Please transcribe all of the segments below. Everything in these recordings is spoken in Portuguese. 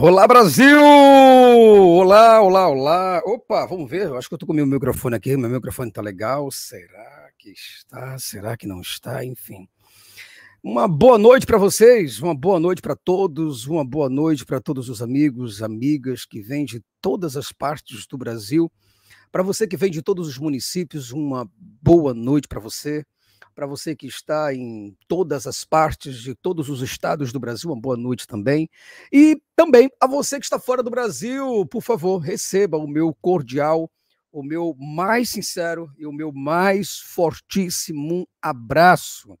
Olá, Brasil! Olá, olá, olá. Opa, vamos ver. Acho que eu estou com meu microfone aqui. Meu microfone está legal. Será que está? Será que não está? Enfim. Uma boa noite para vocês, uma boa noite para todos, uma boa noite para todos os amigos, amigas que vêm de todas as partes do Brasil. Para você que vem de todos os municípios, uma boa noite para você para você que está em todas as partes de todos os estados do Brasil, uma boa noite também. E também a você que está fora do Brasil, por favor, receba o meu cordial, o meu mais sincero e o meu mais fortíssimo abraço.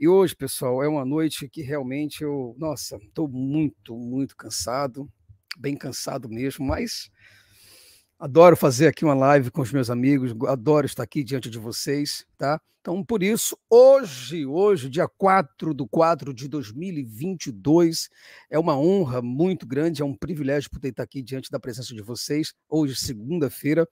E hoje, pessoal, é uma noite que realmente eu, nossa, estou muito, muito cansado, bem cansado mesmo, mas Adoro fazer aqui uma live com os meus amigos, adoro estar aqui diante de vocês, tá? Então, por isso, hoje, hoje, dia 4 de 4 de 2022, é uma honra muito grande, é um privilégio poder estar aqui diante da presença de vocês, hoje, segunda-feira,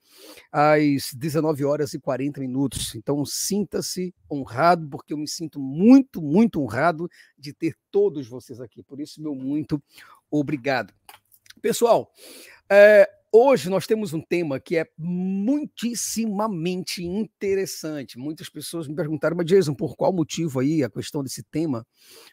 às 19 horas e 40 minutos. Então, sinta-se honrado, porque eu me sinto muito, muito honrado de ter todos vocês aqui. Por isso, meu muito obrigado. Pessoal, é, Hoje nós temos um tema que é muitíssimamente interessante. Muitas pessoas me perguntaram, mas Jason, por qual motivo aí a questão desse tema?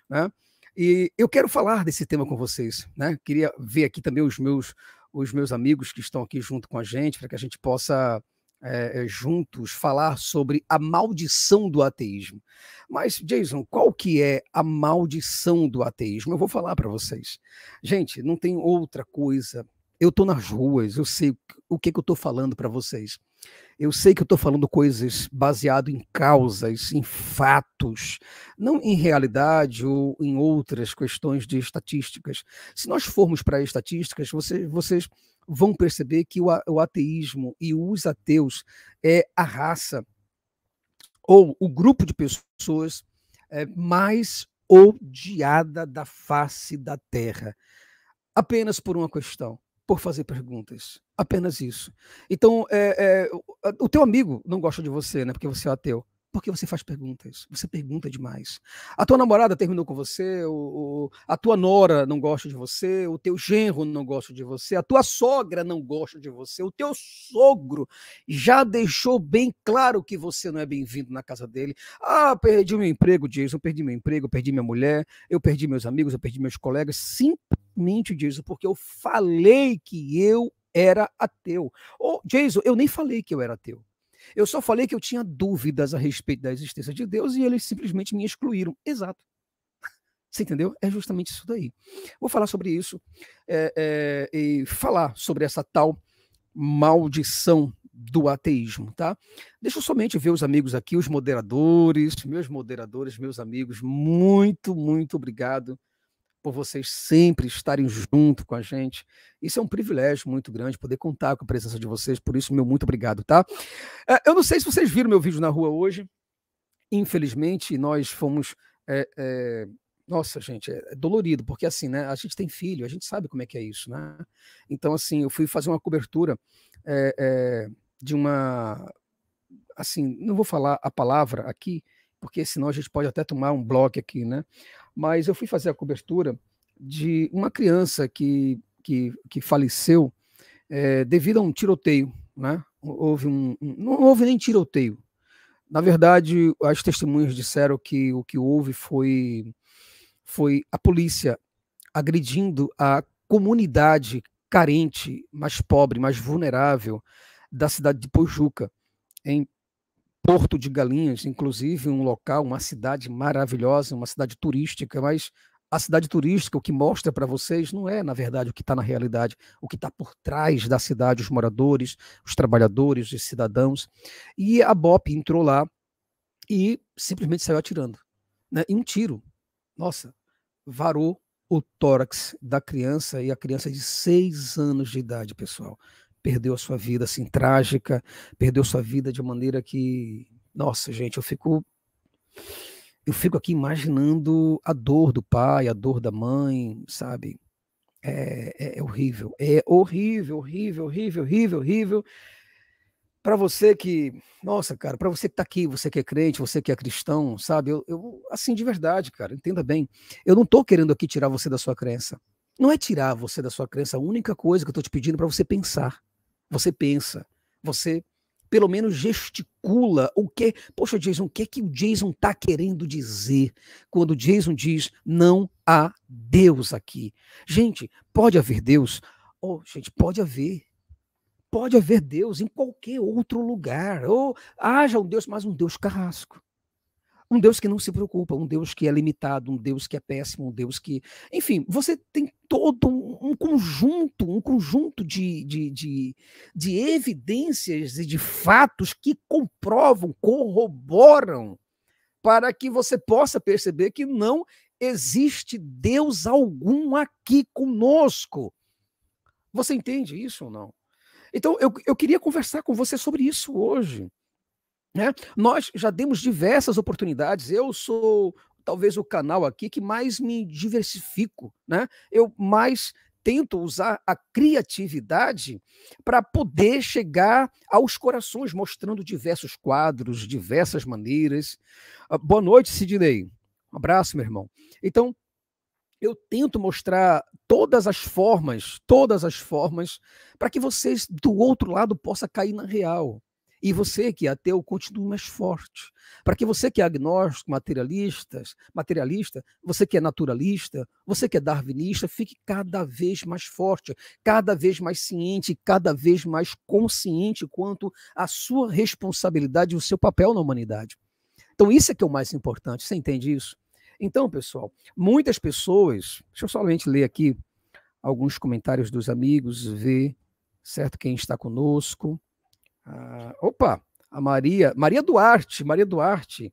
Né? E eu quero falar desse tema com vocês. Né? Queria ver aqui também os meus, os meus amigos que estão aqui junto com a gente, para que a gente possa é, juntos falar sobre a maldição do ateísmo. Mas, Jason, qual que é a maldição do ateísmo? Eu vou falar para vocês. Gente, não tem outra coisa eu estou nas ruas, eu sei o que, que eu estou falando para vocês. Eu sei que eu estou falando coisas baseado em causas, em fatos, não em realidade ou em outras questões de estatísticas. Se nós formos para estatísticas, vocês, vocês vão perceber que o, o ateísmo e os ateus é a raça ou o grupo de pessoas é, mais odiada da face da Terra. Apenas por uma questão por fazer perguntas. Apenas isso. Então, é, é, o teu amigo não gosta de você, né? Porque você é ateu. Porque você faz perguntas. Você pergunta demais. A tua namorada terminou com você, o, o, a tua nora não gosta de você, o teu genro não gosta de você, a tua sogra não gosta de você, o teu sogro já deixou bem claro que você não é bem-vindo na casa dele. Ah, perdi meu emprego, Jason, perdi meu emprego, perdi minha mulher, eu perdi meus amigos, eu perdi meus colegas. Simples Mente, disso porque eu falei que eu era ateu. Ou, oh, Jason, eu nem falei que eu era ateu. Eu só falei que eu tinha dúvidas a respeito da existência de Deus e eles simplesmente me excluíram. Exato. Você entendeu? É justamente isso daí. Vou falar sobre isso é, é, e falar sobre essa tal maldição do ateísmo, tá? Deixa eu somente ver os amigos aqui, os moderadores, meus moderadores, meus amigos, muito, muito obrigado por vocês sempre estarem junto com a gente. Isso é um privilégio muito grande, poder contar com a presença de vocês, por isso, meu muito obrigado, tá? É, eu não sei se vocês viram meu vídeo na rua hoje. Infelizmente, nós fomos. É, é... Nossa, gente, é dolorido, porque assim, né? A gente tem filho, a gente sabe como é que é isso, né? Então, assim, eu fui fazer uma cobertura é, é de uma. Assim, não vou falar a palavra aqui, porque senão a gente pode até tomar um bloco aqui, né? mas eu fui fazer a cobertura de uma criança que, que, que faleceu é, devido a um tiroteio. Né? Houve um, não houve nem tiroteio. Na verdade, as testemunhas disseram que o que houve foi, foi a polícia agredindo a comunidade carente, mais pobre, mais vulnerável da cidade de Pojuca, em Porto de Galinhas, inclusive um local, uma cidade maravilhosa, uma cidade turística, mas a cidade turística, o que mostra para vocês, não é, na verdade, o que está na realidade, o que está por trás da cidade, os moradores, os trabalhadores, os cidadãos. E a BOP entrou lá e simplesmente saiu atirando. Né? E um tiro, nossa, varou o tórax da criança, e a criança de seis anos de idade, pessoal perdeu a sua vida assim trágica, perdeu sua vida de maneira que, nossa, gente, eu fico eu fico aqui imaginando a dor do pai, a dor da mãe, sabe? É, é, é horrível, é horrível, horrível, horrível, horrível, horrível. Para você que, nossa, cara, para você que tá aqui, você que é crente, você que é cristão, sabe? Eu, eu, assim, de verdade, cara, entenda bem. Eu não tô querendo aqui tirar você da sua crença. Não é tirar você da sua crença. A única coisa que eu tô te pedindo é para você pensar você pensa, você pelo menos gesticula o que, poxa, Jason, o que é que o Jason está querendo dizer quando o Jason diz não há Deus aqui? Gente, pode haver Deus? Oh, gente, pode haver. Pode haver Deus em qualquer outro lugar. Ou oh, haja um Deus, mas um Deus carrasco. Um Deus que não se preocupa, um Deus que é limitado, um Deus que é péssimo, um Deus que. Enfim, você tem todo um conjunto, um conjunto de, de, de, de evidências e de fatos que comprovam, corroboram, para que você possa perceber que não existe Deus algum aqui conosco. Você entende isso ou não? Então, eu, eu queria conversar com você sobre isso hoje. Né? Nós já demos diversas oportunidades. Eu sou talvez o canal aqui que mais me diversifico. Né? Eu mais tento usar a criatividade para poder chegar aos corações, mostrando diversos quadros, diversas maneiras. Ah, boa noite, Sidney. Um abraço, meu irmão. Então, eu tento mostrar todas as formas, todas as formas, para que vocês do outro lado possa cair na real. E você que é ateu continue mais forte. Para que você que é agnóstico, materialista, materialista, você que é naturalista, você que é darwinista, fique cada vez mais forte, cada vez mais ciente, cada vez mais consciente quanto à sua responsabilidade e o seu papel na humanidade. Então, isso é que é o mais importante. Você entende isso? Então, pessoal, muitas pessoas. Deixa eu somente ler aqui alguns comentários dos amigos, ver, certo? Quem está conosco. Ah, opa, a Maria, Maria Duarte, Maria Duarte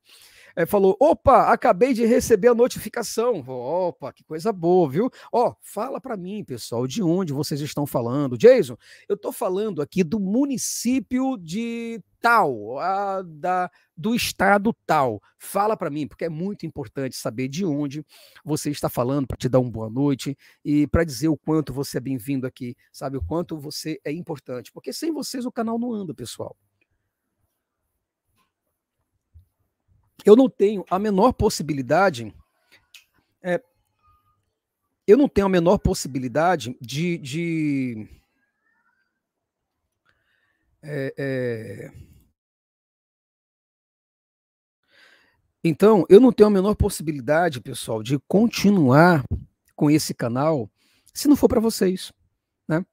é, falou: opa, acabei de receber a notificação. Opa, que coisa boa, viu? Ó, fala para mim, pessoal, de onde vocês estão falando. Jason, eu estou falando aqui do município de tal, a, da, do estado tal. Fala para mim, porque é muito importante saber de onde você está falando, para te dar uma boa noite e para dizer o quanto você é bem-vindo aqui, sabe? O quanto você é importante. Porque sem vocês o canal não anda, pessoal. eu não tenho a menor possibilidade. É, eu não tenho a menor possibilidade de. de é, é, então, eu não tenho a menor possibilidade, pessoal, de continuar com esse canal se não for para vocês. Né?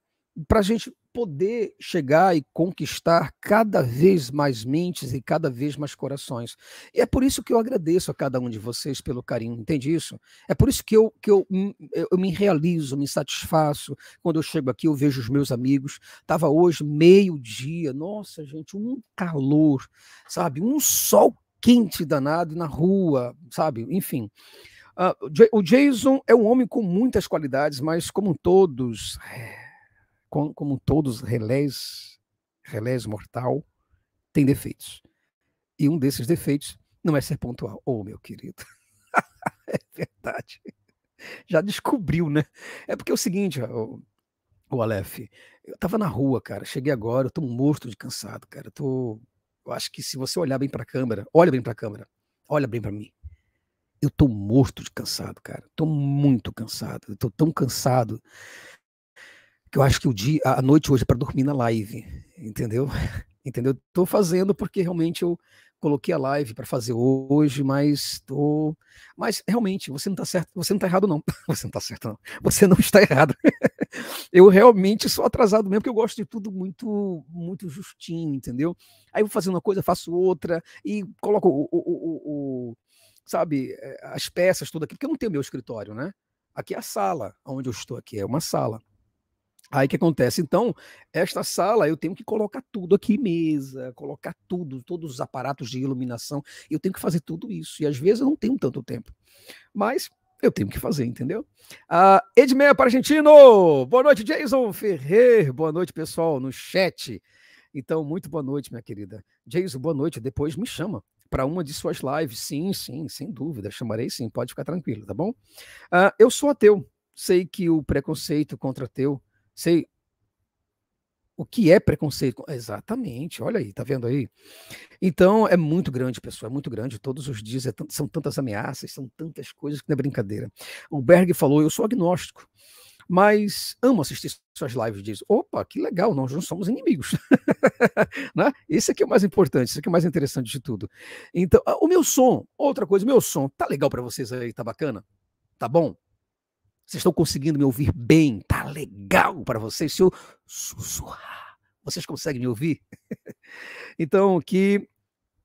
Para gente, poder chegar e conquistar cada vez mais mentes e cada vez mais corações. E é por isso que eu agradeço a cada um de vocês pelo carinho, entende isso? É por isso que eu, que eu, hum, eu me realizo, me satisfaço. Quando eu chego aqui, eu vejo os meus amigos. Estava hoje meio-dia, nossa, gente, um calor, sabe? Um sol quente danado na rua, sabe? Enfim. Uh, o Jason é um homem com muitas qualidades, mas como todos. É como, como todos relés, relés mortal, tem defeitos. E um desses defeitos não é ser pontual. Oh, meu querido. é verdade. Já descobriu, né? É porque é o seguinte, o, o Aleph, eu tava na rua, cara, cheguei agora, eu tô morto de cansado, cara. Eu tô eu acho que se você olhar bem para a câmera, olha bem para a câmera, olha bem para mim. Eu tô morto de cansado, cara. Tô muito cansado. Eu tô tão cansado que eu acho que o dia, a noite hoje é para dormir na live, entendeu? Entendeu? Estou fazendo porque realmente eu coloquei a live para fazer hoje, mas tô, mas realmente você não está certo, você não está errado não, você não está certo não, você não está errado. eu realmente sou atrasado mesmo, porque eu gosto de tudo muito, muito justinho, entendeu? Aí vou fazer uma coisa, faço outra e coloco o, o, o, o sabe, eh, as peças, tudo aqui, porque eu não tenho meu escritório, né? Aqui é a sala, onde eu estou aqui, é uma sala. Aí que acontece? Então, esta sala eu tenho que colocar tudo aqui, mesa, colocar tudo, todos os aparatos de iluminação, eu tenho que fazer tudo isso. E às vezes eu não tenho tanto tempo. Mas eu tenho que fazer, entendeu? Ah, Edmeia Argentino! Boa noite, Jason Ferrer! Boa noite, pessoal, no chat. Então, muito boa noite, minha querida. Jason, boa noite. Depois me chama para uma de suas lives. Sim, sim, sem dúvida. Chamarei sim, pode ficar tranquilo, tá bom? Ah, eu sou ateu. Sei que o preconceito contra ateu Sei o que é preconceito. Exatamente, olha aí, tá vendo aí? Então, é muito grande, pessoal, é muito grande. Todos os dias é são tantas ameaças, são tantas coisas que não é brincadeira. O Berg falou: eu sou agnóstico, mas amo assistir suas lives. Diz: opa, que legal, nós não somos inimigos. né? Esse aqui é o mais importante, esse aqui é o mais interessante de tudo. Então, o meu som, outra coisa, meu som, tá legal para vocês aí, tá bacana? Tá bom? Vocês estão conseguindo me ouvir bem? Tá legal para vocês se eu sussurrar. Vocês conseguem me ouvir? então, que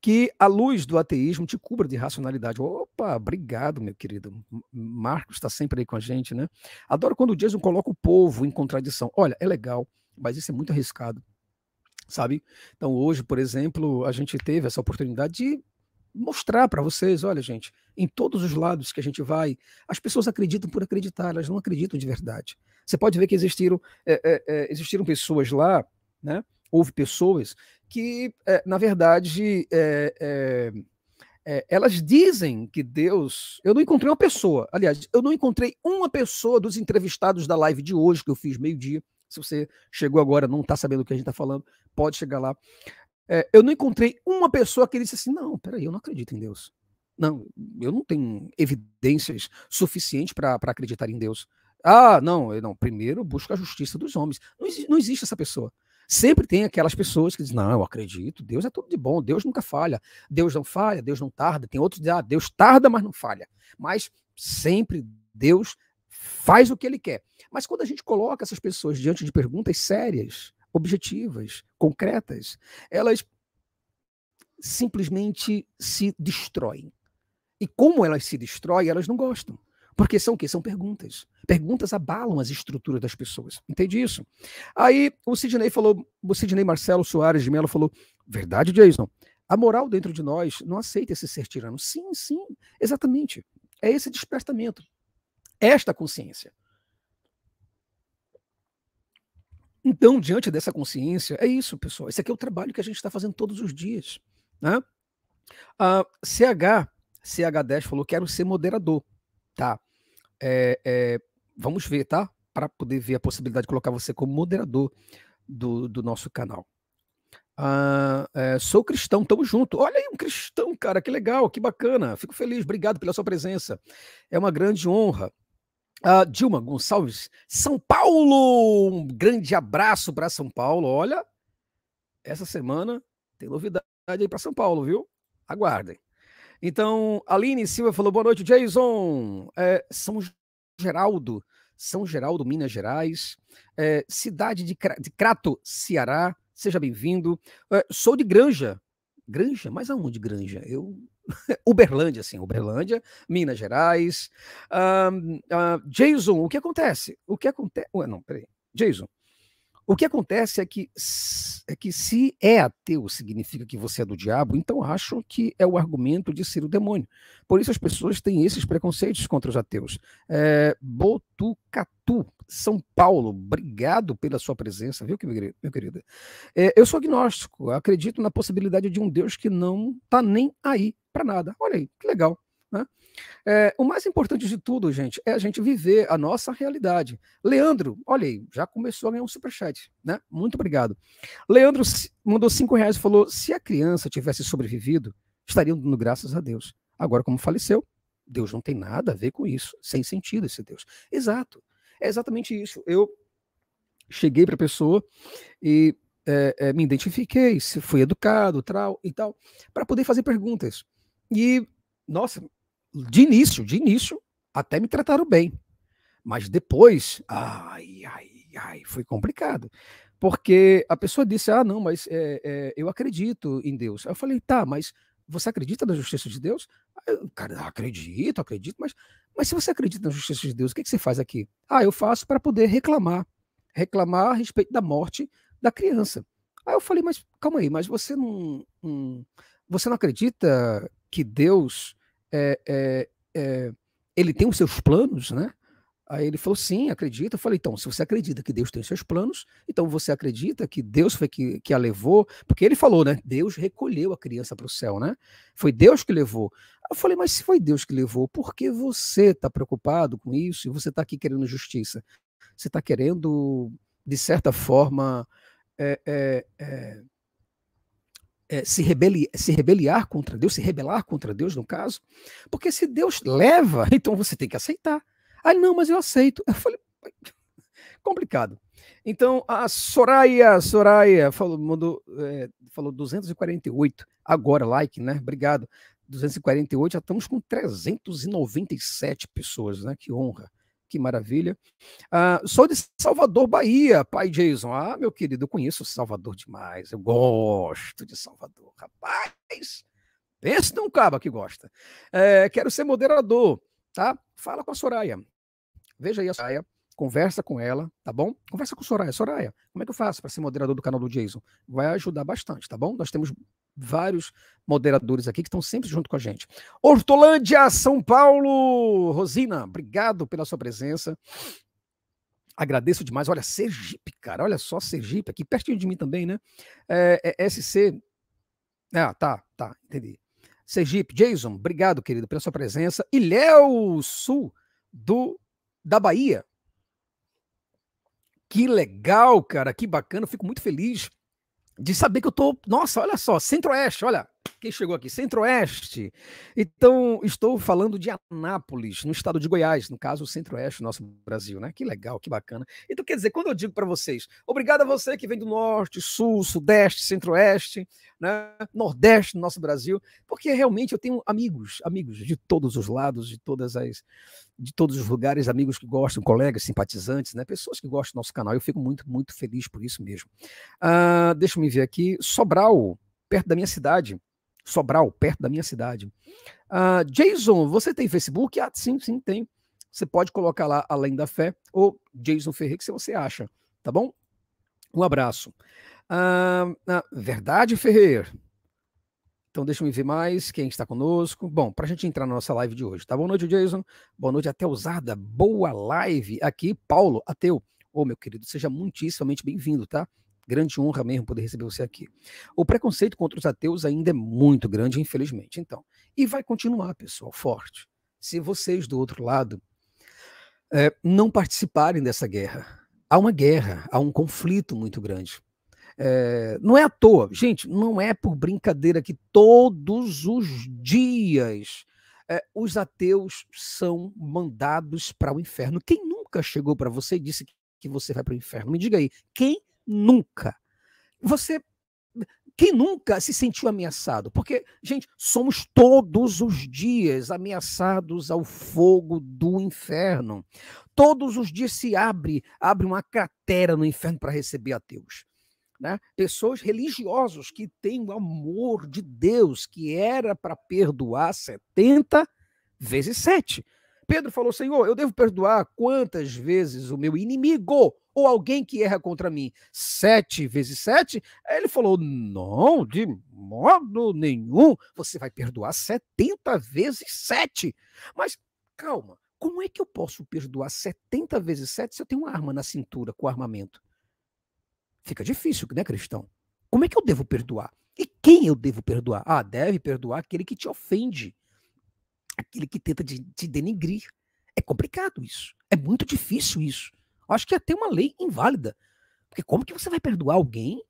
que a luz do ateísmo te cubra de racionalidade. Opa, obrigado, meu querido. Marcos está sempre aí com a gente, né? Adoro quando o Jason coloca o povo em contradição. Olha, é legal, mas isso é muito arriscado, sabe? Então, hoje, por exemplo, a gente teve essa oportunidade de mostrar para vocês, olha, gente, em todos os lados que a gente vai, as pessoas acreditam por acreditar, elas não acreditam de verdade. Você pode ver que existiram, é, é, existiram pessoas lá, né? Houve pessoas que, é, na verdade, elas dizem que Deus. Eu não encontrei uma pessoa, aliás, eu não encontrei uma pessoa dos entrevistados da live de hoje, que eu fiz meio-dia. Se você chegou agora, não está sabendo o que a gente está falando, pode chegar lá. É, eu não encontrei uma pessoa que disse assim: não, peraí, eu não acredito em Deus. Não, eu não tenho evidências suficientes para acreditar em Deus. Ah, não, eu não. Primeiro busca a justiça dos homens. Não, não, existe essa pessoa. Sempre tem aquelas pessoas que dizem: não, eu acredito, Deus é tudo de bom, Deus nunca falha, Deus não falha, Deus não tarda. Tem outros que dizem: ah, Deus tarda, mas não falha. Mas sempre Deus faz o que ele quer. Mas quando a gente coloca essas pessoas diante de perguntas sérias, objetivas, concretas, elas simplesmente se destroem. E como elas se destroem, elas não gostam. Porque são o quê? São perguntas. Perguntas abalam as estruturas das pessoas. Entende isso? Aí o Sidney falou, o Sidney Marcelo Soares de Mello falou: verdade, Jason. A moral dentro de nós não aceita esse ser tirano. Sim, sim, exatamente. É esse despertamento. Esta consciência. Então, diante dessa consciência, é isso, pessoal. Esse aqui é o trabalho que a gente está fazendo todos os dias. Né? A CH, CH10 falou: quero ser moderador. Tá. É, é, vamos ver, tá? Para poder ver a possibilidade de colocar você como moderador do, do nosso canal. Ah, é, sou cristão, tamo junto. Olha aí, um cristão, cara, que legal, que bacana. Fico feliz, obrigado pela sua presença. É uma grande honra. Uh, Dilma Gonçalves, São Paulo! Um grande abraço para São Paulo. Olha, essa semana tem novidade aí para São Paulo, viu? Aguardem. Então, Aline Silva falou: boa noite, Jason. É, São Geraldo, São Geraldo, Minas Gerais. É, cidade de, de, Crato, Ceará. Seja bem-vindo. É, sou de Granja. Granja? Mas aonde Granja? Eu Uberlândia, sim, Uberlândia, Minas Gerais. Um, uh, ah, Jason, o que acontece? O que acontece? Ué, não, peraí. Jason, o que acontece é que, é que se é ateu significa que você é do diabo, então acho que é o argumento de ser o demônio. Por isso as pessoas têm esses preconceitos contra os ateus. É, Botucatu, São Paulo, obrigado pela sua presença, viu, meu querido? É, eu sou agnóstico, acredito na possibilidade de um Deus que não está nem aí para nada. Olha aí, que legal. Né? É, o mais importante de tudo, gente, é a gente viver a nossa realidade. Leandro, olha aí, já começou a ganhar um superchat, né? Muito obrigado. Leandro mandou cinco reais e falou: se a criança tivesse sobrevivido, estariam dando graças a Deus. Agora, como faleceu, Deus não tem nada a ver com isso. Sem sentido esse Deus. Exato. É exatamente isso. Eu cheguei para a pessoa e é, é, me identifiquei, se fui educado tal, e tal, para poder fazer perguntas. E, nossa, de início, de início, até me trataram bem. Mas depois, ai, ai, ai, foi complicado. Porque a pessoa disse: Ah, não, mas é, é, eu acredito em Deus. Eu falei: Tá, mas você acredita na justiça de Deus? Eu, cara, acredito, acredito, mas, mas se você acredita na justiça de Deus, o que, que você faz aqui? Ah, eu faço para poder reclamar. Reclamar a respeito da morte da criança. Aí eu falei: Mas calma aí, mas você não, não você não acredita que Deus é, é, é, ele tem os seus planos, né? Aí ele falou, sim, acredita. Eu falei, então, se você acredita que Deus tem os seus planos, então você acredita que Deus foi que, que a levou, porque ele falou, né? Deus recolheu a criança para o céu, né? Foi Deus que levou. Eu falei, mas se foi Deus que levou, por que você está preocupado com isso e você está aqui querendo justiça? Você está querendo, de certa forma, é, é, é é, se, rebeli se rebeliar contra Deus, se rebelar contra Deus, no caso, porque se Deus leva, então você tem que aceitar. Ah, não, mas eu aceito. Eu falei, complicado. Então, a Soraya, Soraya, falou, mandou, é, falou 248, agora, like, né? Obrigado. 248, já estamos com 397 pessoas, né? Que honra. Que maravilha. Ah, sou de Salvador, Bahia, pai Jason. Ah, meu querido, eu conheço Salvador demais. Eu gosto de Salvador. Rapaz, pensa num caba que gosta. É, quero ser moderador, tá? Fala com a Soraya. Veja aí a Soraya, conversa com ela, tá bom? Conversa com a Soraya. Soraya, como é que eu faço para ser moderador do canal do Jason? Vai ajudar bastante, tá bom? Nós temos vários moderadores aqui que estão sempre junto com a gente. Hortolândia, São Paulo, Rosina, obrigado pela sua presença. Agradeço demais. Olha, Sergipe, cara, olha só Sergipe, aqui pertinho de mim também, né? É, é, é SC. Ah, tá, tá, entendi. Sergipe, Jason, obrigado, querido, pela sua presença. E Léo Sul, do, da Bahia. Que legal, cara, que bacana, fico muito feliz de saber que eu tô. Nossa, olha só, Centro-Oeste, olha. Quem chegou aqui? Centro-Oeste. Então, estou falando de Anápolis, no estado de Goiás, no caso, o Centro-Oeste, nosso Brasil, né? Que legal, que bacana. Então, quer dizer, quando eu digo para vocês, obrigado a você que vem do Norte, Sul, Sudeste, Centro-Oeste, né? Nordeste do nosso Brasil, porque realmente eu tenho amigos, amigos de todos os lados, de todas as de todos os lugares, amigos que gostam, colegas, simpatizantes, né? pessoas que gostam do nosso canal. Eu fico muito, muito feliz por isso mesmo. Uh, deixa eu me ver aqui. Sobral, perto da minha cidade. Sobral, perto da minha cidade. Uh, Jason, você tem Facebook? Ah, sim, sim, tem. Você pode colocar lá Além da Fé ou Jason Ferreira, se você acha, tá bom? Um abraço. Uh, uh, verdade, Ferreira. Então deixa eu ver mais quem está conosco. Bom, para a gente entrar na nossa live de hoje, tá? Boa noite, Jason. Boa noite, até usada. Boa live aqui, Paulo, ateu. Ô, oh, meu querido, seja muitíssimamente bem-vindo, tá? grande honra mesmo poder receber você aqui. O preconceito contra os ateus ainda é muito grande, infelizmente. Então, e vai continuar, pessoal, forte. Se vocês do outro lado é, não participarem dessa guerra, há uma guerra, há um conflito muito grande. É, não é à toa, gente, não é por brincadeira que todos os dias é, os ateus são mandados para o inferno. Quem nunca chegou para você e disse que você vai para o inferno? Me diga aí, quem Nunca. Você. Quem nunca se sentiu ameaçado? Porque, gente, somos todos os dias ameaçados ao fogo do inferno. Todos os dias se abre, abre uma cratera no inferno para receber ateus. Né? Pessoas religiosas que têm o amor de Deus, que era para perdoar 70 vezes 7. Pedro falou: Senhor, eu devo perdoar quantas vezes o meu inimigo ou alguém que erra contra mim sete vezes sete? ele falou: Não, de modo nenhum. Você vai perdoar setenta vezes sete. Mas calma, como é que eu posso perdoar setenta vezes sete se eu tenho uma arma na cintura com armamento? Fica difícil, né, cristão? Como é que eu devo perdoar? E quem eu devo perdoar? Ah, deve perdoar aquele que te ofende, aquele que tenta te de, denigrir. É complicado isso. É muito difícil isso. Acho que ia ter uma lei inválida. Porque como que você vai perdoar alguém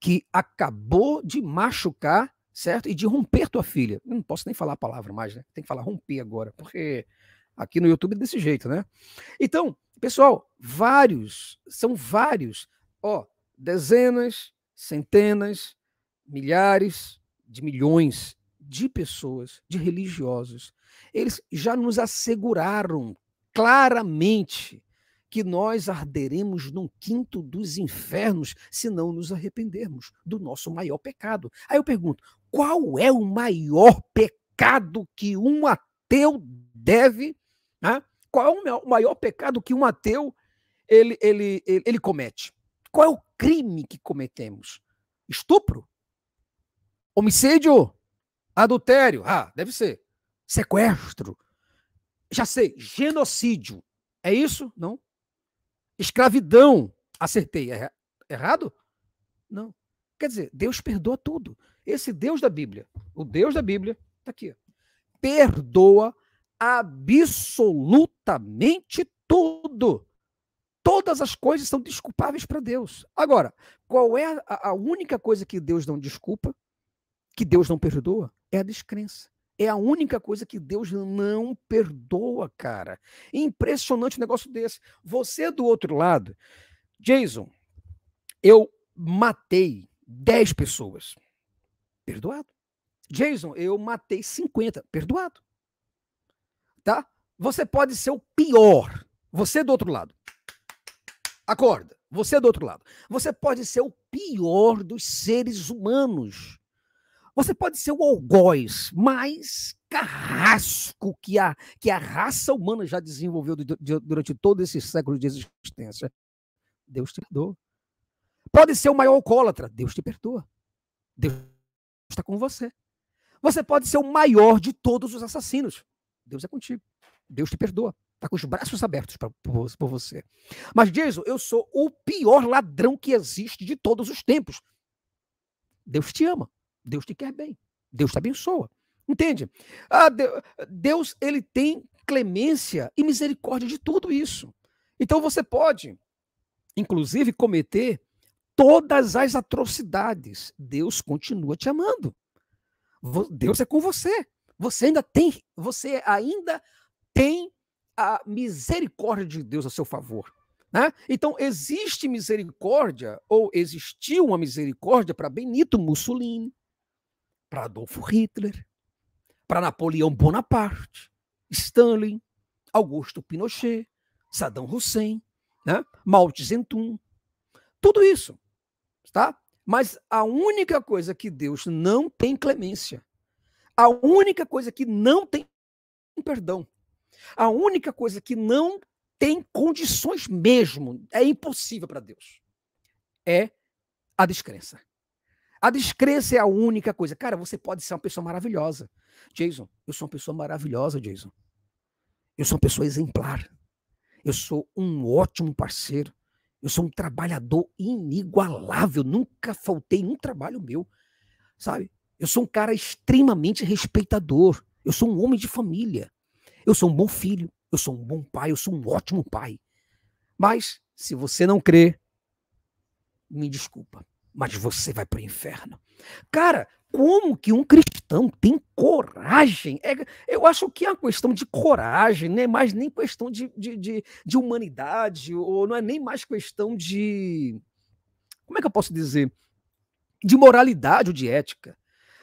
que acabou de machucar, certo? E de romper tua filha? Eu não posso nem falar a palavra mais, né? Tem que falar romper agora, porque aqui no YouTube é desse jeito, né? Então, pessoal, vários, são vários, ó, dezenas, centenas, milhares de milhões de pessoas, de religiosos. Eles já nos asseguraram claramente que nós arderemos num quinto dos infernos se não nos arrependermos do nosso maior pecado. Aí eu pergunto: qual é o maior pecado que um ateu deve? Né? Qual é o maior pecado que um ateu ele, ele, ele, ele comete? Qual é o crime que cometemos? Estupro? Homicídio? Adultério? Ah, deve ser. Sequestro? Já sei, genocídio. É isso? Não. Escravidão. Acertei. Er errado? Não. Quer dizer, Deus perdoa tudo. Esse Deus da Bíblia, o Deus da Bíblia, está aqui. Perdoa absolutamente tudo. Todas as coisas são desculpáveis para Deus. Agora, qual é a, a única coisa que Deus não desculpa, que Deus não perdoa? É a descrença. É a única coisa que Deus não perdoa, cara. Impressionante um negócio desse. Você é do outro lado, Jason, eu matei 10 pessoas. Perdoado. Jason, eu matei 50. Perdoado. Tá? Você pode ser o pior. Você é do outro lado. Acorda. Você é do outro lado. Você pode ser o pior dos seres humanos. Você pode ser o algoz mais carrasco que a, que a raça humana já desenvolveu durante todo esse século de existência. Deus te perdoa. Pode ser o maior alcoólatra. Deus te perdoa. Deus está com você. Você pode ser o maior de todos os assassinos. Deus é contigo. Deus te perdoa. Está com os braços abertos pra, por, por você. Mas, Jason, eu sou o pior ladrão que existe de todos os tempos. Deus te ama. Deus te quer bem. Deus te abençoa. Entende? Ah, Deus, ele tem clemência e misericórdia de tudo isso. Então você pode, inclusive, cometer todas as atrocidades. Deus continua te amando. Deus é com você. Você ainda tem, você ainda tem a misericórdia de Deus a seu favor. Né? Então, existe misericórdia, ou existiu uma misericórdia para Benito Mussolini, para Adolfo Hitler, para Napoleão Bonaparte, Stalin, Augusto Pinochet, Saddam Hussein, né? Mao tudo isso, tá? Mas a única coisa que Deus não tem clemência, a única coisa que não tem perdão, a única coisa que não tem condições mesmo, é impossível para Deus, é a descrença. A descrença é a única coisa. Cara, você pode ser uma pessoa maravilhosa. Jason, eu sou uma pessoa maravilhosa, Jason. Eu sou uma pessoa exemplar. Eu sou um ótimo parceiro. Eu sou um trabalhador inigualável. Nunca faltei um trabalho meu. Sabe? Eu sou um cara extremamente respeitador. Eu sou um homem de família. Eu sou um bom filho. Eu sou um bom pai. Eu sou um ótimo pai. Mas, se você não crê, me desculpa mas você vai para o inferno. Cara, como que um cristão tem coragem? É, eu acho que é uma questão de coragem, não é mais nem questão de, de, de, de, humanidade, ou não é nem mais questão de. Como é que eu posso dizer? De moralidade ou de ética.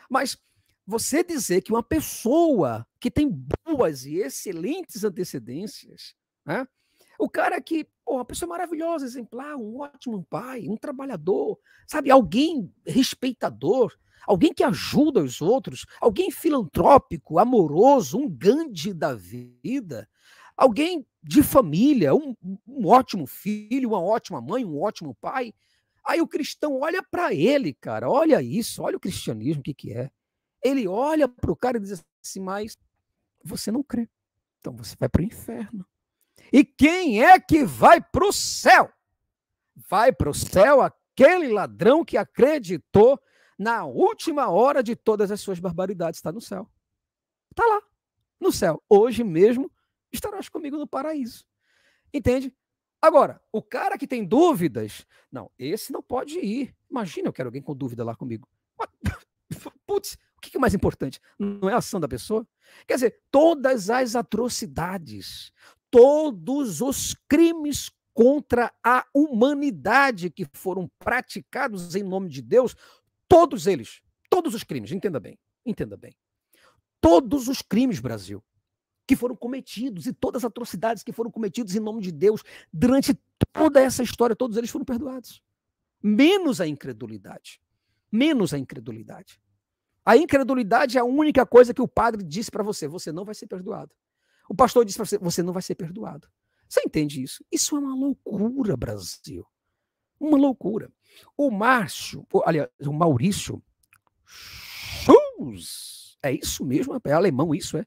Mas você dizer que uma pessoa que tem boas e excelentes antecedências, né? o cara que Pô, uma pessoa maravilhosa, exemplar, um ótimo pai, um trabalhador, sabe? Alguém respeitador, alguém que ajuda os outros, alguém filantrópico, amoroso, um grande da vida, alguém de família, um, um ótimo filho, uma ótima mãe, um ótimo pai. Aí o cristão olha para ele, cara, olha isso, olha o cristianismo, o que, que é. Ele olha para o cara e diz assim, mas você não crê, então você vai para o inferno. E quem é que vai para o céu? Vai para o céu aquele ladrão que acreditou na última hora de todas as suas barbaridades. Está no céu. Está lá, no céu. Hoje mesmo estarás comigo no paraíso. Entende? Agora, o cara que tem dúvidas, não, esse não pode ir. Imagina, eu quero alguém com dúvida lá comigo. Putz, o que é mais importante? Não é a ação da pessoa? Quer dizer, todas as atrocidades, todos os crimes contra a humanidade que foram praticados em nome de Deus, todos eles, todos os crimes, entenda bem, entenda bem. Todos os crimes, Brasil, que foram cometidos e todas as atrocidades que foram cometidas em nome de Deus durante toda essa história, todos eles foram perdoados. Menos a incredulidade. Menos a incredulidade. A incredulidade é a única coisa que o padre disse para você: você não vai ser perdoado. O pastor disse para você: você não vai ser perdoado. Você entende isso? Isso é uma loucura, Brasil. Uma loucura. O Márcio, aliás, o Maurício é isso mesmo, é alemão isso, é?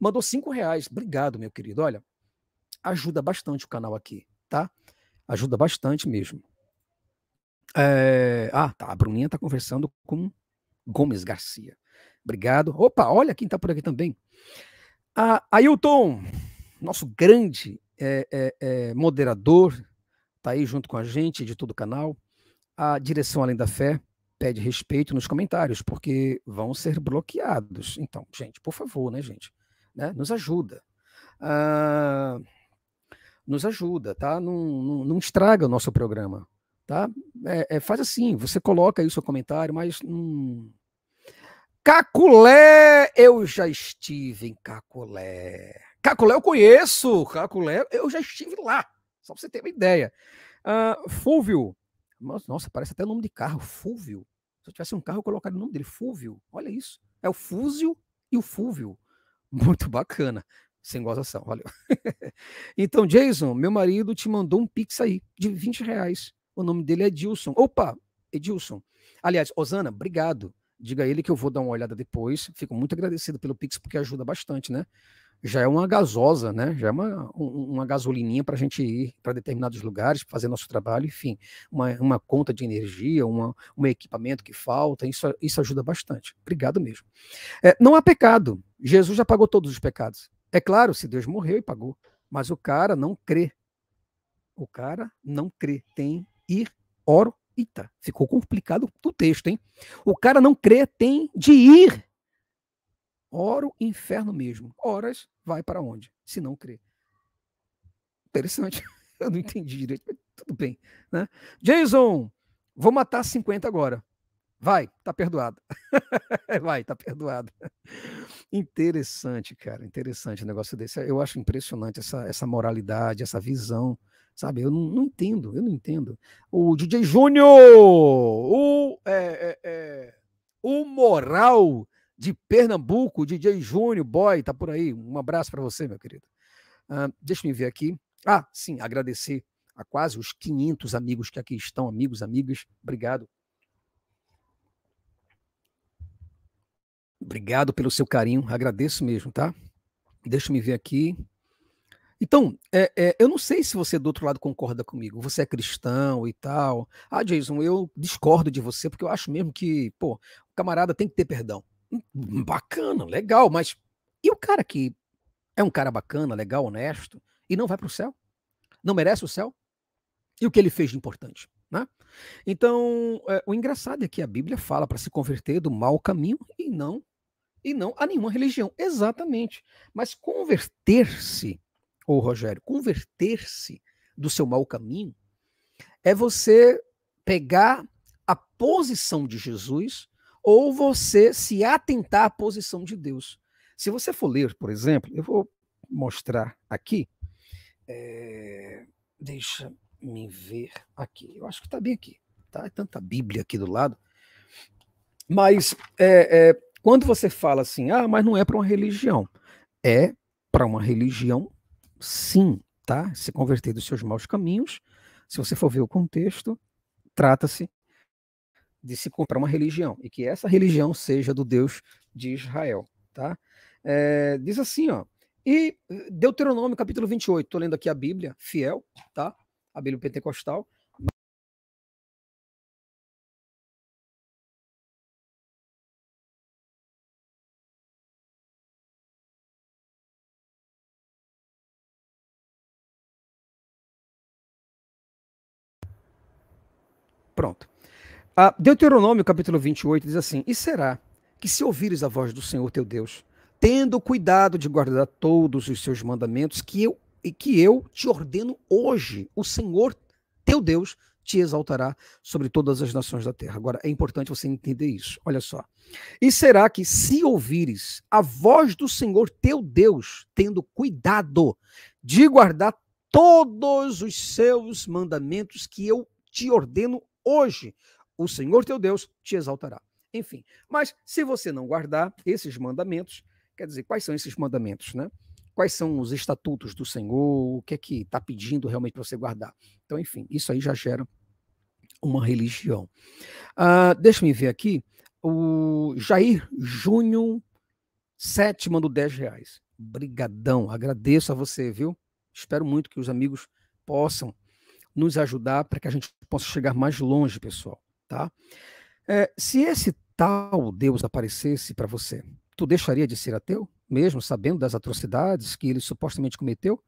Mandou cinco reais. Obrigado, meu querido. Olha, ajuda bastante o canal aqui, tá? Ajuda bastante mesmo. É... Ah, tá. A Bruninha tá conversando com Gomes Garcia. Obrigado. Opa, olha quem tá por aqui também. A Ailton, nosso grande é, é, é moderador, está aí junto com a gente, de todo o canal. A direção Além da Fé pede respeito nos comentários, porque vão ser bloqueados. Então, gente, por favor, né, gente? Né? Nos ajuda. Ah, nos ajuda, tá? Não, não, não, estraga o nosso programa, tá? É, é, faz assim, você coloca aí o seu comentário, mas não, Caculé, eu já estive em Caculé. Caculé eu conheço, Caculé eu já estive lá, só pra você ter uma ideia. Uh, Fúvio, nossa, parece até o nome de carro, Fúvio. Se eu tivesse um carro, eu colocaria o nome dele, Fúvio, olha isso. É o Fúzio e o Fúvio. Muito bacana, sem gozação, valeu. então, Jason, meu marido te mandou um pix aí, de 20 reais. O nome dele é Dilson. Opa, Edilson. Aliás, Osana, obrigado. Diga ele que eu vou dar uma olhada depois. Fico muito agradecido pelo Pix, porque ajuda bastante, né? Já é uma gasosa, né? Já é uma, uma gasolininha para a gente ir para determinados lugares, fazer nosso trabalho, enfim. Uma, uma conta de energia, uma, um equipamento que falta, isso, isso ajuda bastante. Obrigado mesmo. É, não há pecado. Jesus já pagou todos os pecados. É claro, se Deus morreu e pagou. Mas o cara não crê. O cara não crê. Tem ir, oro, Eita, ficou complicado o texto, hein? O cara não crê, tem de ir. Oro inferno mesmo. Horas vai para onde? Se não crê. Interessante. Eu não entendi direito, mas tudo bem. Né? Jason, vou matar 50 agora. Vai, tá perdoado. Vai, tá perdoado. Interessante, cara. Interessante o negócio desse. Eu acho impressionante essa, essa moralidade, essa visão Sabe, eu não, não entendo, eu não entendo. O DJ Júnior, o, é, é, é o Moral de Pernambuco, DJ Júnior, boy, tá por aí. Um abraço para você, meu querido. Uh, deixa eu ver aqui. Ah, sim, agradecer a quase os 500 amigos que aqui estão, amigos, amigas. Obrigado. Obrigado pelo seu carinho, agradeço mesmo, tá? Deixa eu me ver aqui. Então, é, é, eu não sei se você do outro lado concorda comigo. Você é cristão e tal. Ah, Jason, eu discordo de você porque eu acho mesmo que, pô, o camarada tem que ter perdão. Hum, hum, bacana, legal, mas e o cara que é um cara bacana, legal, honesto e não vai para o céu? Não merece o céu? E o que ele fez de importante? Né? Então, é, o engraçado é que a Bíblia fala para se converter do mau caminho e não e não a nenhuma religião. Exatamente. Mas converter-se ou Rogério, converter-se do seu mau caminho é você pegar a posição de Jesus ou você se atentar à posição de Deus. Se você for ler, por exemplo, eu vou mostrar aqui. É, deixa me ver aqui. Eu acho que está bem aqui. Tá? É tanta Bíblia aqui do lado. Mas é, é, quando você fala assim, ah, mas não é para uma religião. É para uma religião sim, tá? Se converter dos seus maus caminhos, se você for ver o contexto, trata-se de se comprar uma religião e que essa religião seja do Deus de Israel, tá? É, diz assim, ó, e eh, Deuteronômio capítulo 28, tô lendo aqui a Bíblia, fiel, tá? A Bíblia pentecostal. Pronto. Ah, Deuteronômio capítulo 28 diz assim: E será que se ouvires a voz do Senhor teu Deus, tendo cuidado de guardar todos os seus mandamentos que eu e que eu te ordeno hoje, o Senhor teu Deus te exaltará sobre todas as nações da terra. Agora é importante você entender isso. Olha só. E será que se ouvires a voz do Senhor teu Deus, tendo cuidado de guardar todos os seus mandamentos que eu te ordeno hoje o Senhor teu Deus te exaltará. Enfim, mas se você não guardar esses mandamentos, quer dizer, quais são esses mandamentos, né? Quais são os estatutos do Senhor? O que é que está pedindo realmente para você guardar? Então, enfim, isso aí já gera uma religião. Ah, deixa me ver aqui. O Jair Júnior 7, mandou 10 reais. Brigadão, agradeço a você, viu? Espero muito que os amigos possam nos ajudar para que a gente possa chegar mais longe, pessoal, tá? É, se esse tal Deus aparecesse para você, tu deixaria de ser ateu, mesmo sabendo das atrocidades que ele supostamente cometeu?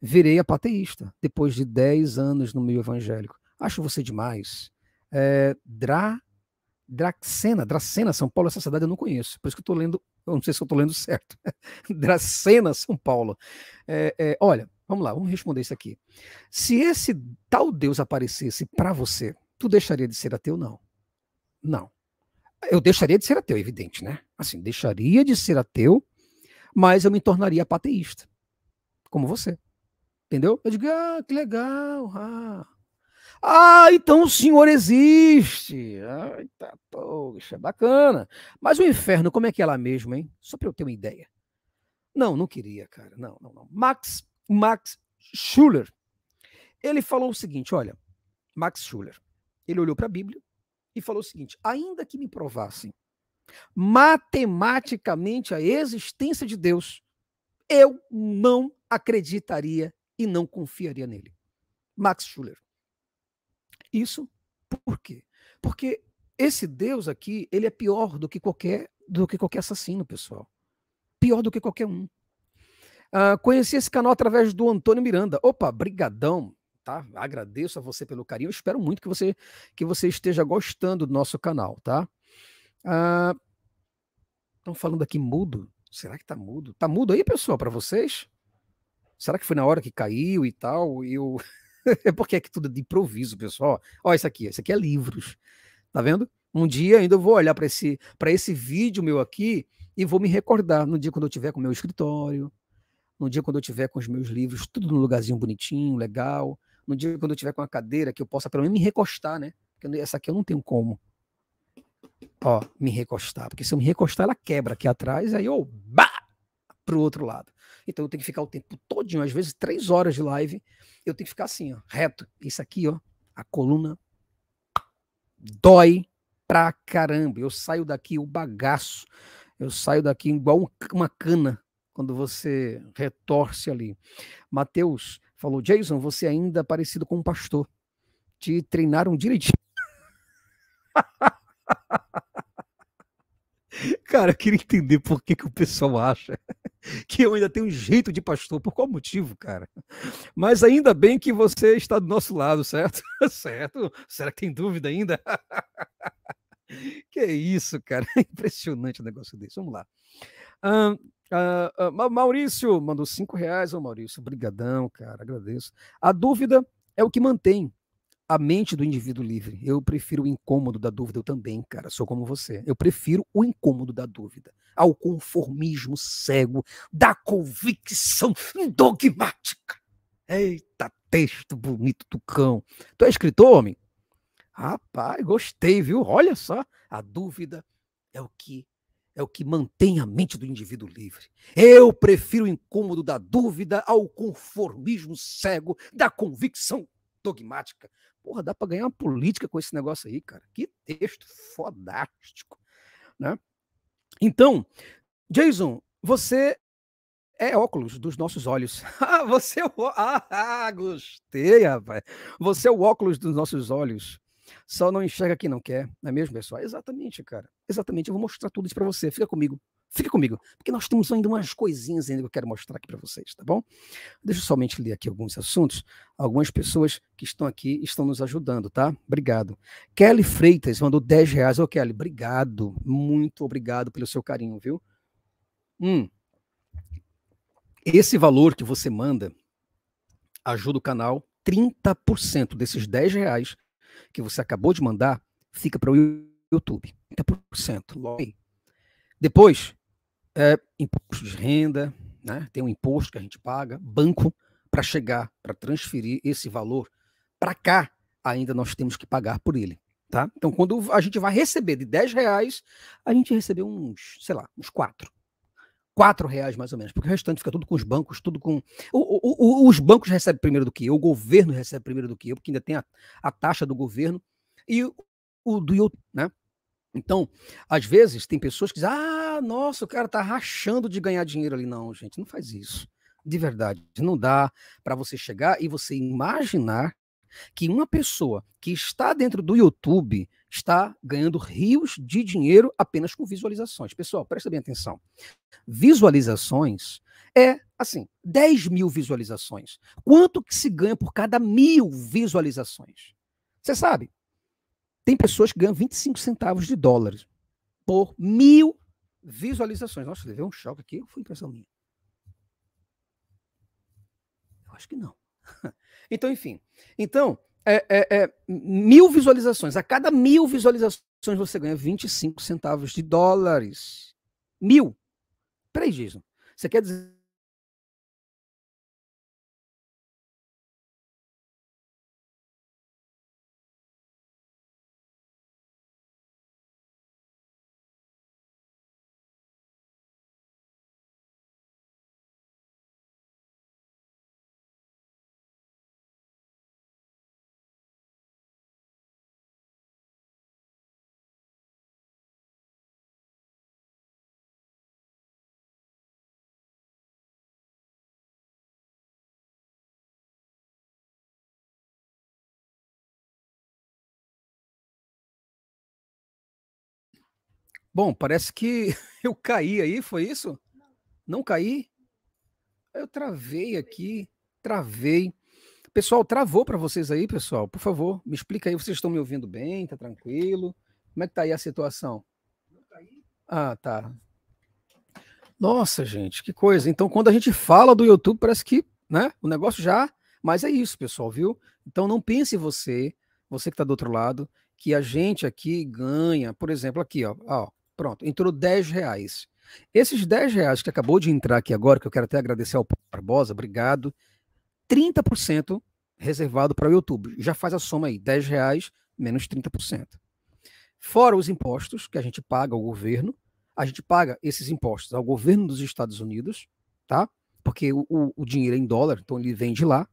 Virei apateísta, depois de 10 anos no meio evangélico. Acho você demais. É, Dra, Dracena, Dracena, São Paulo, essa cidade eu não conheço, por isso que eu estou lendo, eu não sei se eu estou lendo certo. Dracena, São Paulo. É, é, olha, Vamos lá, vamos responder isso aqui. Se esse tal Deus aparecesse para você, tu deixaria de ser ateu? Não. Não. Eu deixaria de ser ateu, é evidente, né? Assim, deixaria de ser ateu, mas eu me tornaria pateísta. Como você. Entendeu? Eu digo, ah, que legal. Ah, ah então o senhor existe. Ah, tá, poxa, é bacana. Mas o inferno, como é que é lá mesmo, hein? Só para eu ter uma ideia. Não, não queria, cara. Não, não, não. Max Max Schuller. Ele falou o seguinte: olha, Max Schuller, ele olhou para a Bíblia e falou o seguinte: ainda que me provassem matematicamente a existência de Deus, eu não acreditaria e não confiaria nele. Max Schuller. Isso por quê? Porque esse Deus aqui, ele é pior do que qualquer do que qualquer assassino, pessoal. Pior do que qualquer um. Uh, conheci esse canal através do Antônio Miranda. Opa, brigadão, tá? Agradeço a você pelo carinho. espero muito que você que você esteja gostando do nosso canal, tá? Estão ah, uh, falando aqui mudo. Será que tá mudo? Tá mudo aí, pessoal, para vocês? Será que foi na hora que caiu e tal? E eu... é porque é que tudo é de improviso, pessoal. Ó, isso aqui, isso aqui é livros. Tá vendo? Um dia ainda eu vou olhar para esse para esse vídeo meu aqui e vou me recordar no dia quando eu tiver com o meu escritório, no dia quando eu tiver com os meus livros, tudo num lugarzinho bonitinho, legal, no dia quando eu tiver com uma cadeira que eu possa pelo menos me recostar, né? Porque essa aqui eu não tenho como. Ó, me recostar, porque se eu me recostar ela quebra aqui atrás, aí eu bah, pro outro lado. Então eu tenho que ficar o tempo todinho, às vezes três horas de live, eu tenho que ficar assim, ó, reto. Isso aqui, ó, a coluna dói pra caramba. Eu saio daqui o bagaço. Eu saio daqui igual uma cana quando você retorce ali. Mateus falou: Jason, você ainda é parecido com um pastor. Te treinaram direitinho. Cara, eu queria entender por que, que o pessoal acha que eu ainda tenho um jeito de pastor. Por qual motivo, cara? Mas ainda bem que você está do nosso lado, certo? certo? Será que tem dúvida ainda? que é isso, cara? Impressionante o negócio desse. Vamos lá. Um, Uh, uh, Maurício mandou cinco reais, ô Maurício, brigadão, cara, agradeço. A dúvida é o que mantém a mente do indivíduo livre. Eu prefiro o incômodo da dúvida, eu também, cara, sou como você. Eu prefiro o incômodo da dúvida ao conformismo cego da convicção dogmática. Eita, texto bonito do cão. Tu é escritor, homem? Rapaz, gostei, viu? Olha só, a dúvida é o que é o que mantém a mente do indivíduo livre. Eu prefiro o incômodo da dúvida ao conformismo cego da convicção dogmática. Porra, dá para ganhar uma política com esse negócio aí, cara. Que texto fodástico, né? Então, Jason, você é óculos dos nossos olhos. Ah, você é o... ah, gostei, rapaz. Você é o óculos dos nossos olhos. Só não enxerga quem não quer, não é mesmo, pessoal? Exatamente, cara. Exatamente. Eu vou mostrar tudo isso para você. Fica comigo. Fica comigo, porque nós temos ainda umas coisinhas ainda que eu quero mostrar aqui para vocês, tá bom? Deixa eu somente ler aqui alguns assuntos. Algumas pessoas que estão aqui estão nos ajudando, tá? Obrigado. Kelly Freitas mandou 10 reais. Ô, Kelly, obrigado. Muito obrigado pelo seu carinho, viu? Hum. Esse valor que você manda ajuda o canal. 30% desses 10 reais que você acabou de mandar fica para o YouTube, 30%. Depois, é, imposto de renda, né? tem um imposto que a gente paga, banco, para chegar, para transferir esse valor para cá, ainda nós temos que pagar por ele. Tá? Então, quando a gente vai receber de 10 reais, a gente recebeu uns, sei lá, uns 4 quatro reais mais ou menos, porque o restante fica tudo com os bancos, tudo com. O, o, o, os bancos recebem primeiro do que eu, o governo recebe primeiro do que eu, porque ainda tem a, a taxa do governo e o do YouTube, né? Então, às vezes, tem pessoas que dizem: ah, nossa, o cara tá rachando de ganhar dinheiro ali. Não, gente, não faz isso. De verdade, não dá para você chegar e você imaginar que uma pessoa que está dentro do YouTube está ganhando rios de dinheiro apenas com visualizações. Pessoal, presta bem atenção. Visualizações é, assim, 10 mil visualizações. Quanto que se ganha por cada mil visualizações? Você sabe, tem pessoas que ganham 25 centavos de dólares por mil visualizações. Nossa, levei um choque aqui, foi impressão minha. Eu acho que não. Então, enfim. Então, é, é, é, mil visualizações. A cada mil visualizações você ganha 25 centavos de dólares. Mil. Peraí, Jason. Você quer dizer Bom, parece que eu caí aí, foi isso? Não caí? Eu travei aqui, travei. Pessoal, travou para vocês aí, pessoal? Por favor, me explica aí, vocês estão me ouvindo bem? Tá tranquilo? Como é que tá aí a situação? Ah, tá. Nossa, gente, que coisa. Então, quando a gente fala do YouTube, parece que, né, o negócio já, mas é isso, pessoal, viu? Então não pense você, você que está do outro lado, que a gente aqui ganha, por exemplo, aqui, ó, ó Pronto, entrou 10 reais. Esses 10 reais que acabou de entrar aqui agora, que eu quero até agradecer ao Barbosa, obrigado. 30% reservado para o YouTube. Já faz a soma aí, 10 reais menos 30%. Fora os impostos que a gente paga ao governo, a gente paga esses impostos ao governo dos Estados Unidos, tá? Porque o, o, o dinheiro é em dólar, então ele vem de lá.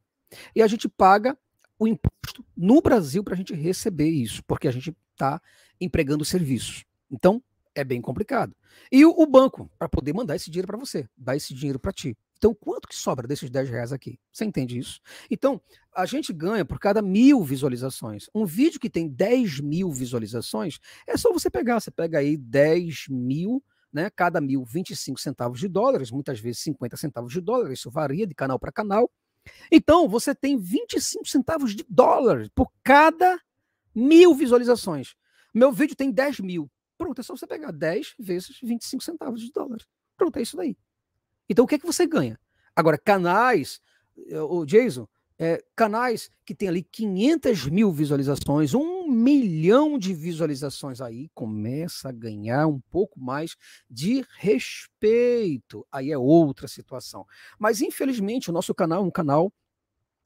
E a gente paga o imposto no Brasil para a gente receber isso, porque a gente está empregando serviços. Então, é bem complicado. E o, o banco, para poder mandar esse dinheiro para você, dar esse dinheiro para ti. Então, quanto que sobra desses 10 reais aqui? Você entende isso? Então, a gente ganha por cada mil visualizações. Um vídeo que tem 10 mil visualizações, é só você pegar. Você pega aí 10 mil né? Cada mil, 25 centavos de dólares, muitas vezes 50 centavos de dólares, isso varia de canal para canal. Então, você tem 25 centavos de dólares por cada mil visualizações. Meu vídeo tem 10 mil. Pronto, é só você pegar 10 vezes 25 centavos de dólar. Pronto, é isso daí. Então o que é que você ganha? Agora, canais, o eh, Jason, é, canais que tem ali 500 mil visualizações, um milhão de visualizações, aí começa a ganhar um pouco mais de respeito. Aí é outra situação. Mas, infelizmente, o nosso canal é um canal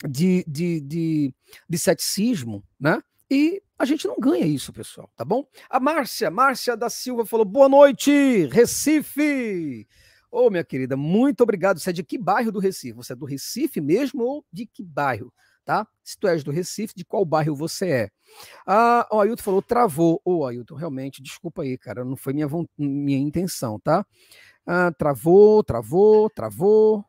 de, de, de, de ceticismo, né? E a gente não ganha isso, pessoal, tá bom? A Márcia, Márcia da Silva falou: boa noite, Recife! Ô, oh, minha querida, muito obrigado. Você é de que bairro do Recife? Você é do Recife mesmo ou de que bairro? Tá? Se tu és do Recife, de qual bairro você é? Ah, o Ailton falou, travou. Ô, oh, Ailton, realmente, desculpa aí, cara, não foi minha, minha intenção, tá? Ah, travou, travou, travou.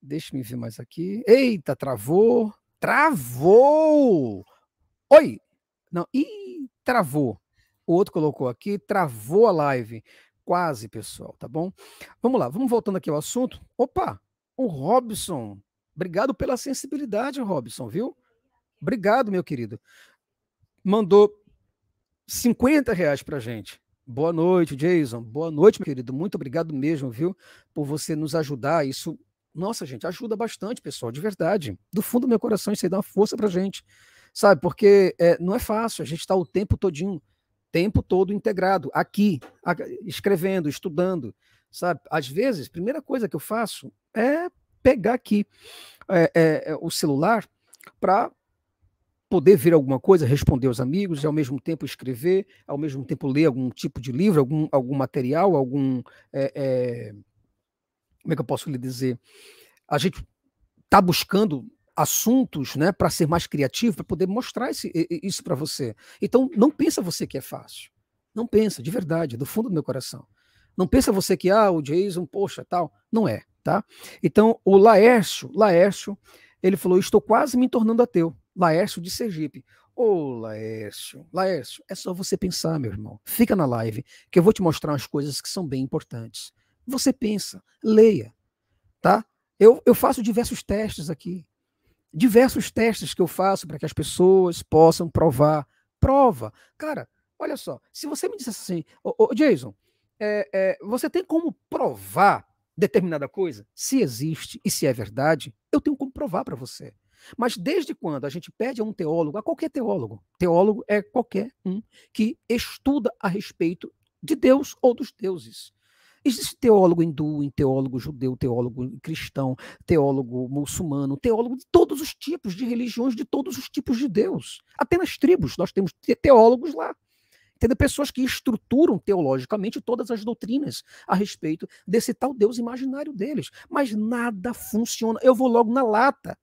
Deixa me ver mais aqui. Eita, travou. Travou! Oi, não, e travou. O outro colocou aqui, travou a live. Quase, pessoal, tá bom? Vamos lá, vamos voltando aqui ao assunto. Opa, o Robson. Obrigado pela sensibilidade, Robson, viu? Obrigado, meu querido. Mandou 50 reais pra gente. Boa noite, Jason. Boa noite, meu querido. Muito obrigado mesmo, viu, por você nos ajudar. Isso, nossa, gente, ajuda bastante, pessoal, de verdade. Do fundo do meu coração, isso aí dá uma força pra gente sabe? Porque é, não é fácil, a gente está o tempo todinho, tempo todo integrado, aqui, escrevendo, estudando, sabe? Às vezes, primeira coisa que eu faço é pegar aqui é, é, o celular para poder ver alguma coisa, responder aos amigos, e ao mesmo tempo escrever, ao mesmo tempo ler algum tipo de livro, algum, algum material, algum. É, é, como é que eu posso lhe dizer? A gente está buscando assuntos, né, para ser mais criativo, para poder mostrar esse, isso para você. Então, não pensa você que é fácil. Não pensa, de verdade, do fundo do meu coração. Não pensa você que ah, o Jason, poxa, tal, não é, tá? Então, o Laércio, Laércio, ele falou: "Estou quase me tornando ateu". Laércio de Sergipe. Ô, Laércio, Laércio, é só você pensar, meu irmão. Fica na live, que eu vou te mostrar umas coisas que são bem importantes. Você pensa, leia, tá? Eu, eu faço diversos testes aqui diversos testes que eu faço para que as pessoas possam provar. Prova. Cara, olha só, se você me dissesse assim, Jason, é, é, você tem como provar determinada coisa? Se existe e se é verdade, eu tenho como provar para você. Mas desde quando a gente pede a um teólogo, a qualquer teólogo, teólogo é qualquer um que estuda a respeito de Deus ou dos deuses. Existe teólogo hindu, teólogo judeu, teólogo cristão, teólogo muçulmano, teólogo de todos os tipos de religiões, de todos os tipos de Deus. Até nas tribos, nós temos teólogos lá. Entendeu? Pessoas que estruturam teologicamente todas as doutrinas a respeito desse tal Deus imaginário deles. Mas nada funciona. Eu vou logo na lata.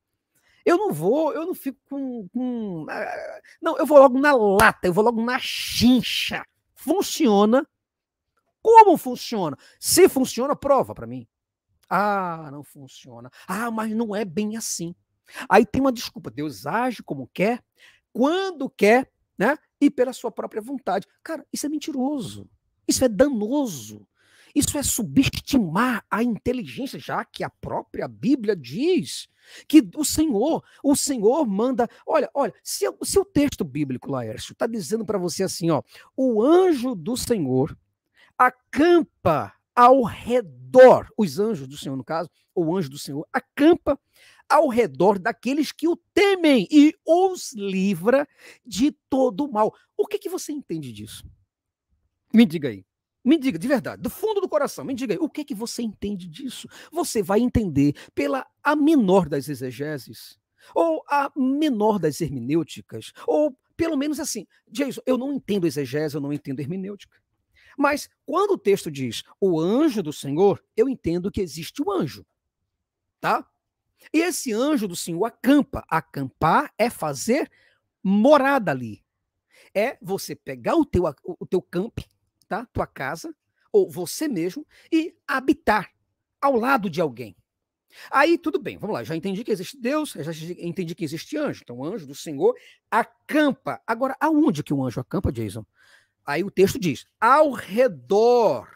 Eu não vou, eu não fico com. com ah, não, eu vou logo na lata, eu vou logo na chincha. Funciona como funciona? Se funciona, prova para mim. Ah, não funciona. Ah, mas não é bem assim. Aí tem uma desculpa. Deus age como quer, quando quer, né? E pela sua própria vontade. Cara, isso é mentiroso. Isso é danoso. Isso é subestimar a inteligência, já que a própria Bíblia diz que o Senhor, o Senhor manda. Olha, olha, se, o texto bíblico, Laércio, está dizendo para você assim, ó, o anjo do Senhor acampa ao redor, os anjos do Senhor, no caso, ou o anjo do Senhor, acampa ao redor daqueles que o temem e os livra de todo o mal. O que, que você entende disso? Me diga aí. Me diga, de verdade, do fundo do coração, me diga aí, o que que você entende disso? Você vai entender pela a menor das exegeses, ou a menor das hermenêuticas, ou pelo menos assim, Jason, eu não entendo exegese, eu não entendo hermenêutica. Mas quando o texto diz o anjo do Senhor, eu entendo que existe o um anjo. Tá? E esse anjo do Senhor acampa. Acampar é fazer morada ali. É você pegar o teu, o teu camp, tá? Tua casa, ou você mesmo, e habitar ao lado de alguém. Aí, tudo bem, vamos lá, já entendi que existe Deus, já entendi que existe anjo. Então, o anjo do Senhor acampa. Agora, aonde que o anjo acampa, Jason? Aí o texto diz: ao redor.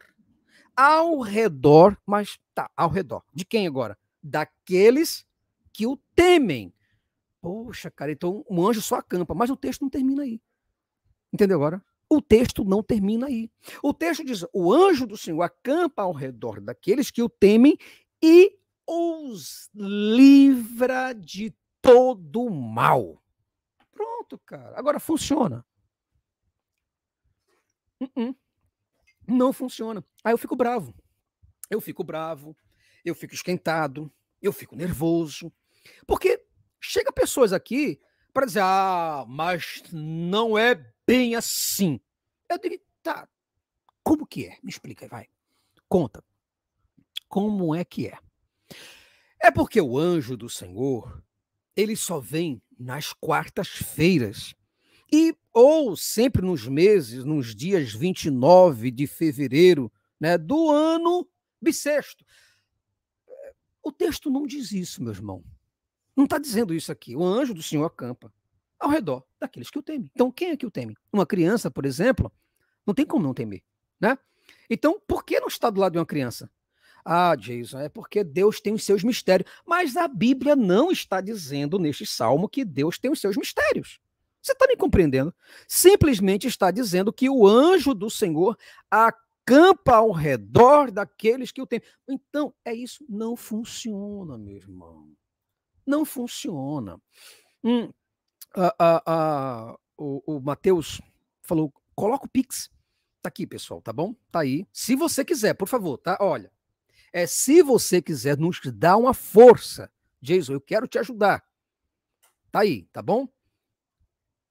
Ao redor, mas tá, ao redor. De quem agora? Daqueles que o temem. Poxa, cara, então um anjo só acampa. Mas o texto não termina aí. Entendeu agora? O texto não termina aí. O texto diz: o anjo do Senhor acampa ao redor daqueles que o temem e os livra de todo mal. Pronto, cara. Agora funciona. Uh -uh. Não funciona. Aí eu fico bravo. Eu fico bravo, eu fico esquentado, eu fico nervoso. Porque chega pessoas aqui para dizer: ah, mas não é bem assim. Eu digo: tá, como que é? Me explica aí, vai. Conta. Como é que é? É porque o anjo do Senhor, ele só vem nas quartas-feiras. E ou sempre nos meses, nos dias 29 de fevereiro né, do ano bissexto. O texto não diz isso, meu irmão. Não está dizendo isso aqui. O anjo do Senhor acampa ao redor daqueles que o temem. Então, quem é que o teme? Uma criança, por exemplo, não tem como não temer, né? Então, por que não está do lado de uma criança? Ah, Jason, é porque Deus tem os seus mistérios. Mas a Bíblia não está dizendo neste salmo que Deus tem os seus mistérios. Você está me compreendendo? Simplesmente está dizendo que o anjo do Senhor acampa ao redor daqueles que o têm. Então, é isso. Não funciona, meu irmão. Não funciona. Hum, a, a, a, o, o Mateus falou: coloca o Pix. Tá aqui, pessoal, tá bom? Tá aí. Se você quiser, por favor, tá? Olha. É se você quiser nos dar uma força. Jesus, eu quero te ajudar. Tá aí, tá bom?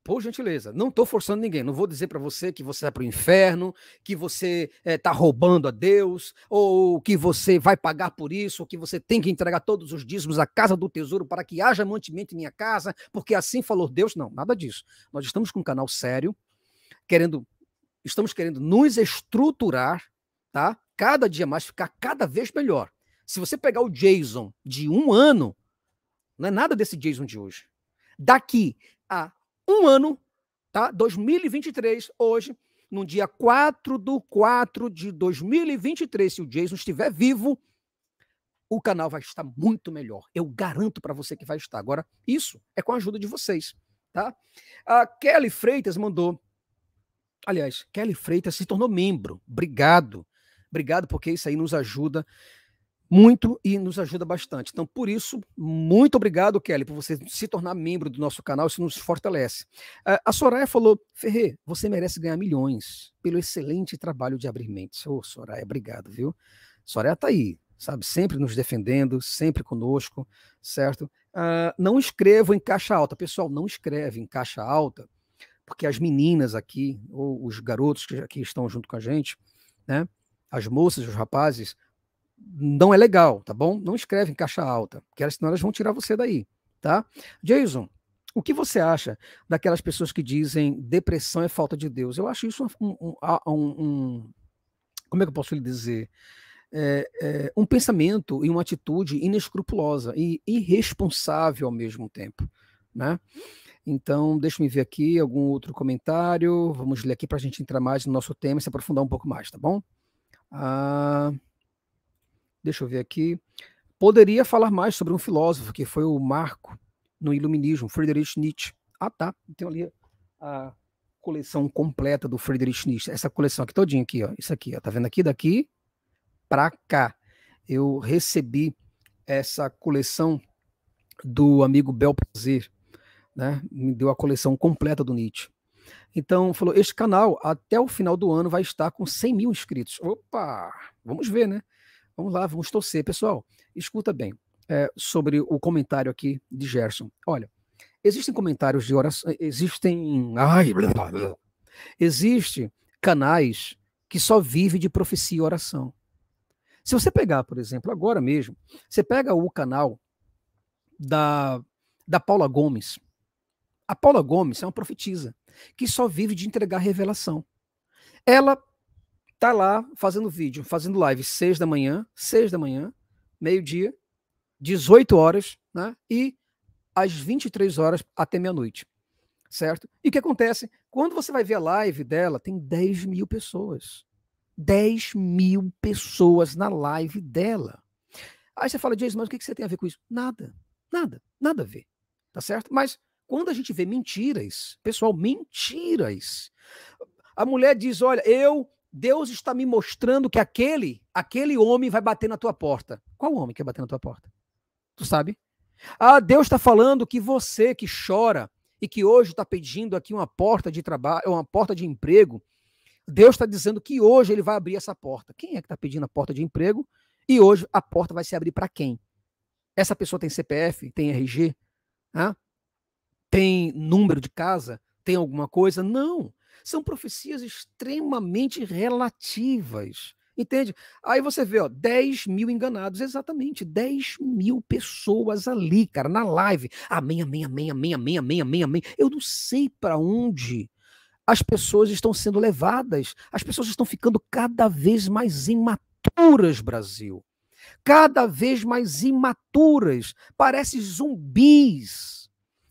Por gentileza, não estou forçando ninguém. Não vou dizer para você que você vai tá para o inferno, que você está eh, é, roubando a Deus, ou que você vai pagar por isso, ou que você tem que entregar todos os dízimos à casa do tesouro para que haja mantimento em minha casa, porque assim falou Deus. Não, nada disso. Nós estamos com um canal sério, querendo, estamos querendo nos estruturar, tá? Cada dia mais ficar cada vez melhor. Se você pegar o Jason de um ano, não é nada desse Jason de hoje. Daqui a um ano, tá? 2023, hoje, no dia 4 do 4 de 2023, se o Jason estiver vivo, o canal vai estar muito melhor. Eu garanto para você que vai estar. Agora, isso é com a ajuda de vocês, tá? A Kelly Freitas mandou. Aliás, Kelly Freitas se tornou membro. Obrigado. Obrigado, porque isso aí nos ajuda muito e nos ajuda bastante. Então, por isso, muito obrigado, Kelly, por você se tornar membro do nosso canal, isso nos fortalece. Ah, a Soraya falou: Ferre, você merece ganhar milhões pelo excelente trabalho de abrir mentes. Ô, oh, Soraya, obrigado, viu? Soraya tá aí, sabe? Sempre nos defendendo, sempre conosco, certo? Uh, não escrevo em caixa alta. Pessoal, não escreve em caixa alta, porque as meninas aqui, ou os garotos que aqui estão junto com a gente, né? As moças, os rapazes, não é legal, tá bom? Não escreve em caixa alta, porque senão elas vão tirar você daí, tá? Jason, o que você acha daquelas pessoas que dizem depressão é falta de Deus? Eu acho isso um, um, um como é que eu posso lhe dizer? É, é, um pensamento e uma atitude inescrupulosa e irresponsável ao mesmo tempo, né? Então, deixa me ver aqui algum outro comentário. Vamos ler aqui para a gente entrar mais no nosso tema e se aprofundar um pouco mais, tá bom? Ah deixa eu ver aqui, poderia falar mais sobre um filósofo que foi o marco no iluminismo, Friedrich Nietzsche. Ah, tá, tem então, ali a coleção completa do Friedrich Nietzsche, essa coleção aqui todinha aqui, ó, isso aqui, ó, tá vendo aqui daqui para cá. Eu recebi essa coleção do amigo Bel Prazer, né? Me deu a coleção completa do Nietzsche. Então, falou: este canal até o final do ano vai estar com 100 mil inscritos. Opa, vamos ver, né? Vamos lá, vamos torcer. Pessoal, escuta bem é, sobre o comentário aqui de Gerson. Olha, existem comentários de oração, existem. Ai, blá, blá, blá. Existe canais que só vivem de profecia e oração. Se você pegar, por exemplo, agora mesmo, você pega o canal da, da Paula Gomes. A Paula Gomes é uma profetisa que só vive de entregar revelação. Ela tá lá fazendo vídeo, fazendo live seis da manhã, seis da manhã, meio-dia, 18 horas, né? E às 23 horas até meia-noite, certo? E o que acontece? Quando você vai ver a live dela, tem 10 mil pessoas. 10 mil pessoas na live dela. Aí você fala, Jason, mas o que você tem a ver com isso? Nada, nada, nada a ver, tá certo? Mas quando a gente vê mentiras, pessoal, mentiras. A mulher diz, olha, eu Deus está me mostrando que aquele, aquele homem vai bater na tua porta. Qual homem que vai bater na tua porta? Tu sabe? Ah, Deus está falando que você que chora e que hoje está pedindo aqui uma porta de trabalho, uma porta de emprego, Deus está dizendo que hoje ele vai abrir essa porta. Quem é que está pedindo a porta de emprego? E hoje a porta vai se abrir para quem? Essa pessoa tem CPF, tem RG, tem número de casa, tem alguma coisa? Não. São profecias extremamente relativas. Entende? Aí você vê, ó, 10 mil enganados, exatamente, 10 mil pessoas ali, cara, na live. Amém, amém, amém, amém, amém, amém, amém, amém. Eu não sei para onde as pessoas estão sendo levadas, as pessoas estão ficando cada vez mais imaturas, Brasil. Cada vez mais imaturas, parece zumbis.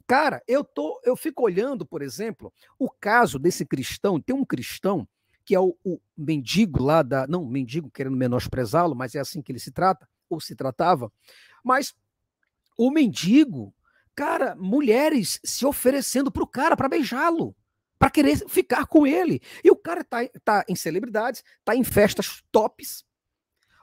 Cara, eu tô, eu fico olhando, por exemplo, o caso desse cristão, tem um cristão que é o, o mendigo lá da, não, mendigo querendo menosprezá-lo, mas é assim que ele se trata ou se tratava. Mas o mendigo, cara, mulheres se oferecendo pro cara para beijá-lo, para querer ficar com ele. E o cara tá, tá em celebridades, tá em festas tops.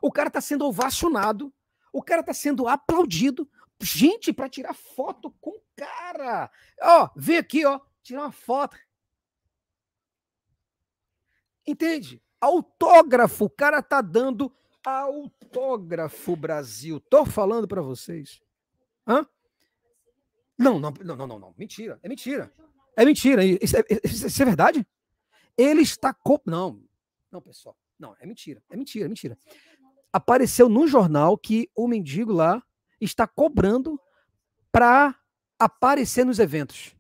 O cara tá sendo ovacionado, o cara tá sendo aplaudido, gente para tirar foto com Cara, ó, vem aqui, ó, tirar uma foto. Entende? Autógrafo, o cara tá dando autógrafo Brasil. Tô falando para vocês. Hã? Não, não, não, não, não, mentira. É mentira. É mentira. É, é, isso é, isso é verdade? Ele está não. Não, pessoal. Não, é mentira. É mentira, é mentira. Apareceu no jornal que o mendigo lá está cobrando para aparecer nos eventos.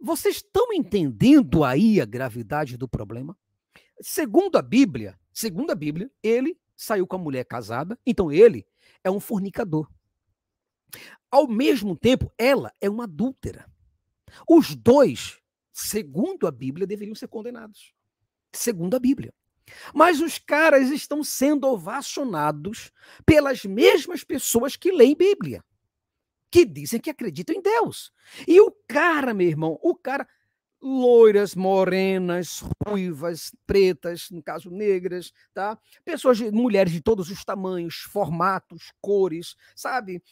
Vocês estão entendendo aí a gravidade do problema? Segundo a Bíblia, segundo a Bíblia, ele saiu com a mulher casada, então ele é um fornicador. Ao mesmo tempo, ela é uma adúltera. Os dois, segundo a Bíblia, deveriam ser condenados. Segundo a Bíblia. Mas os caras estão sendo ovacionados pelas mesmas pessoas que leem Bíblia que dizem que acreditam em Deus. E o cara, meu irmão, o cara, loiras, morenas, ruivas, pretas, no caso negras, tá? Pessoas, de, mulheres de todos os tamanhos, formatos, cores, sabe?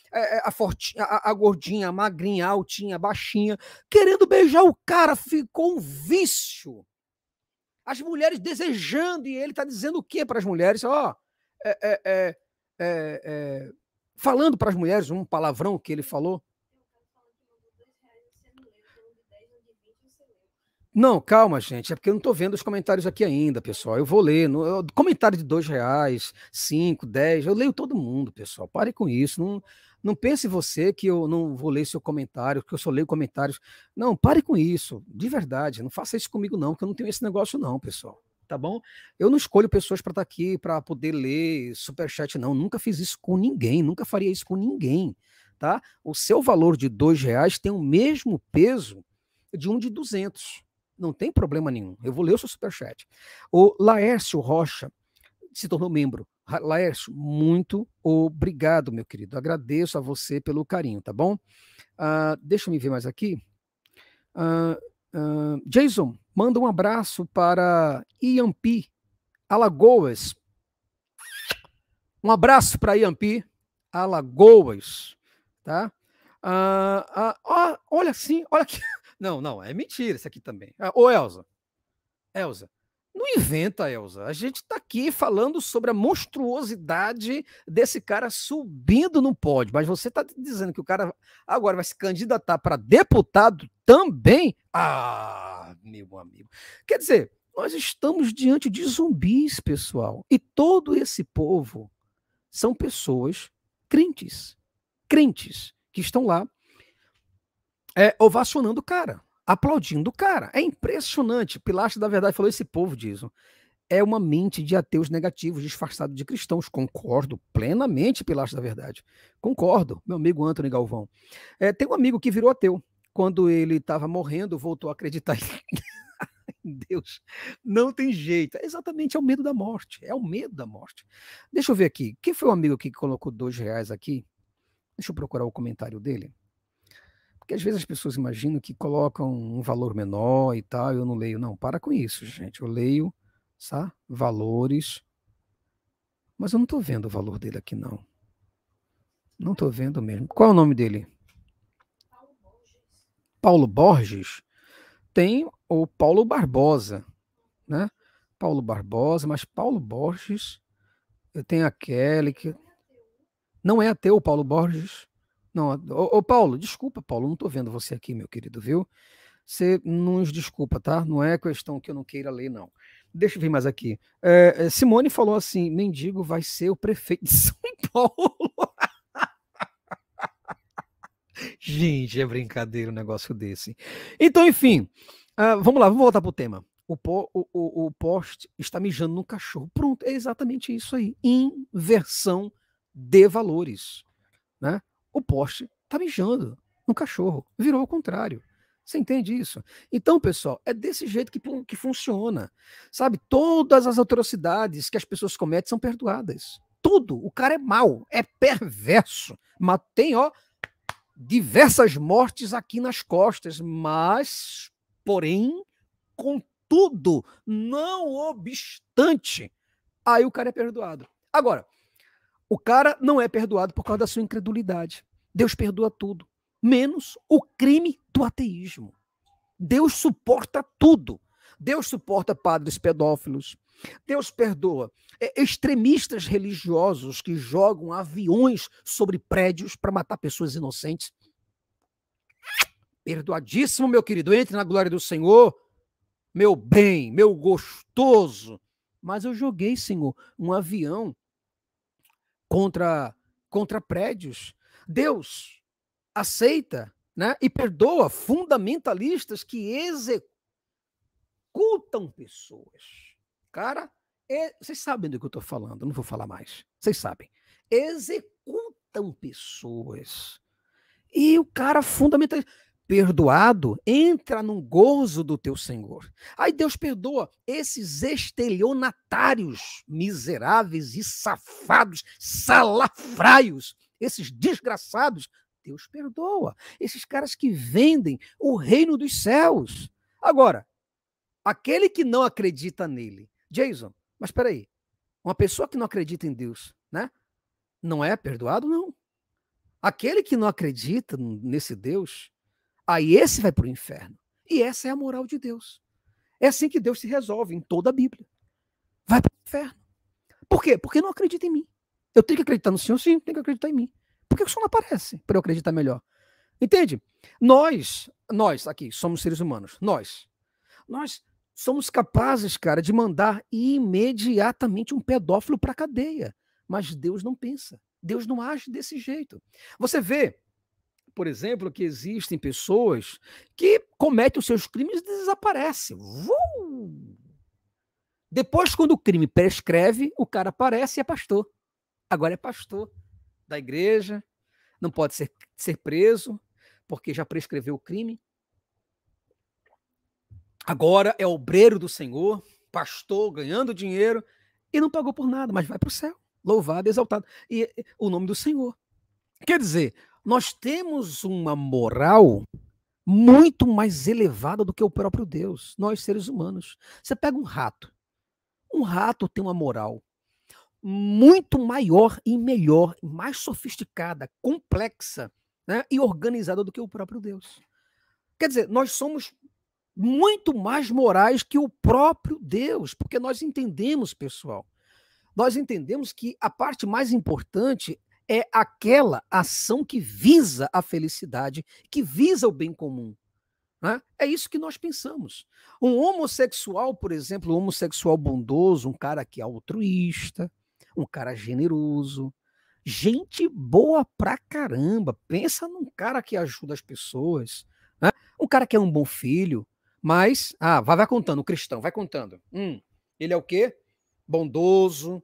A, fortinha, a, a gordinha, a magrinha, a altinha, a baixinha, querendo beijar o cara, ficou um vício. As mulheres desejando, e ele está dizendo o quê para as mulheres? Ó, oh, é, é, é, é falando para as mulheres um palavrão que ele falou. Não, calma, gente. É porque eu não estou vendo os comentários aqui ainda, pessoal. Eu vou ler. No, comentário de dois reais, cinco, dez. Eu leio todo mundo, pessoal. Pare com isso. Não, não pense você que eu não vou ler seu comentário, que eu só leio comentários. Não, pare com isso. De verdade. Não faça isso comigo, não, que eu não tenho esse negócio, não, pessoal tá bom? Eu não escolho pessoas para estar tá aqui para poder ler superchat, não. Nunca fiz isso com ninguém, nunca faria isso com ninguém, tá? O seu valor de dois reais tem o mesmo peso de um de duzentos. Não tem problema nenhum. Eu vou ler o seu superchat. O Laércio Rocha se tornou membro. Laércio, muito obrigado, meu querido. Agradeço a você pelo carinho, tá bom? Uh, deixa eu me ver mais aqui. Uh, uh, Jason, Manda um abraço para Iampi, Alagoas. Um abraço para Iampi, Alagoas, tá? Ah, ah, olha assim, olha aqui. Não, não, é mentira isso aqui também. Ah, ô, Elza. Elza, não inventa, Elza. A gente está aqui falando sobre a monstruosidade desse cara subindo no pódio, mas você está dizendo que o cara agora vai se candidatar para deputado também? Ah, meu amigo. Quer dizer, nós estamos diante de zumbis, pessoal. E todo esse povo são pessoas crentes. Crentes que estão lá é, ovacionando o cara aplaudindo o cara. É impressionante. Pilastro da Verdade falou: esse povo, diz, é uma mente de ateus negativos disfarçado de cristãos. Concordo plenamente, Pilastro da Verdade. Concordo, meu amigo Antônio Galvão. É, tem um amigo que virou ateu. Quando ele estava morrendo, voltou a acreditar em Deus. Não tem jeito. É exatamente, é o medo da morte. É o medo da morte. Deixa eu ver aqui. Quem foi o amigo que colocou dois reais aqui? Deixa eu procurar o comentário dele. Porque às vezes as pessoas imaginam que colocam um valor menor e tal, eu não leio. Não, para com isso, gente. Eu leio, sabe? Valores. Mas eu não estou vendo o valor dele aqui, não. Não estou vendo mesmo. Qual é o nome dele? Paulo Borges. Paulo Borges? Tem o Paulo Barbosa, né? Paulo Barbosa, mas Paulo Borges, eu tenho a Kelly que não é ateu o Paulo Borges. Não, ô, ô, Paulo, desculpa, Paulo, não estou vendo você aqui, meu querido, viu? Você nos desculpa, tá? Não é questão que eu não queira ler, não. Deixa eu ver mais aqui. É, é Simone falou assim: mendigo vai ser o prefeito de São Paulo. Gente, é brincadeira um negócio desse. Então, enfim, uh, vamos lá, vamos voltar pro tema. O, po, o, o, o está mijando no cachorro. Pronto, é exatamente isso aí. Inversão de valores. Né? o poste está mijando no cachorro. Virou ao contrário. Você entende isso? Então, pessoal, é desse jeito que, que funciona. Sabe? Todas as atrocidades que as pessoas cometem são perdoadas. Tudo. O cara é mau, é perverso. Mas tem, ó, diversas mortes aqui nas costas. Mas, porém, contudo, não obstante, aí o cara é perdoado. Agora, o cara não é perdoado por causa da sua incredulidade. Deus perdoa tudo, menos o crime do ateísmo. Deus suporta tudo. Deus suporta padres pedófilos. Deus perdoa é, extremistas religiosos que jogam aviões sobre prédios para matar pessoas inocentes. Perdoadíssimo, meu querido, entre na glória do Senhor, meu bem, meu gostoso. Mas eu joguei, Senhor, um avião contra contra prédios Deus aceita né, e perdoa fundamentalistas que executam pessoas. Cara, é, vocês sabem do que eu estou falando, não vou falar mais. Vocês sabem. Executam pessoas. E o cara fundamentalista perdoado, entra no gozo do teu Senhor. Aí Deus perdoa esses estelionatários miseráveis e safados, salafraios esses desgraçados, Deus perdoa. Esses caras que vendem o reino dos céus. Agora, aquele que não acredita nele, Jason, mas espera aí, uma pessoa que não acredita em Deus, né? Não é perdoado, não. Aquele que não acredita nesse Deus, aí esse vai para o inferno. E essa é a moral de Deus. É assim que Deus se resolve em toda a Bíblia. Vai para o inferno. Por quê? Porque não acredita em mim. Eu tenho que acreditar no Senhor, sim, tenho que acreditar em mim. Por que o Senhor não aparece para eu acreditar melhor? Entende? Nós, nós aqui, somos seres humanos. Nós. Nós somos capazes, cara, de mandar imediatamente um pedófilo para a cadeia. Mas Deus não pensa. Deus não age desse jeito. Você vê, por exemplo, que existem pessoas que cometem os seus crimes e desaparecem. Vum! Depois, quando o crime prescreve, o cara aparece e é pastor agora é pastor da igreja, não pode ser, ser preso, porque já prescreveu o crime. Agora é obreiro do Senhor, pastor, ganhando dinheiro, e não pagou por nada, mas vai para o céu, louvado, exaltado. E o nome do Senhor. Quer dizer, nós temos uma moral muito mais elevada do que o próprio Deus, nós seres humanos. Você pega um rato. Um rato tem uma moral muito maior e melhor, mais sofisticada, complexa né, e organizada do que o próprio Deus. Quer dizer, nós somos muito mais morais que o próprio Deus, porque nós entendemos, pessoal, nós entendemos que a parte mais importante é aquela ação que visa a felicidade, que visa o bem comum. Né? É isso que nós pensamos. Um homossexual, por exemplo, um homossexual bondoso, um cara que é altruísta, um cara generoso, gente boa pra caramba. Pensa num cara que ajuda as pessoas, né? um cara que é um bom filho, mas ah, vai, vai contando, o cristão, vai contando. Hum, ele é o quê? Bondoso.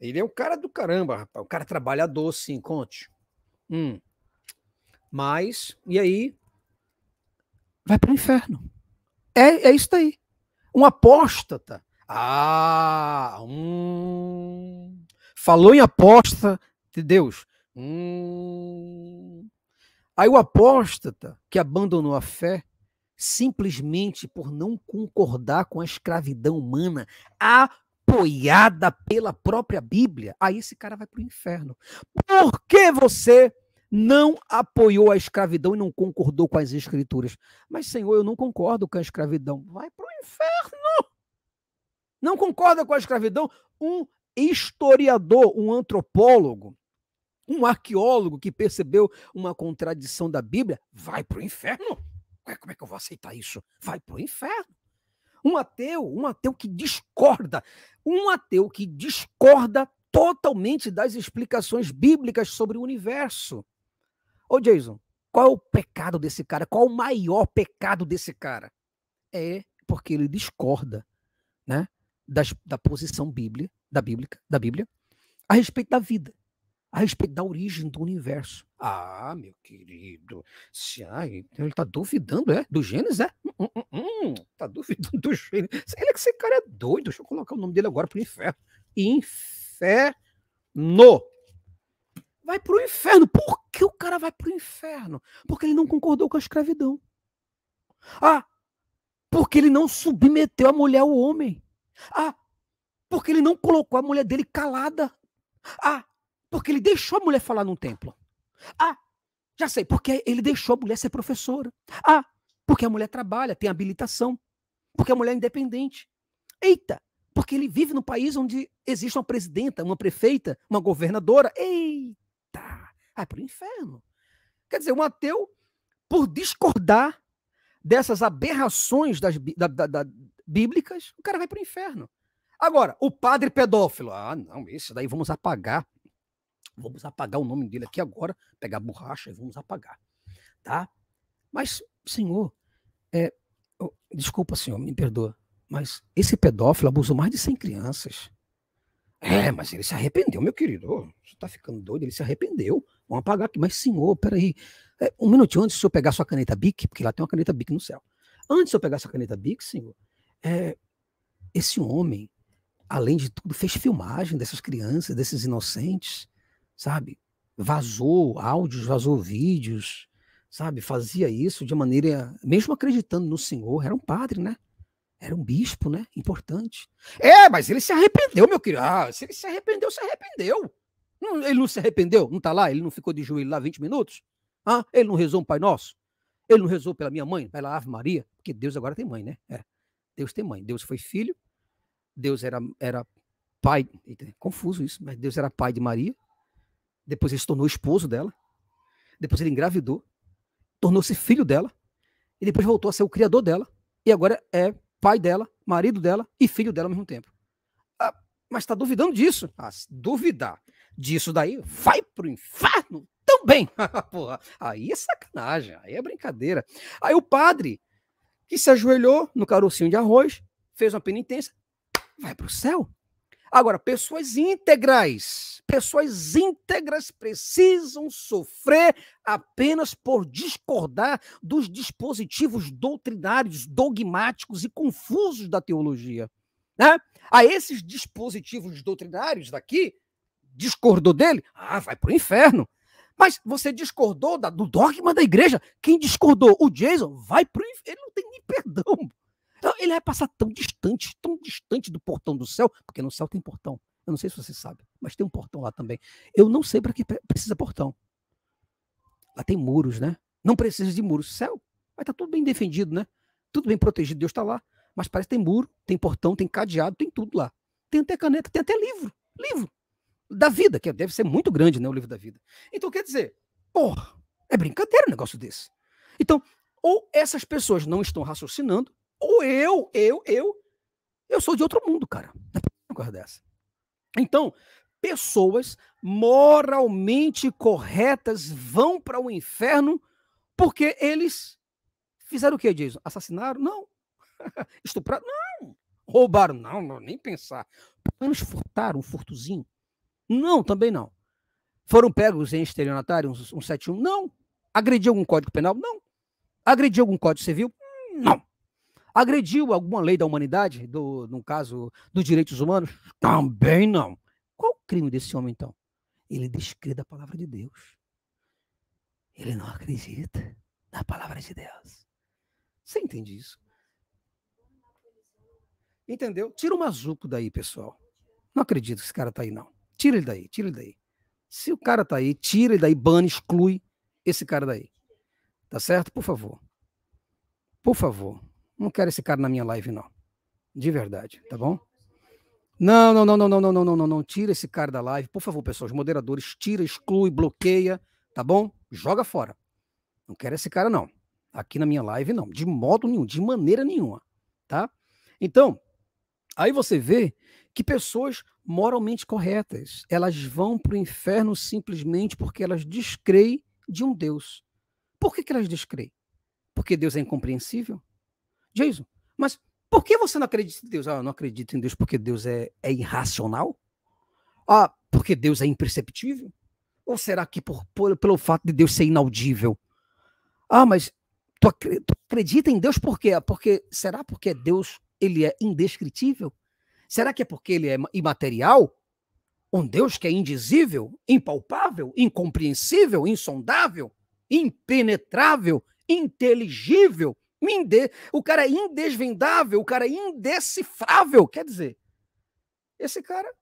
Ele é o cara do caramba, rapaz. O cara trabalhador, sim, conte. Hum. Mas, e aí? Vai para o inferno. É, é isso aí, Um apóstata. Ah, hum falou em aposta de Deus. Hum. Aí o apóstata que abandonou a fé simplesmente por não concordar com a escravidão humana apoiada pela própria Bíblia, aí esse cara vai para o inferno. Por que você não apoiou a escravidão e não concordou com as escrituras? Mas, Senhor, eu não concordo com a escravidão. Vai para o inferno! Não concorda com a escravidão? Um historiador, um antropólogo, um arqueólogo que percebeu uma contradição da Bíblia, vai para o inferno. Como é que eu vou aceitar isso? Vai para o inferno. Um ateu, um ateu que discorda, um ateu que discorda totalmente das explicações bíblicas sobre o universo. Ô Jason, qual é o pecado desse cara? Qual é o maior pecado desse cara? É porque ele discorda, né, das, da posição bíblica da Bíblia, da Bíblia a respeito da vida, a respeito da origem do universo. Ah, meu querido, se, ai, então ele está duvidando, é? Do Gênesis, é? Hum, hum, hum, hum tá duvidando do Gênesis. Ele é que esse cara é doido. Deixa eu colocar o nome dele agora para o inferno. Inferno. Vai para o inferno. Por que o cara vai para o inferno? Porque ele não concordou com a escravidão. Ah, porque ele não submeteu a mulher ao homem. Ah, porque ele não colocou a mulher dele calada. Ah, porque ele deixou a mulher falar num templo. Ah, já sei, porque ele deixou a mulher ser professora. Ah, porque a mulher trabalha, tem habilitação. Porque a mulher é independente. Eita, porque ele vive num país onde existe uma presidenta, uma prefeita, uma governadora. Eita, vai para o inferno. Quer dizer, um ateu, por discordar dessas aberrações das, da, da, da, bíblicas, o cara vai para o inferno. Agora, o padre pedófilo. Ah, não, esse daí vamos apagar. Vamos apagar o nome dele aqui agora, pegar a borracha e vamos apagar. Tá? Mas, senhor, é, desculpa, senhor, me perdoa, mas esse pedófilo abusou mais de 100 crianças. É, mas ele se arrependeu, meu querido. você tá ficando doido, ele se arrependeu. Vamos apagar aqui. Mas, senhor, peraí. É, um minutinho antes de eu pegar sua caneta BIC, porque lá tem uma caneta BIC no céu. Antes de eu pegar sua caneta BIC, senhor, é, esse homem além de tudo, fez filmagem dessas crianças, desses inocentes, sabe? Vazou áudios, vazou vídeos, sabe? Fazia isso de maneira, mesmo acreditando no Senhor, era um padre, né? Era um bispo, né? Importante. É, mas ele se arrependeu, meu querido. Ah, se ele se arrependeu, se arrependeu. Ele não se arrependeu? Não tá lá? Ele não ficou de joelho lá 20 minutos? Ah, ele não rezou um Pai Nosso? Ele não rezou pela minha mãe, pela Ave Maria? Porque Deus agora tem mãe, né? É. Deus tem mãe. Deus foi filho, Deus era, era pai, é confuso isso, mas Deus era pai de Maria, depois ele se tornou esposo dela, depois ele engravidou, tornou-se filho dela, e depois voltou a ser o criador dela, e agora é pai dela, marido dela e filho dela ao mesmo tempo. Ah, mas está duvidando disso? Ah, se duvidar disso daí, vai pro inferno também. Porra, aí é sacanagem, aí é brincadeira. Aí o padre, que se ajoelhou no carocinho de arroz, fez uma penitência, vai para o céu. Agora, pessoas íntegras, pessoas íntegras precisam sofrer apenas por discordar dos dispositivos doutrinários, dogmáticos e confusos da teologia. Né? A esses dispositivos doutrinários daqui, discordou dele? Ah, vai para o inferno. Mas você discordou da, do dogma da igreja? Quem discordou? O Jason vai para o inferno. Ele não tem nem perdão. Então, ele vai passar tão distante, tão distante do portão do céu, porque no céu tem portão. Eu não sei se você sabe, mas tem um portão lá também. Eu não sei para que precisa portão. Lá tem muros, né? Não precisa de muros. Céu, vai estar tá tudo bem defendido, né? Tudo bem protegido, Deus está lá. Mas parece que tem muro, tem portão, tem cadeado, tem tudo lá. Tem até caneta, tem até livro. Livro da vida, que deve ser muito grande, né? O livro da vida. Então, quer dizer, porra, é brincadeira um negócio desse. Então, ou essas pessoas não estão raciocinando, ou eu, eu, eu, eu sou de outro mundo, cara. Não é coisa dessa. Então, pessoas moralmente corretas vão para o inferno porque eles fizeram o que, Jason? Assassinaram? Não. Estupraram? Não. Roubaram? Não, não, nem pensar. Menos furtaram um furtozinho? Não, também não. Foram pegos em estelionatário, um, um 71? Não. Agrediu algum código penal? Não. Agrediu algum código civil? Hum, não. Agrediu alguma lei da humanidade, do, no caso dos direitos humanos? Também não. Qual o crime desse homem, então? Ele descreve a palavra de Deus. Ele não acredita na palavra de Deus. Você entende isso? Entendeu? Tira o Mazuco daí, pessoal. Não acredito que esse cara tá aí, não. Tira ele daí, tira ele daí. Se o cara tá aí, tira ele daí, bane, exclui esse cara daí. Tá certo? Por favor. Por favor. Não quero esse cara na minha live, não. De verdade, tá bom? Não, não, não, não, não, não, não, não, não, não. Tira esse cara da live. Por favor, pessoal, os moderadores, tira, exclui, bloqueia, tá bom? Joga fora. Não quero esse cara, não. Aqui na minha live, não. De modo nenhum, de maneira nenhuma, tá? Então, aí você vê que pessoas moralmente corretas, elas vão para o inferno simplesmente porque elas descreem de um Deus. Por que, que elas descreem? Porque Deus é incompreensível? Jason, mas por que você não acredita em Deus? Ah, eu não acredito em Deus porque Deus é, é irracional? Ah, porque Deus é imperceptível? Ou será que por, por pelo fato de Deus ser inaudível? Ah, mas tu, acredita em Deus por quê? Ah, porque, será porque Deus ele é indescritível? Será que é porque ele é imaterial? Um Deus que é indizível, impalpável, incompreensível, insondável, impenetrável, inteligível, Inde... O cara é indesvendável, o cara é indecifrável. Quer dizer, esse cara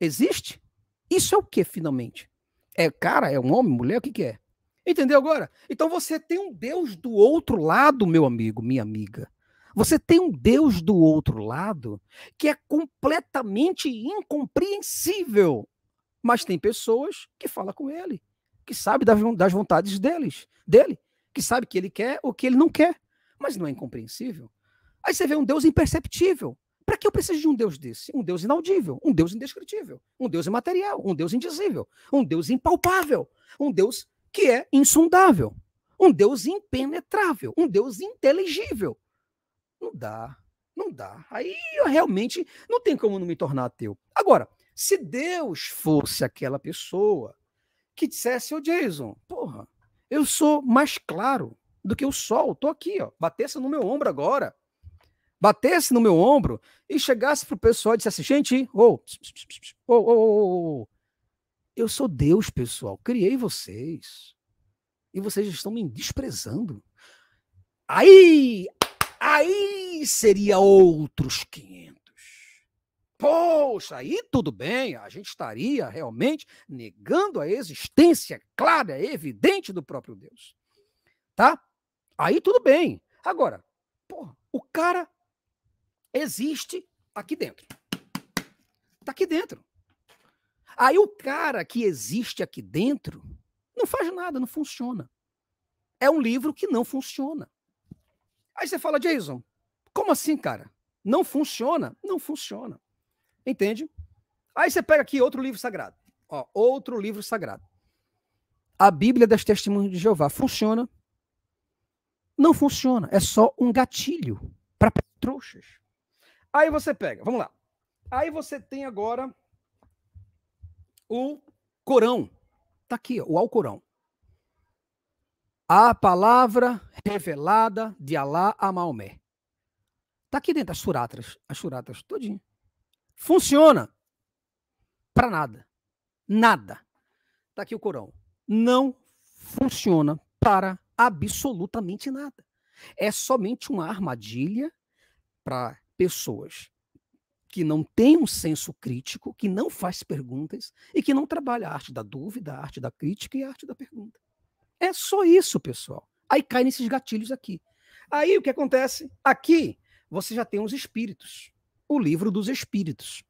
existe? Isso é o que, finalmente? É cara? É um homem? Mulher? O que, que é? Entendeu agora? Então você tem um Deus do outro lado, meu amigo, minha amiga. Você tem um Deus do outro lado que é completamente incompreensível. Mas tem pessoas que falam com ele, que sabe das vontades deles, dele, que sabe que ele quer ou que ele não quer mas não é incompreensível. Aí você vê um Deus imperceptível. Para que eu preciso de um Deus desse? Um Deus inaudível, um Deus indescritível, um Deus imaterial, um Deus indizível, um Deus impalpável, um Deus que é insondável, um Deus impenetrável, um Deus inteligível. Não dá, não dá. Aí eu realmente não tem como não me tornar ateu. Agora, se Deus fosse aquela pessoa que dissesse, ô Jason, porra, eu sou mais claro, do que o sol. Tô aqui, ó. Batesse no meu ombro agora. Batesse no meu ombro e chegasse pro pessoal e dissesse, assim, gente, ô, ô, ô, ô, eu sou Deus, pessoal. Criei vocês. E vocês estão me desprezando. Aí, aí seria outros 500. Poxa, aí tudo bem, a gente estaria realmente negando a existência clara, evidente do próprio Deus. Tá? Aí tudo bem. Agora, porra, o cara existe aqui dentro. Tá aqui dentro. Aí o cara que existe aqui dentro não faz nada, não funciona. É um livro que não funciona. Aí você fala, Jason, como assim, cara? Não funciona? Não funciona. Entende? Aí você pega aqui outro livro sagrado. Ó, outro livro sagrado. A Bíblia das Testemunhas de Jeová funciona? Não funciona. É só um gatilho para trouxas. Aí você pega, vamos lá. Aí você tem agora o Corão. Está aqui, o Alcorão. A palavra revelada de Alá a Maomé. Está aqui dentro as suratas, as suratas todinho. Funciona para nada. Nada. Está aqui o Corão. Não funciona para absolutamente nada. É somente uma armadilha para pessoas que não têm um senso crítico, que não faz perguntas e que não trabalha a arte da dúvida, a arte da crítica e a arte da pergunta. É só isso, pessoal. Aí cai nesses gatilhos aqui. Aí o que acontece? Aqui você já tem os espíritos, o livro dos espíritos,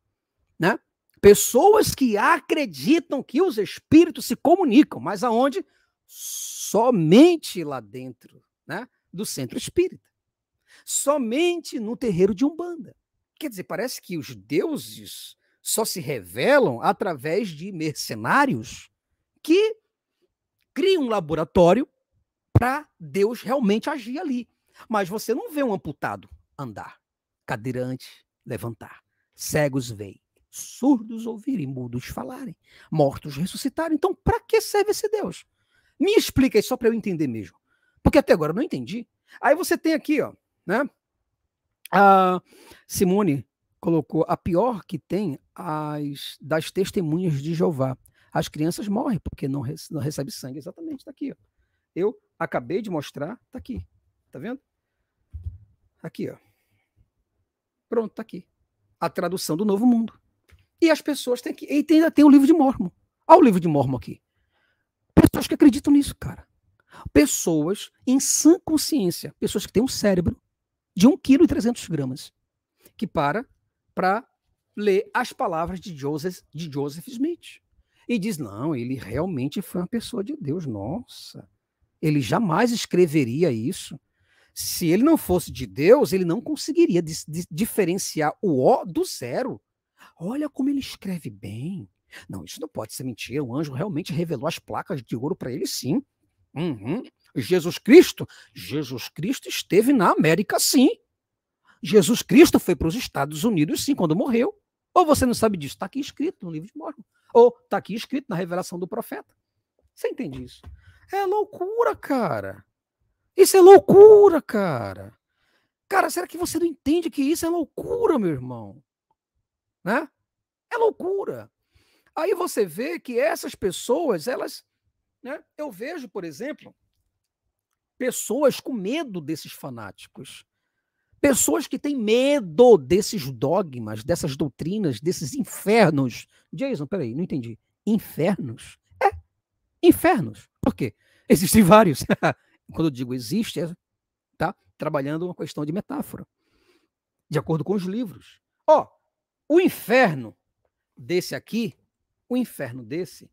né? Pessoas que acreditam que os espíritos se comunicam, mas aonde? somente lá dentro né, do centro espírita, somente no terreiro de Umbanda. Quer dizer, parece que os deuses só se revelam através de mercenários que criam um laboratório para Deus realmente agir ali. Mas você não vê um amputado andar, cadeirante levantar, cegos veem, surdos ouvirem, mudos falarem, mortos ressuscitarem. Então, para que serve esse Deus? Me explica isso só para eu entender mesmo. Porque até agora eu não entendi. Aí você tem aqui, ó, né? A Simone colocou a pior que tem as das testemunhas de Jeová. As crianças morrem porque não, rece, não recebe sangue. Exatamente, está aqui, ó. Eu acabei de mostrar, está aqui. Tá vendo? Aqui, ó. Pronto, está aqui. A tradução do Novo Mundo. E as pessoas têm que. E tem, tem o livro de Mormon. Olha o livro de Mormon aqui pessoas que acreditam nisso, cara. Pessoas em sã consciência, pessoas que têm um cérebro de 1,3 gramas, que para para ler as palavras de Joseph, de Joseph Smith. E diz: não, ele realmente foi uma pessoa de Deus. Nossa, ele jamais escreveria isso. Se ele não fosse de Deus, ele não conseguiria diferenciar o O do zero. Olha como ele escreve bem. Não, isso não pode ser mentira. O anjo realmente revelou as placas de ouro para ele, sim. Uhum. Jesus Cristo? Jesus Cristo esteve na América, sim. Jesus Cristo foi para os Estados Unidos, sim, quando morreu. Ou você não sabe disso? Está aqui escrito no livro de Mormon. Ou está aqui escrito na revelação do profeta. Você entende isso? É loucura, cara. Isso é loucura, cara. Cara, será que você não entende que isso é loucura, meu irmão? Né? É loucura. Aí você vê que essas pessoas, elas. Né, eu vejo, por exemplo, pessoas com medo desses fanáticos. Pessoas que têm medo desses dogmas, dessas doutrinas, desses infernos. Jason, peraí, não entendi. Infernos? É, infernos. Por quê? Existem vários. Quando eu digo existe, é, tá trabalhando uma questão de metáfora. De acordo com os livros. Ó, oh, o inferno desse aqui o inferno desse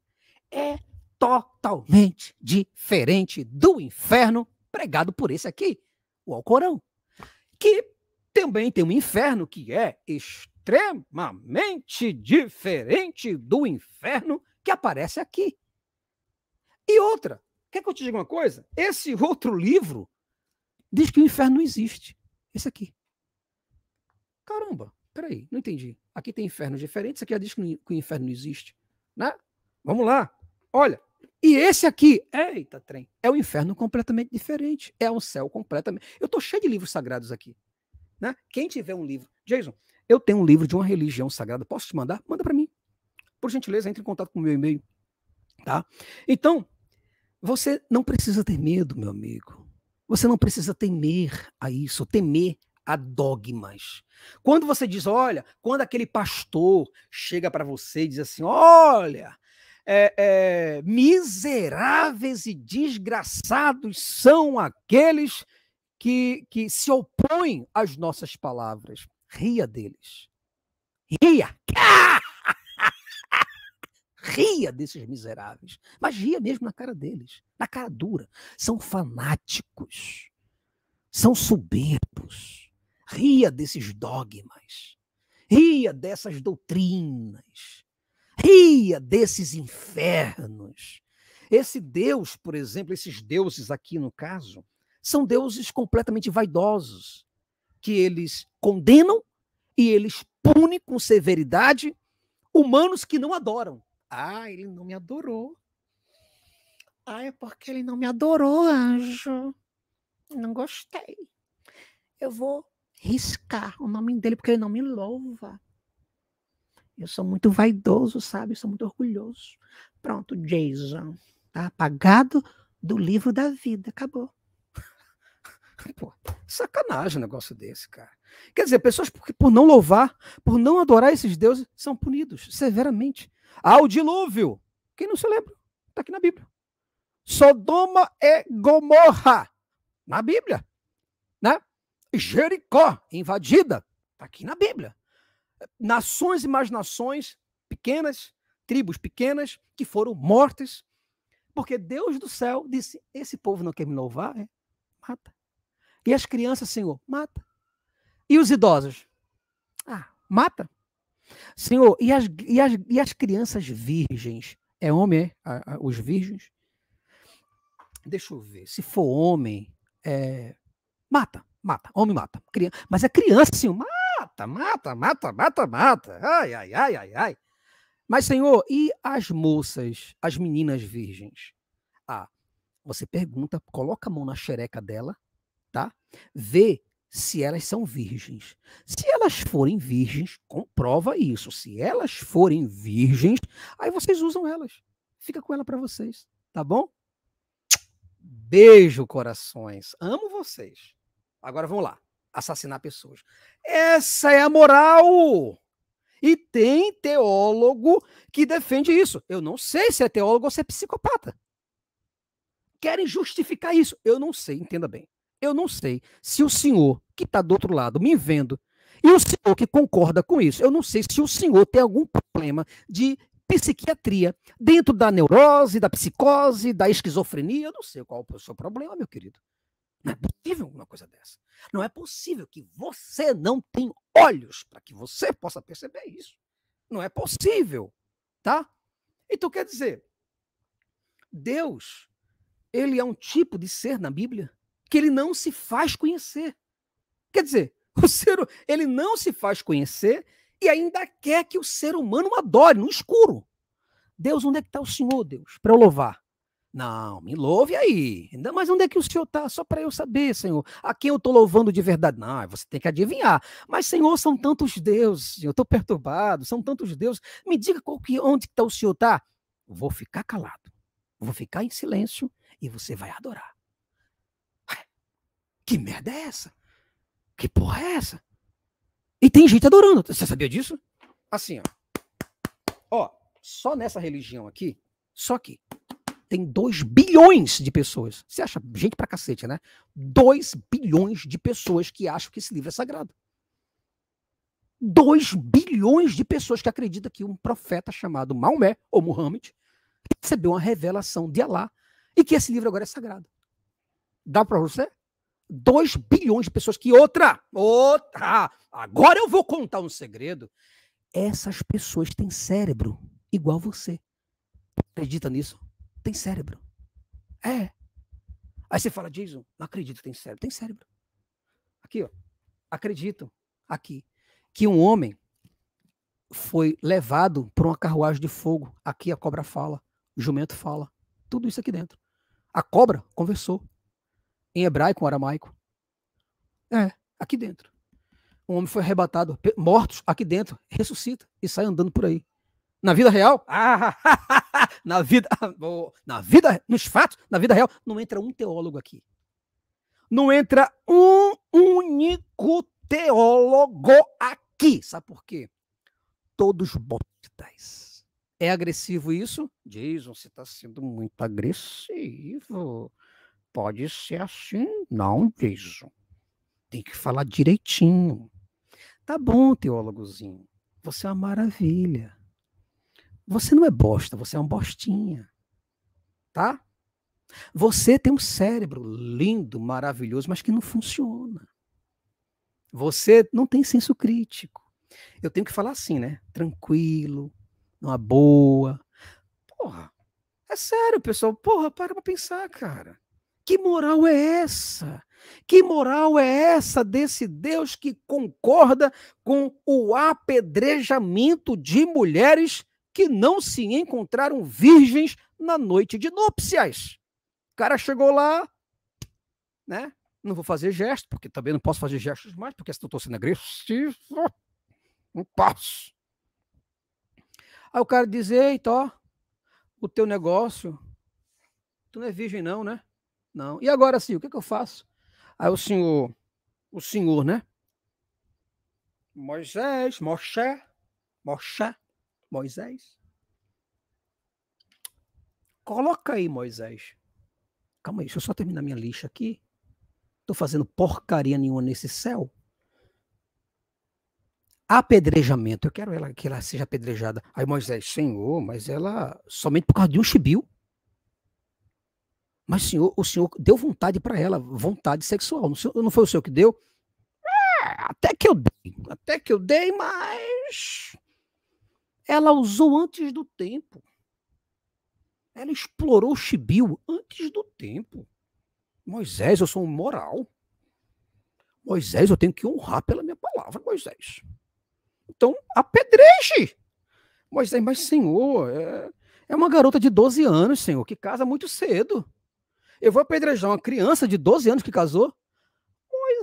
é totalmente diferente do inferno pregado por esse aqui, o Alcorão, que também tem um inferno que é extremamente diferente do inferno que aparece aqui. E outra, quer que eu te diga uma coisa? Esse outro livro diz que o inferno não existe. Esse aqui. Caramba, peraí, não entendi. Aqui tem infernos diferentes, aqui já diz que o inferno não existe né? Vamos lá. Olha, e esse aqui, eita trem, é um inferno completamente diferente, é um céu completamente. Eu estou cheio de livros sagrados aqui, né? Quem tiver um livro, Jason, eu tenho um livro de uma religião sagrada, posso te mandar? Manda para mim. Por gentileza, entre em contato com o meu e-mail, tá? Então, você não precisa ter medo, meu amigo. Você não precisa temer a isso, temer a dogmas. Quando você diz, olha, quando aquele pastor chega para você e diz assim, olha, é, é, miseráveis e desgraçados são aqueles que, que se opõem às nossas palavras. Ria deles. Ria. Ria desses miseráveis. Mas ria mesmo na cara deles, na cara dura. São fanáticos. São soberbos Ria desses dogmas. Ria dessas doutrinas. Ria desses infernos. Esse Deus, por exemplo, esses deuses aqui no caso, são deuses completamente vaidosos, que eles condenam e eles punem com severidade humanos que não adoram. Ah, ele não me adorou. Ah, é porque ele não me adorou, anjo. Não gostei. Eu vou riscar o nome dele, porque ele não me louva. Eu sou muito vaidoso, sabe? Eu sou muito orgulhoso. Pronto, Jason. Tá apagado do livro da vida. Acabou. Pô, sacanagem um negócio desse, cara. Quer dizer, pessoas por, por não louvar, por não adorar esses deuses, são punidos severamente. Ah, o dilúvio. Quem não se lembra? Está aqui na Bíblia. Sodoma e Gomorra. Na Bíblia. Jericó, invadida. Está aqui na Bíblia. Nações e mais nações pequenas, tribos pequenas, que foram mortas, porque Deus do céu disse: Esse povo não quer me louvar? É, mata. E as crianças, Senhor, mata. E os idosos? Ah, mata. Senhor, e as, e as, e as crianças virgens? É homem, é? A, a, os virgens? Deixa eu ver. Se for homem, é, mata mata, homem mata, criança, mas assim, é criança, mata, mata, mata, mata, mata, ai, ai, ai, ai, ai. Mas, Senhor, e as moças, as meninas virgens? Ah, você pergunta, coloca a mão na xereca dela, tá? Vê se elas são virgens. Se elas forem virgens, comprova isso. Se elas forem virgens, aí vocês usam elas. Fica com ela para vocês, tá bom? Beijo, corações. Amo vocês. Agora vamos lá. Assassinar pessoas. Essa é a moral. E tem teólogo que defende isso. Eu não sei se é teólogo ou se é psicopata. Querem justificar isso. Eu não sei, entenda bem. Eu não sei se o senhor que está do outro lado me vendo e o senhor que concorda com isso, eu não sei se o senhor tem algum problema de psiquiatria dentro da neurose, da psicose, da esquizofrenia. Eu não sei qual é o seu problema, meu querido. Não é possível uma coisa dessa. Não é possível que você não tenha olhos para que você possa perceber isso. Não é possível, tá? Então quer dizer, Deus, ele é um tipo de ser na Bíblia que ele não se faz conhecer. Quer dizer, o ser ele não se faz conhecer e ainda quer que o ser humano adore no escuro. Deus, onde é que está o Senhor, Deus, para eu louvar? Não, me louve aí. Mas onde é que o senhor está? Só para eu saber, senhor. A quem eu estou louvando de verdade? Não, você tem que adivinhar. Mas, senhor, são tantos deuses. Eu estou perturbado. São tantos deuses. Me diga qual que, onde que tá o senhor está. Vou ficar calado. Vou ficar em silêncio e você vai adorar. Que merda é essa? Que porra é essa? E tem gente adorando. Você sabia disso? Assim, ó. Ó, só nessa religião aqui, só aqui tem 2 bilhões de pessoas. Você acha gente pra cacete, né? 2 bilhões de pessoas que acham que esse livro é sagrado. 2 bilhões de pessoas que acreditam que um profeta chamado Maomé ou Muhammad recebeu uma revelação de Alá e que esse livro agora é sagrado. Dá para você? 2 bilhões de pessoas que outra, outra. Agora eu vou contar um segredo. Essas pessoas têm cérebro igual você. Acredita nisso? tem cérebro. É. Aí você fala, Jason, não acredito que tem cérebro. Tem cérebro. Aqui, ó. Acredito, aqui, que um homem foi levado por uma carruagem de fogo. Aqui a cobra fala, o jumento fala. Tudo isso aqui dentro. A cobra conversou. Em hebraico, aramaico. É, aqui dentro. Um homem foi arrebatado, mortos aqui dentro, ressuscita e sai andando por aí. Na vida real? Ah, na vida, na vida, nos fatos, na vida real, não entra um teólogo aqui. Não entra um único teólogo aqui. Sabe por quê? Todos botas. É agressivo isso? Jason, você está sendo muito agressivo. Pode ser assim. Não, Jason. Tem que falar direitinho. Tá bom, teólogozinho. Você é uma maravilha. Você não é bosta, você é um bostinha. Tá? Você tem um cérebro lindo, maravilhoso, mas que não funciona. Você não tem senso crítico. Eu tenho que falar assim, né? Tranquilo, numa boa. Porra, é sério, pessoal. Porra, para pra pensar, cara. Que moral é essa? Que moral é essa desse Deus que concorda com o apedrejamento de mulheres que não se encontraram virgens na noite de núpcias. O cara chegou lá, né? Não vou fazer gesto, porque também não posso fazer gestos mais, porque senão eu estou sendo agressivo. Não posso. Aí o cara diz, eita, ó, o teu negócio, tu não é virgem não, né? Não. E agora sim, o que, é que eu faço? Aí o senhor, o senhor, né? Moisés, Moshe, Moshe, Moisés. Coloca aí, Moisés. Calma aí, deixa eu só terminar minha lixa aqui. Estou fazendo porcaria nenhuma nesse céu. Apedrejamento. Eu quero ela, que ela seja apedrejada. Aí Moisés, Senhor, mas ela somente por causa de um chibio. Mas senhor, o senhor deu vontade para ela, vontade sexual. Não, foi o senhor que deu? É, até que eu dei. Até que eu dei, mas ela usou antes do tempo. Ela explorou Chibiu antes do tempo. Moisés, eu sou um moral. Moisés, eu tenho que honrar pela minha palavra, Moisés. Então, apedreje. Moisés, mas senhor, é, é uma garota de 12 anos, senhor, que casa muito cedo. Eu vou apedrejar uma criança de 12 anos que casou?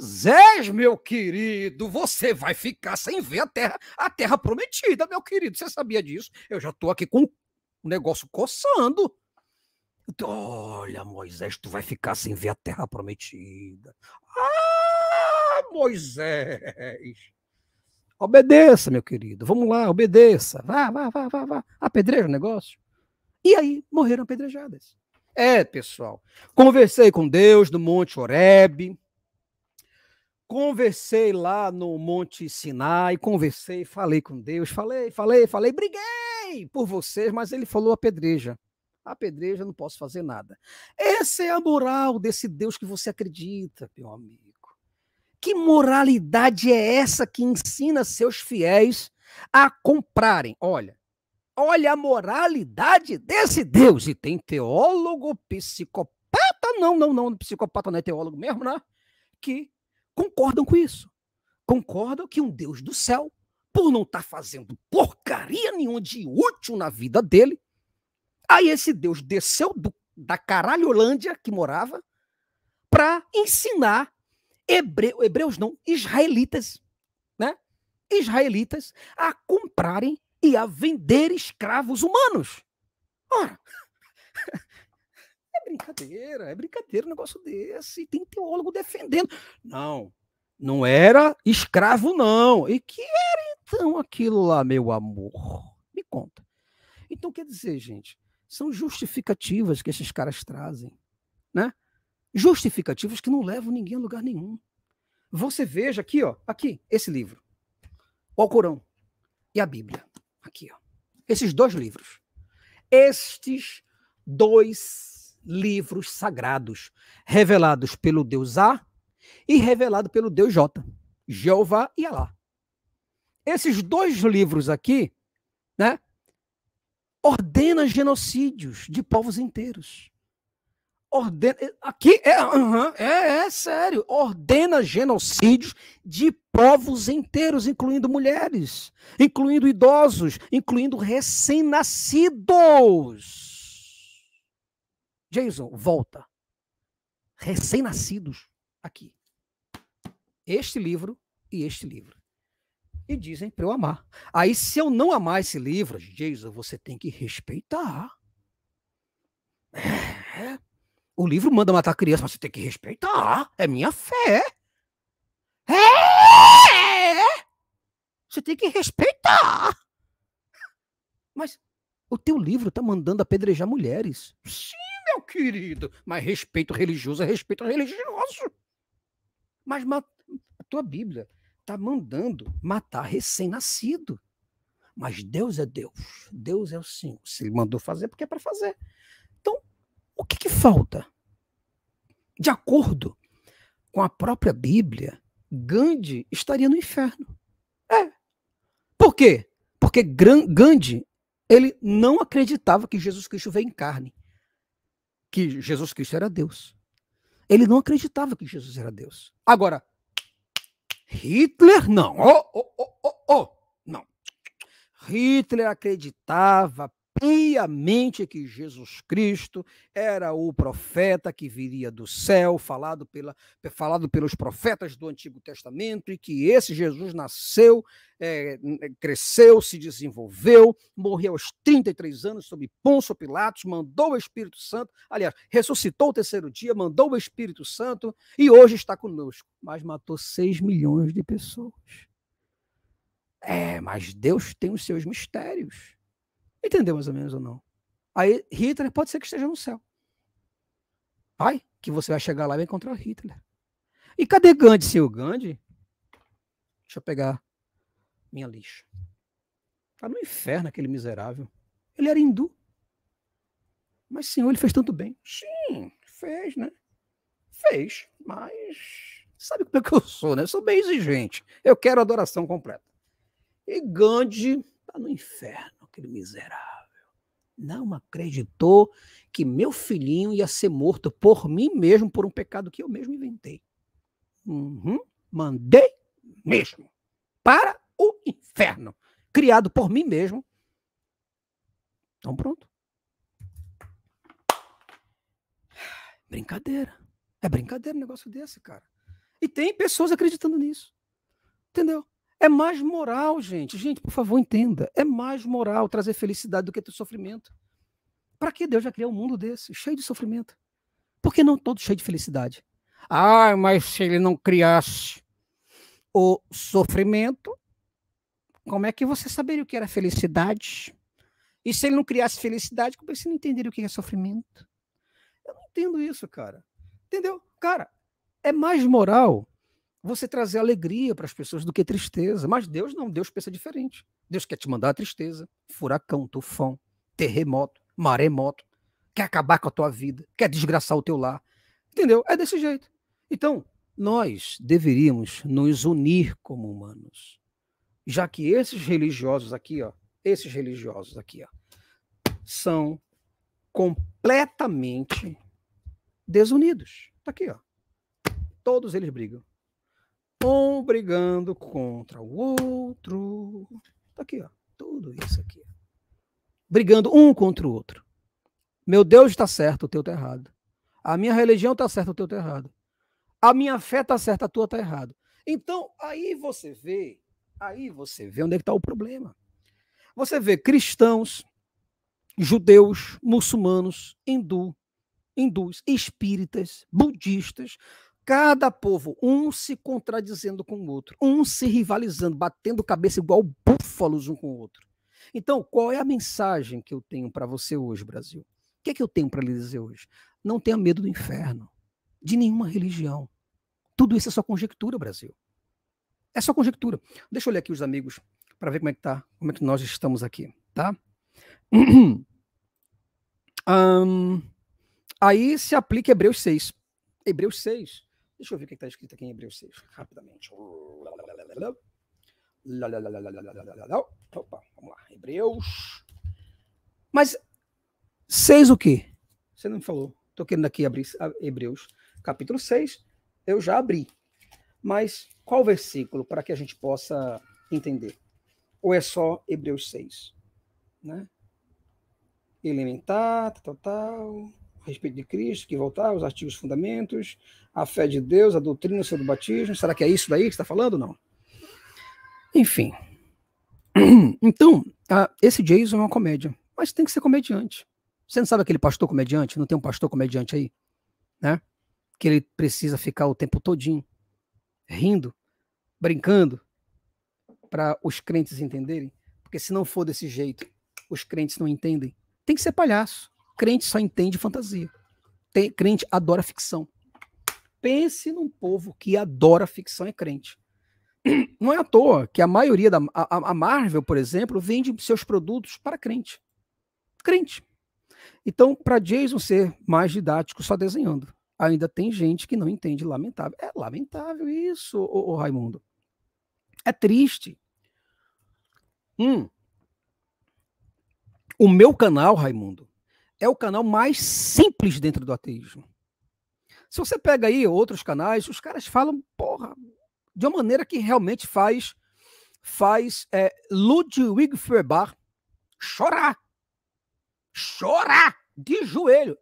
Pois é, meu querido, você vai ficar sem ver a terra, a terra prometida, meu querido. Você sabia disso? Eu já estou aqui com o negócio coçando. Olha, Moisés, tu vai ficar sem ver a terra prometida. Ah, Moisés! Obedeça, meu querido. Vamos lá, obedeça. Vá, vá, vá, vá, vá. Apedreja o negócio. E aí, morreram apedrejadas. É, pessoal. Conversei com Deus no Monte Horebe Conversei lá no Monte Sinai, conversei, falei com Deus, falei, falei, falei, briguei por vocês, mas ele falou a pedreja. A pedreja não posso fazer nada. Essa é a moral desse Deus que você acredita, meu amigo. Que moralidade é essa que ensina seus fiéis a comprarem? Olha, olha a moralidade desse Deus. E tem teólogo, psicopata, não, não, não, psicopata não é teólogo mesmo, né? Que concordam com isso. Concordam que um Deus do céu, por não estar tá fazendo porcaria nenhuma de útil na vida dele, aí esse Deus desceu do, da caralholândia que morava para ensinar hebre, hebreus, não, israelitas, né? Israelitas a comprarem e a vender escravos humanos. Ora, brincadeira, é brincadeira um negócio desse. Tem teólogo defendendo. Não, não era escravo, não. E que era então aquilo lá, meu amor? Me conta. Então, quer dizer, gente, são justificativas que esses caras trazem, né? Justificativas que não levam ninguém a lugar nenhum. Você veja aqui, ó, aqui, esse livro. O Alcorão e a Bíblia. Aqui, ó. Esses dois livros. Estes dois livros sagrados, revelados pelo Deus A e revelado pelo Deus J, Jeová e Alá. Esses dois livros aqui, né, ordena genocídios de povos inteiros. Ordena, eh, aqui é, uhum, é, é sério, ordena genocídios de povos inteiros, incluindo mulheres, incluindo idosos, incluindo recém-nascidos. Jason, volta. Recém-nascidos aqui. Este livro e este livro. E dizem para eu amar. Aí, se eu não amar esse livro, Jason, você tem que respeitar. É. O livro manda matar criança, mas você tem que respeitar. É minha fé. É! Você tem que respeitar. Mas o teu livro tá mandando apedrejar mulheres. Sim meu querido. Mas respeito religioso é respeito religioso. Mas a tua Bíblia está mandando matar recém-nascido. Mas Deus é Deus. Deus é o Senhor. Se ele mandou fazer, porque é para fazer. Então, o que, que falta? De acordo com a própria Bíblia, Gandhi estaria no inferno. É. Por quê? Porque Gandhi ele não acreditava que Jesus Cristo veio em carne que Jesus Cristo era Deus. Ele não acreditava que Jesus era Deus. Agora, Hitler não. Oh, oh, oh, oh, oh. Não. Hitler acreditava piamente que Jesus Cristo era o profeta que viria do céu, falado, pela, falado pelos profetas do Antigo Testamento, e que esse Jesus nasceu, é, cresceu, se desenvolveu, morreu aos 33 anos sob Ponço Pilatos, mandou o Espírito Santo, aliás, ressuscitou o terceiro dia, mandou o Espírito Santo e hoje está conosco, mas matou 6 milhões de pessoas. É, mas Deus tem os seus mistérios. Entendeu mais ou menos ou não? Aí Hitler pode ser que esteja no céu. Vai, que você vai chegar lá e vai encontrar Hitler. E cadê Gandhi, senhor Gandhi? Deixa eu pegar minha lixa. Tá no inferno aquele miserável. Ele era hindu. Mas, senhor, ele fez tanto bem. Sim, fez, né? Fez, mas sabe como é que eu sou, né? Eu sou bem exigente. Eu quero adoração completa. E Gandhi tá no inferno aquele miserável não acreditou que meu filhinho ia ser morto por mim mesmo, por um pecado que eu mesmo inventei. Uhum, mandei mesmo para o inferno, criado por mim mesmo. Então, pronto. Brincadeira. É brincadeira um negócio desse, cara. E tem pessoas acreditando nisso. Entendeu? É mais moral, gente. Gente, por favor, entenda. É mais moral trazer felicidade do que ter sofrimento. Para que Deus já criou um mundo desse, cheio de sofrimento? Por que não todo cheio de felicidade? Ah, mas se ele não criasse o sofrimento, como é que você saberia o que era felicidade? E se ele não criasse felicidade, como é que você não entenderia o que é sofrimento? Eu não entendo isso, cara. Entendeu? Cara, é mais moral você trazer alegria para as pessoas do que tristeza. Mas Deus não, Deus pensa diferente. Deus quer te mandar a tristeza, furacão, tufão, terremoto, maremoto, quer acabar com a tua vida, quer desgraçar o teu lar. Entendeu? É desse jeito. Então, nós deveríamos nos unir como humanos. Já que esses religiosos aqui, ó, esses religiosos aqui, ó, são completamente desunidos. Tá aqui, ó. Todos eles brigam um brigando contra o outro. Tá aqui, ó. Tudo isso aqui. Brigando um contra o outro. Meu Deus está certo, o teu está errado. A minha religião está certa, o teu está errado. A minha fé está certa, a tua está errado. Então, aí você vê, aí você vê onde é está o problema. Você vê cristãos, judeus, muçulmanos, hindu, hindus, espíritas, budistas, cada povo, um se contradizendo com o outro, um se rivalizando, batendo cabeça igual búfalos um com o outro. Então, qual é a mensagem que eu tenho para você hoje, Brasil? O que, é que eu tenho para lhe dizer hoje? Não tenha medo do inferno, de nenhuma religião. Tudo isso é só conjectura, Brasil. É só conjectura. Deixa eu olhar aqui os amigos para ver como é que tá, como é que nós estamos aqui, tá? um, aí se aplica Hebreus 6. Hebreus 6 Deixa eu ver o que é está escrito aqui em Hebreus 6, rapidamente. Opa, vamos lá. Hebreus. Mas 6 o quê? Você não me falou. Estou querendo aqui abrir ah, Hebreus. Capítulo 6, eu já abri. Mas qual versículo para que a gente possa entender? Ou é só Hebreus 6? Né? Elementar, tal, tal a respeito de Cristo, que voltar, os artigos fundamentos, a fé de Deus, a doutrina sobre o batismo. Será que é isso daí que está falando não? Enfim. Então, esse Jason é uma comédia, mas tem que ser comediante. Você não sabe aquele pastor comediante? Não tem um pastor comediante aí, né? Que ele precisa ficar o tempo todinho rindo, brincando, para os crentes entenderem, porque se não for desse jeito, os crentes não entendem. Tem que ser palhaço. Crente só entende fantasia. Tem, crente adora ficção. Pense num povo que adora ficção e crente. Não é à toa que a maioria da a, a Marvel, por exemplo, vende seus produtos para crente. Crente. Então, para Jason ser mais didático só desenhando, ainda tem gente que não entende. Lamentável. É lamentável isso, ô, ô Raimundo. É triste. Hum. O meu canal, Raimundo, é o canal mais simples dentro do ateísmo. Se você pega aí outros canais, os caras falam, porra, de uma maneira que realmente faz faz é, Ludwig Feuerbach chorar. Chorar de joelho.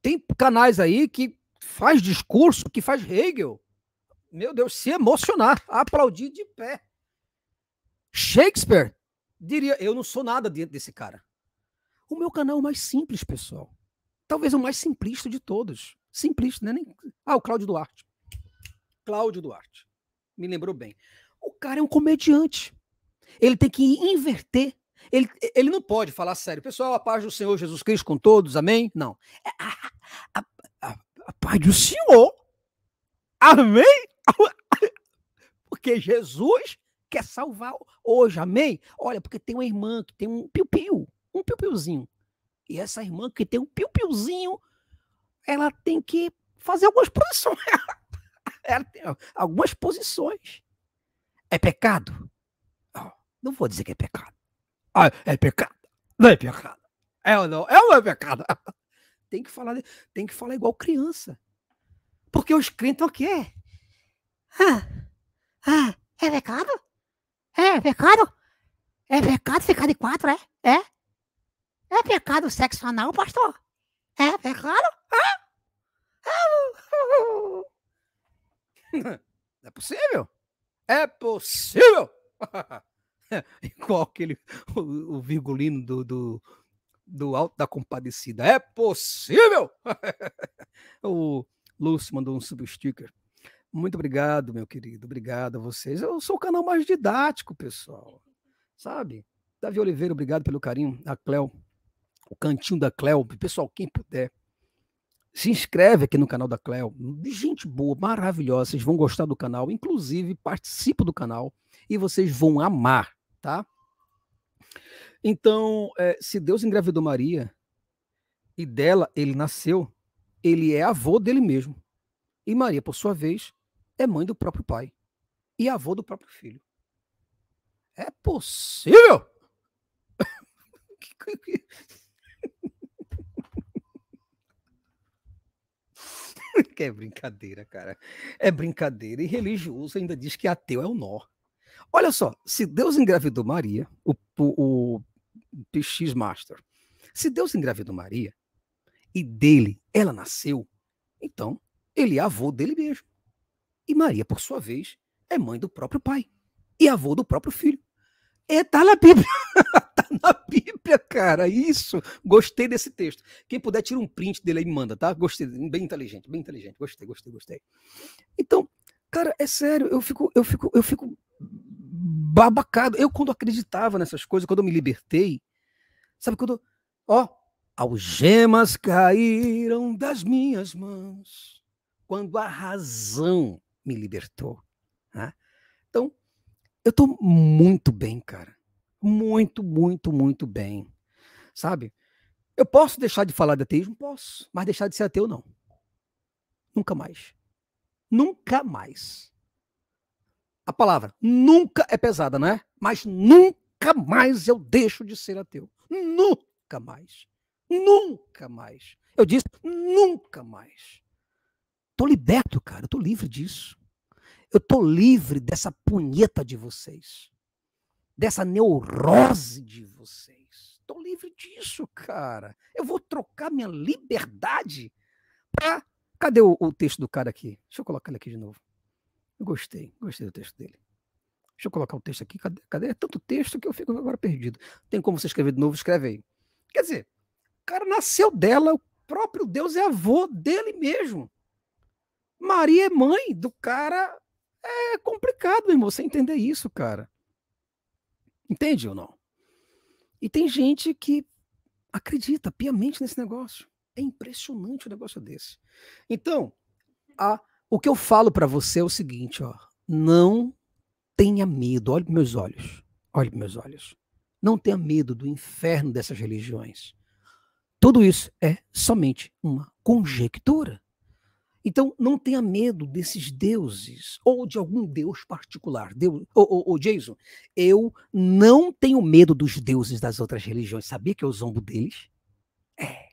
Tem canais aí que faz discurso, que faz Hegel. Meu Deus, se emocionar, aplaudir de pé. Shakespeare diria, eu não sou nada desse cara. O meu canal é o mais simples, pessoal. Talvez o mais simplista de todos. Simplista, né? Nem... Ah, o Cláudio Duarte. Cláudio Duarte. Me lembrou bem. O cara é um comediante. Ele tem que inverter. Ele, ele não pode falar sério. Pessoal, a paz do Senhor Jesus Cristo com todos, amém? Não. É, a, a, a, a paz do Senhor. Amém? Porque Jesus quer salvar hoje, amém? Olha, porque tem uma irmã que tem um piu-piu um piu-piuzinho. E essa irmã que tem um piu-piuzinho, ela tem que fazer algumas posições. ela tem algumas posições. É pecado? Não, vou dizer que é pecado. Ah, é pecado. Não é pecado. É ou não? É ou não é pecado? tem que falar, tem que falar igual criança. Porque os crentes o quê? É. Ah, ah, é pecado? É, é pecado? É pecado ficar de quatro, é? É? É pecado o sexo anal, pastor? É pecado? É possível? É possível? Igual aquele o, o Virgulino do, do, do Alto da Compadecida. É possível? o Lúcio mandou um substicker. Muito obrigado, meu querido. Obrigado a vocês. Eu sou o canal mais didático, pessoal. Sabe? Davi Oliveira, obrigado pelo carinho. A Cleo, o Cantinho da Cleo. Pessoal, quem puder, se inscreve aqui no canal da Cleo. Gente boa, maravilhosa. Vocês vão gostar do canal. Inclusive, participa do canal e vocês vão amar, tá? Então, é, se Deus engravidou Maria e dela ele nasceu, ele é avô dele mesmo. E Maria, por sua vez, é mãe do próprio pai e avô do próprio filho. É possível? que é brincadeira, cara. É brincadeira. E religioso ainda diz que ateu é o nó. Olha só, se Deus engravidou Maria, o, o, o PX Master, se Deus engravidou Maria e dele ela nasceu, então ele é avô dele mesmo. E Maria, por sua vez, é mãe do próprio pai e avô do próprio filho. É, tá na Bíblia. na Bíblia, cara. Isso. Gostei desse texto. Quem puder, tira um print dele aí e manda, tá? Gostei. Bem inteligente, bem inteligente. Gostei, gostei, gostei. Então, cara, é sério. Eu fico, eu fico, eu fico babacado. Eu, quando acreditava nessas coisas, quando eu me libertei, sabe quando. Ó, algemas caíram das minhas mãos quando a razão me libertou. Né? Então, eu estou muito bem, cara muito, muito, muito bem. Sabe? Eu posso deixar de falar de ateísmo? Posso. Mas deixar de ser ateu, não. Nunca mais. Nunca mais. A palavra nunca é pesada, não é? Mas nunca mais eu deixo de ser ateu. Nunca mais. Nunca mais. Eu disse nunca mais. Tô liberto, cara. Eu tô livre disso. Eu tô livre dessa punheta de vocês dessa neurose de vocês. Estou livre disso, cara. Eu vou trocar minha liberdade para. Cadê o, o, texto do cara aqui? Deixa eu colocar ele aqui de novo. Eu gostei, gostei do texto dele. Deixa eu colocar o texto aqui. Cadê? cadê? É tanto texto que eu fico agora perdido. Tem como você escrever de novo? Escreve aí. Quer dizer, o cara nasceu dela, o próprio Deus é avô dele mesmo. Maria é mãe do cara. É complicado, meu irmão, você entender isso, cara. Entende ou não? E tem gente que acredita piamente nesse negócio. É impressionante o um negócio desse. Então, a, o que eu falo para você é o seguinte, ó, não tenha medo. Olhe para meus olhos. Olhe para meus olhos. Não tenha medo do inferno dessas religiões. Tudo isso é somente uma conjectura. Então, não tenha medo desses deuses ou de algum deus particular. Deus, ou, ou, ou Jason, eu não tenho medo dos deuses das outras religiões. Sabia que eu zombo deles? É.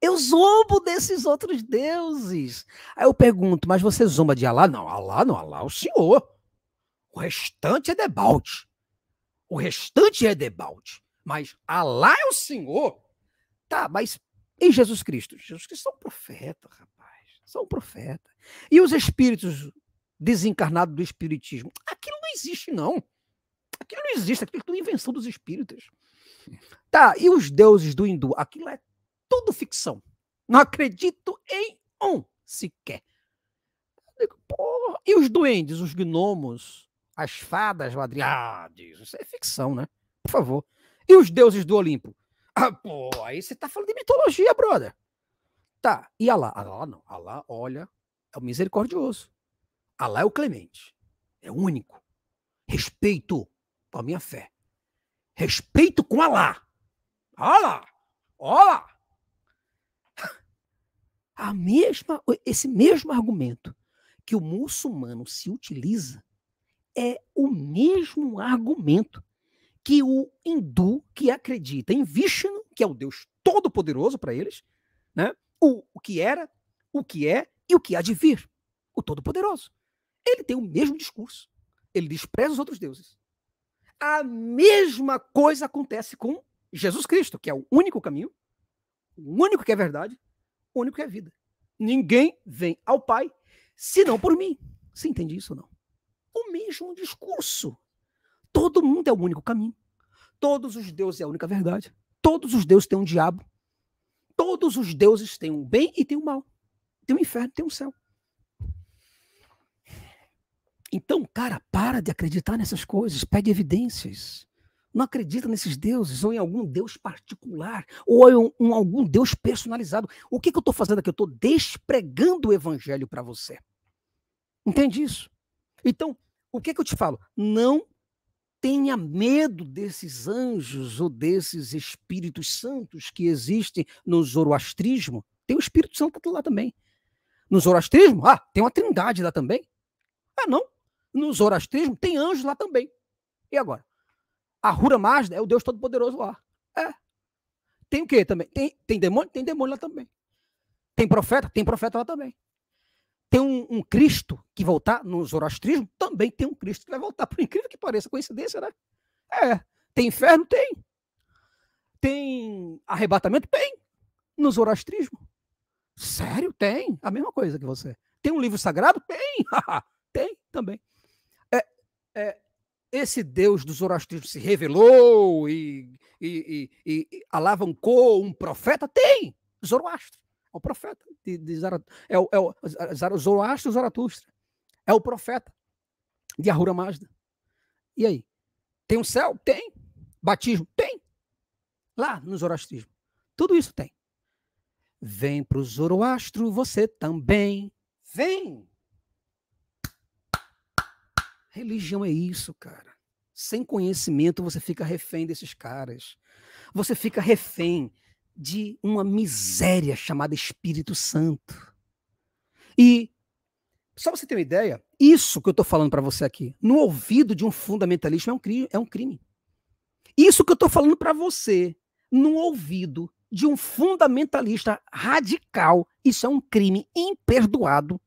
Eu zombo desses outros deuses. Aí eu pergunto, mas você zomba de Alá? Não, Alá não, Alá é o senhor. O restante é debalde. O restante é debalde. Mas Alá é o senhor. Tá, mas e Jesus Cristo? Jesus Cristo é um profeta, rapaz. Só o profeta. E os espíritos desencarnados do espiritismo? Aquilo não existe, não. Aquilo não existe, aquilo é tudo invenção dos espíritas. Tá, e os deuses do hindu? Aquilo é tudo ficção. Não acredito em um sequer. Digo, porra. E os duendes, os gnomos, as fadas madriades? Isso é ficção, né? Por favor. E os deuses do Olimpo? Ah, pô, aí você tá falando de mitologia, brother. Tá, e Alá? Alá não. Alá, olha, é o misericordioso. Alá é o clemente. É único. Respeito com a minha fé. Respeito com Alá. Alá! Olá! A mesma, esse mesmo argumento que o muçulmano se utiliza é o mesmo argumento que o hindu que acredita em Vishnu, que é o Deus todo-poderoso para eles, né? o, o que era, o que é e o que há de vir, o Todo-Poderoso. Ele tem o mesmo discurso. Ele despreza os outros deuses. A mesma coisa acontece com Jesus Cristo, que é o único caminho, o único que é verdade, o único que é vida. Ninguém vem ao Pai senão por mim. Você entende isso ou não? O mesmo discurso. Todo mundo é o único caminho. Todos os deuses é a única verdade. Todos os deuses têm um diabo todos os deuses têm um bem e têm um mal. Tem um inferno, tem um céu. Então, cara, para de acreditar nessas coisas, pede evidências. Não acredita nesses deuses, ou em algum deus particular, ou em, um, algum deus personalizado. O que, que eu estou fazendo aqui? Eu estou despregando o evangelho para você. Entende isso? Então, o que, que eu te falo? Não tenha medo desses anjos ou desses espíritos santos que existem no zoroastrismo. Tem o Espírito Santo lá também. No zoroastrismo, ah, tem uma trindade lá também. Ah, não. No zoroastrismo tem anjos lá também. E agora? A rura Mazda é o Deus Todo-Poderoso lá. É. Tem o quê também? Tem, tem demônio? Tem demônio lá também. Tem profeta? Tem profeta lá também tem um, um, Cristo que voltar no zoroastrismo, também tem um Cristo que vai voltar, por incrível que pareça, coincidência, né? É, tem inferno? Tem. Tem arrebatamento? Tem. No zoroastrismo? Sério? Tem. A mesma coisa que você. Tem um livro sagrado? Tem. tem também. É, é, esse Deus do zoroastrismo se revelou e, e, e, e alavancou um profeta? Tem. Zoroastro o profeta de, de Zaratustra. É o, é o Zoroastro Zaratustra. É o profeta de Ahura Mazda. E aí? Tem um céu? Tem. Batismo? Tem. Lá no Zoroastrismo. Tudo isso tem. Vem para o Zoroastro você também. Vem! Religião é isso, cara. Sem conhecimento você fica refém desses caras. Você fica refém de uma miséria chamada Espírito Santo. E, só você ter uma ideia, isso que eu estou falando para você aqui, no ouvido de um fundamentalista, é um, crime, é um crime. Isso que eu estou falando para você, no ouvido de um fundamentalista radical, isso é um crime imperdoado,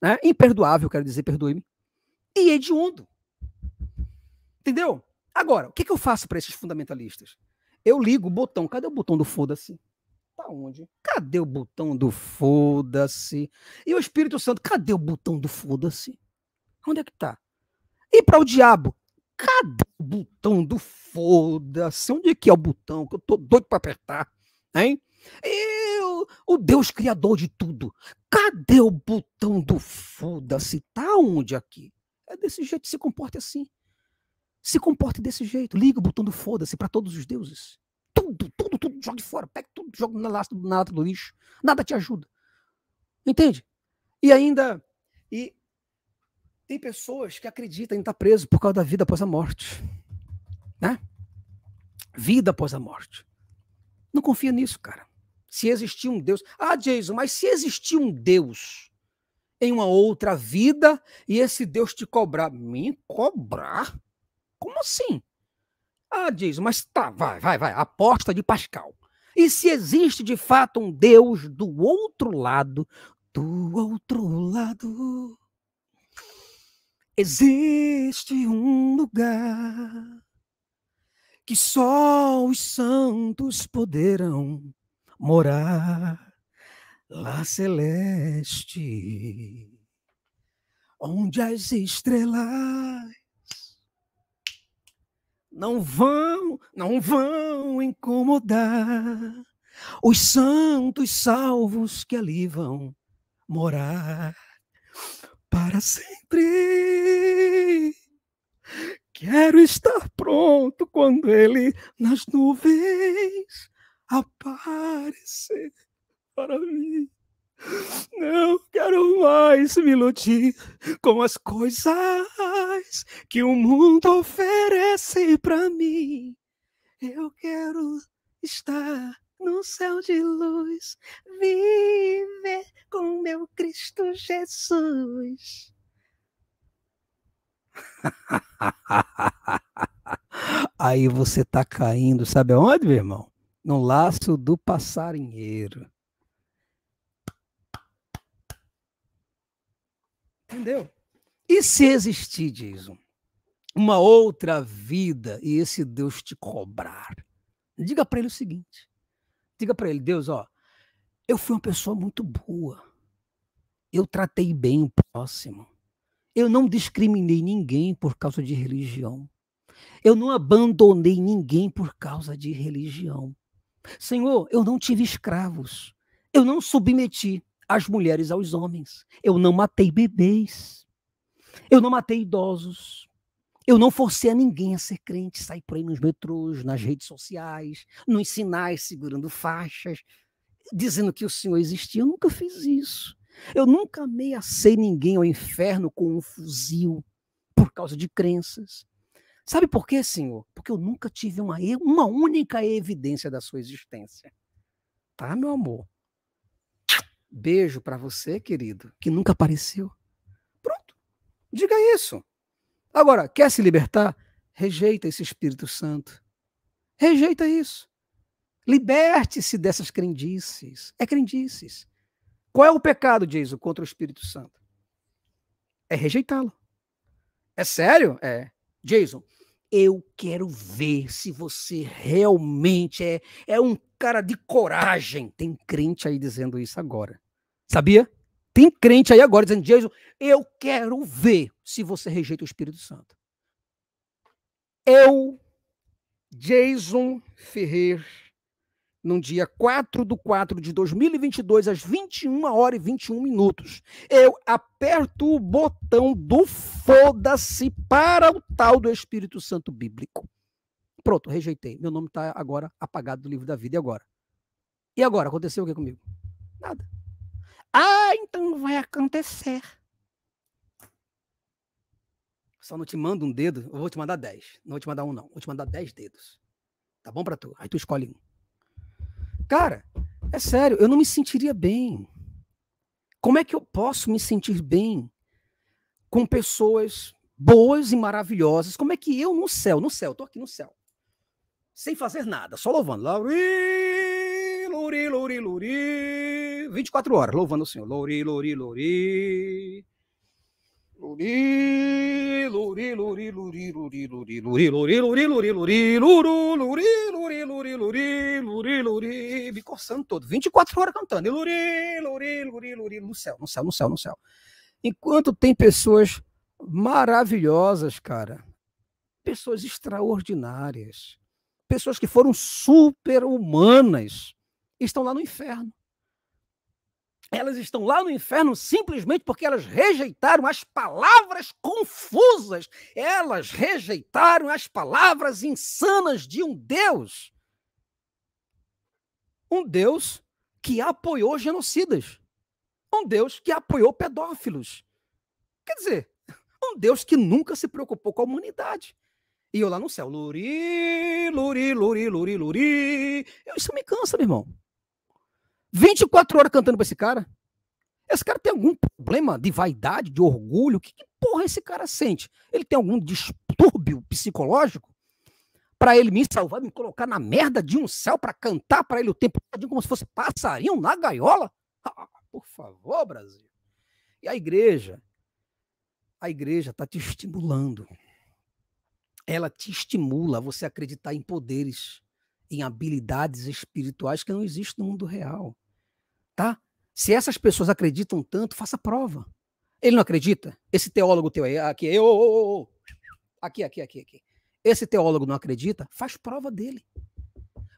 né? imperdoável, quero dizer, perdoe-me, e hediondo. Entendeu? Agora, o que, que eu faço para esses fundamentalistas? Eu ligo o botão. Cadê o botão do foda-se? Tá onde? Cadê o botão do foda-se? E o Espírito Santo, cadê o botão do foda-se? Onde é que tá? E para o diabo, cadê o botão do foda-se? Onde é que é o botão que eu tô doido para apertar? Hein? Eu, o Deus criador de tudo, cadê o botão do foda-se? Tá onde aqui? É desse jeito que se comporta assim se comporte desse jeito. Liga o botão do foda-se para todos os deuses. Tudo, tudo, tudo, jogue fora. Pega tudo, joga na lata, na lata do lixo. Nada te ajuda. Entende? E ainda. E tem pessoas que acreditam em estar tá preso por causa da vida após a morte. Né? Vida após a morte. Não confia nisso, cara. Se existir um Deus. Ah, Jason, mas se existir um Deus em uma outra vida e esse Deus te cobrar. Me cobrar? Como assim? Ah, diz, mas tá, vai, vai, vai, aposta de Pascal. E se existe de fato um Deus do outro lado, do outro lado, existe um lugar que só os santos poderão morar lá celeste, onde as estrelas não vão, não vão incomodar os santos salvos que ali vão morar para sempre. Quero estar pronto quando ele nas nuvens aparecer para mim. Não quero mais me iludir com as coisas que o mundo oferece para mim. Eu quero estar no céu de luz, viver com meu Cristo Jesus. Aí você tá caindo, sabe aonde, meu irmão? No laço do passarinheiro. Entendeu? E se existir, um, uma outra vida e esse Deus te cobrar? Diga para ele o seguinte: diga para ele, Deus, ó, eu fui uma pessoa muito boa. Eu tratei bem o próximo. Eu não discriminei ninguém por causa de religião. Eu não abandonei ninguém por causa de religião. Senhor, eu não tive escravos. Eu não submeti as mulheres aos homens. Eu não matei bebês. Eu não matei idosos. Eu não forcei a ninguém a ser crente, sair por aí nos metrôs, nas redes sociais, nos sinais, segurando faixas, dizendo que o Senhor existia. Eu nunca fiz isso. Eu nunca ameacei ninguém ao inferno com um fuzil por causa de crenças. Sabe por quê, Senhor? Porque eu nunca tive uma, uma única evidência da sua existência. Tá, meu amor? Beijo para você, querido, que nunca apareceu. Pronto. Diga isso. Agora, quer se libertar? Rejeita esse Espírito Santo. Rejeita isso. Liberte-se dessas crendices. É crendices. Qual é o pecado, diz o contra o Espírito Santo? É rejeitá-lo. É sério? É. Jason, eu quero ver se você realmente é, é um cara de coragem. Tem crente aí dizendo isso agora. Sabia? Tem crente aí agora dizendo, Jesus, eu quero ver se você rejeita o Espírito Santo. Eu, Jason Ferreira, no dia 4 de 4 de 2022, às 21 horas e 21 minutos, eu aperto o botão do foda-se para o tal do Espírito Santo Bíblico. Pronto, rejeitei. Meu nome está agora apagado do livro da vida. E agora? E agora? Aconteceu o que comigo? Nada. Ah, então vai acontecer. Só não te mando um dedo, eu vou te mandar dez. Não vou te mandar um, não. Vou te mandar dez dedos. Tá bom pra tu? Aí tu escolhe um. Cara, é sério, eu não me sentiria bem. Como é que eu posso me sentir bem com pessoas boas e maravilhosas? Como é que eu no céu, no céu, tô aqui no céu, sem fazer nada, só louvando. Lauri, Luri, Luri, Luri. 24 horas louvando o Senhor. Luri, Luri, Luri. Luri, luri, luri, luri, luri, luri, luri, luri, luri, luri, luri, luri, luri, luri, luri, luri, luri, me coçando todo, 24 horas cantando, luri, luri, luri, luri, no céu, no céu, no céu, no céu. Enquanto tem pessoas maravilhosas, cara, pessoas extraordinárias, pessoas que foram super-humanas, estão lá no inferno. Elas estão lá no inferno simplesmente porque elas rejeitaram as palavras confusas, elas rejeitaram as palavras insanas de um Deus. Um Deus que apoiou genocidas. Um Deus que apoiou pedófilos. Quer dizer, um Deus que nunca se preocupou com a humanidade. E eu lá no céu, luri, luri, luri, luri, luri. Eu, isso me cansa, meu irmão. 24 horas cantando pra esse cara. Esse cara tem algum problema de vaidade, de orgulho? Que, que porra esse cara sente? Ele tem algum distúrbio psicológico? Para ele me salvar, me colocar na merda de um céu para cantar para ele o tempo todo como se fosse passarinho na gaiola? Ah, por favor, Brasil. E a igreja? A igreja está te estimulando. Ela te estimula a você acreditar em poderes, em habilidades espirituais que não existem no mundo real tá? Se essas pessoas acreditam tanto, faça prova. Ele não acredita? Esse teólogo teu aí, aqui, aqui, aqui, aqui, aqui. Esse teólogo não acredita? Faz prova dele.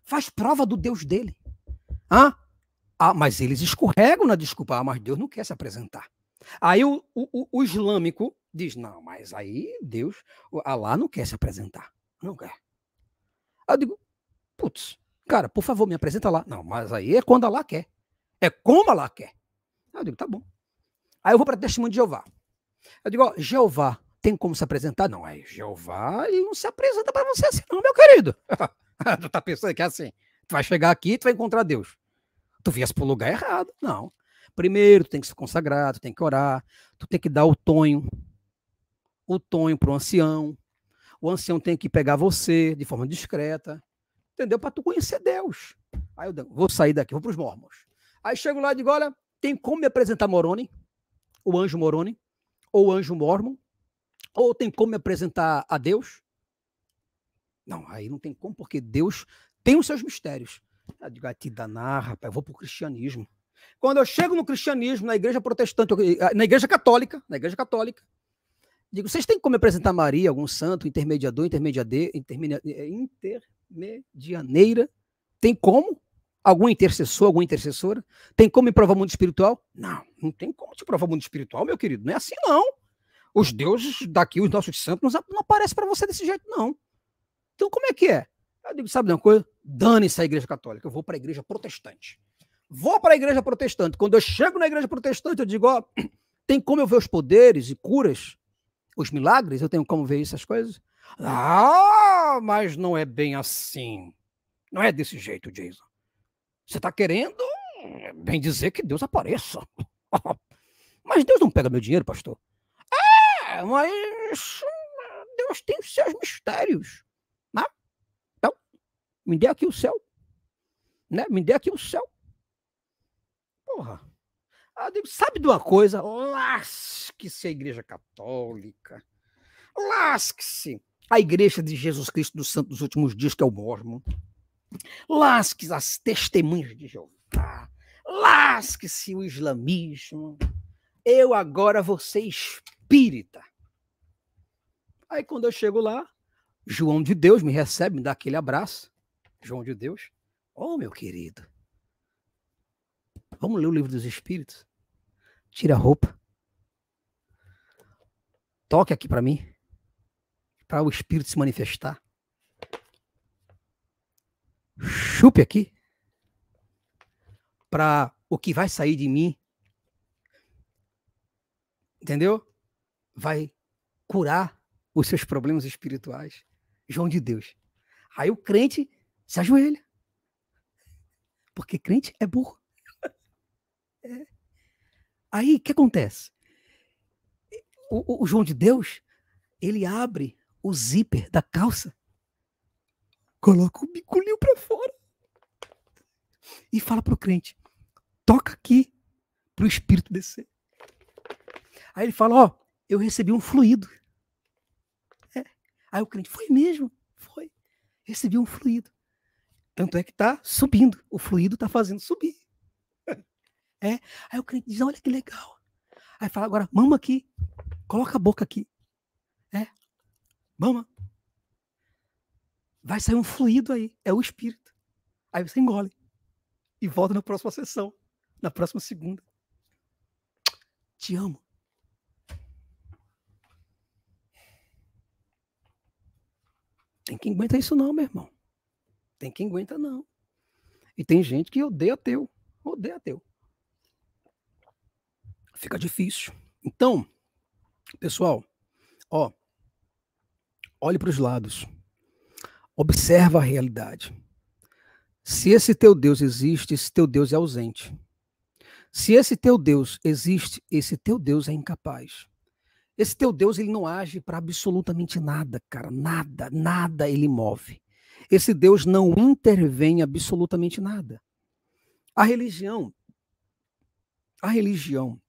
Faz prova do Deus dele. Hã? Ah, mas eles escorregam na desculpa. Ah, mas Deus não quer se apresentar. Aí o, o, o islâmico diz: não, mas aí Deus, Alá não quer se apresentar. Não quer. Aí eu digo: putz, cara, por favor, me apresenta lá. Não, mas aí é quando Alá quer. É como ela quer. Eu digo, tá bom. Aí eu vou para testemunho de Jeová. Eu digo, ó, Jeová, tem como se apresentar? Não, é Jeová e não se apresenta para você assim, não, meu querido. tu tá pensando que é assim. Tu vai chegar aqui e tu vai encontrar Deus. Tu viesse pro lugar errado. Não. Primeiro, tu tem que se consagrar, tu tem que orar, tu tem que dar o tonho. O tonho pro ancião. O ancião tem que pegar você de forma discreta. Entendeu? Para tu conhecer Deus. Aí eu vou sair daqui, vou pros mormons. Aí chego lá e digo: olha, tem como me apresentar Moroni, o anjo Moroni, ou o anjo Mormon, ou tem como me apresentar a Deus? Não, aí não tem como, porque Deus tem os seus mistérios. Eu digo, ah, te danar, rapaz, eu vou pro cristianismo. Quando eu chego no cristianismo, na igreja protestante, eh, na igreja católica, na igreja católica, digo, vocês têm como apresentar Maria, algum santo, intermediador, intermediade, eh, intermedianeira? Tem como? Algum intercessor, alguma intercessora? Tem como me provar o mundo espiritual? Não, não tem como te provar o mundo espiritual, meu querido. Não é assim, não. Os deuses daqui, os nossos santos, não aparecem para você desse jeito, não. Então, como é que é? Eu digo, sabe de uma coisa? Dane-se a igreja católica, eu vou para a igreja protestante. Vou para a igreja protestante. Quando eu chego na igreja protestante, eu digo, ó, tem como eu ver os poderes e curas, os milagres? Eu tenho como ver essas coisas? Ah, mas não é bem assim. Não é desse jeito, Jason. Você está querendo hum, bem dizer que Deus apareça. mas Deus não pega meu dinheiro, pastor. É, mas hum, Deus tem os seus mistérios. Né? Então, me dê aqui o céu. Né? Me dê aqui o céu. Porra. Ah, sabe de uma coisa? Lasque-se a igreja católica. Lasque-se a igreja de Jesus Cristo dos Santos dos Últimos Dias, que é o mormon. Lasque as testemunhas de Jeová. Lasque-se o islamismo. Eu agora vou ser espírita. Aí quando eu chego lá, João de Deus me recebe, me dá aquele abraço. João de Deus. Oh, meu querido. Vamos ler o livro dos Espíritos? Tira a roupa. Toque aqui para mim. Para o Espírito se manifestar chupe aqui para o que vai sair de mim, entendeu? Vai curar os seus problemas espirituais. João de Deus. Aí o crente se ajoelha. Porque crente é burro. É. Aí o que acontece? O, o, o João de Deus, ele abre o zíper da calça coloca o biculinho para fora e fala pro crente: toca aqui pro espírito descer. Aí ele fala: ó, eu recebi um fluido. É. Aí o crente: foi mesmo? Foi. Recebi um fluido. Tanto é que tá subindo. O fluido tá fazendo subir. É. Aí o crente diz: olha que legal. Aí fala: agora, mama aqui. Coloca a boca aqui. É. Mama vai sair um fluido aí, é o espírito. Aí você engole e volta na próxima sessão, na próxima segunda. Te amo. Tem quem aguenta isso não, meu irmão. Tem quem aguenta não. E tem gente que odeia teu, odeia teu. Fica difícil. Então, pessoal, ó, olhe para os lados. Observa a realidade. Se esse teu Deus existe, esse teu Deus é ausente. Se esse teu Deus existe, esse teu Deus é incapaz. Esse teu Deus ele não age para absolutamente nada, cara, nada, nada ele move. Esse Deus não intervém absolutamente nada. A religião, a religião,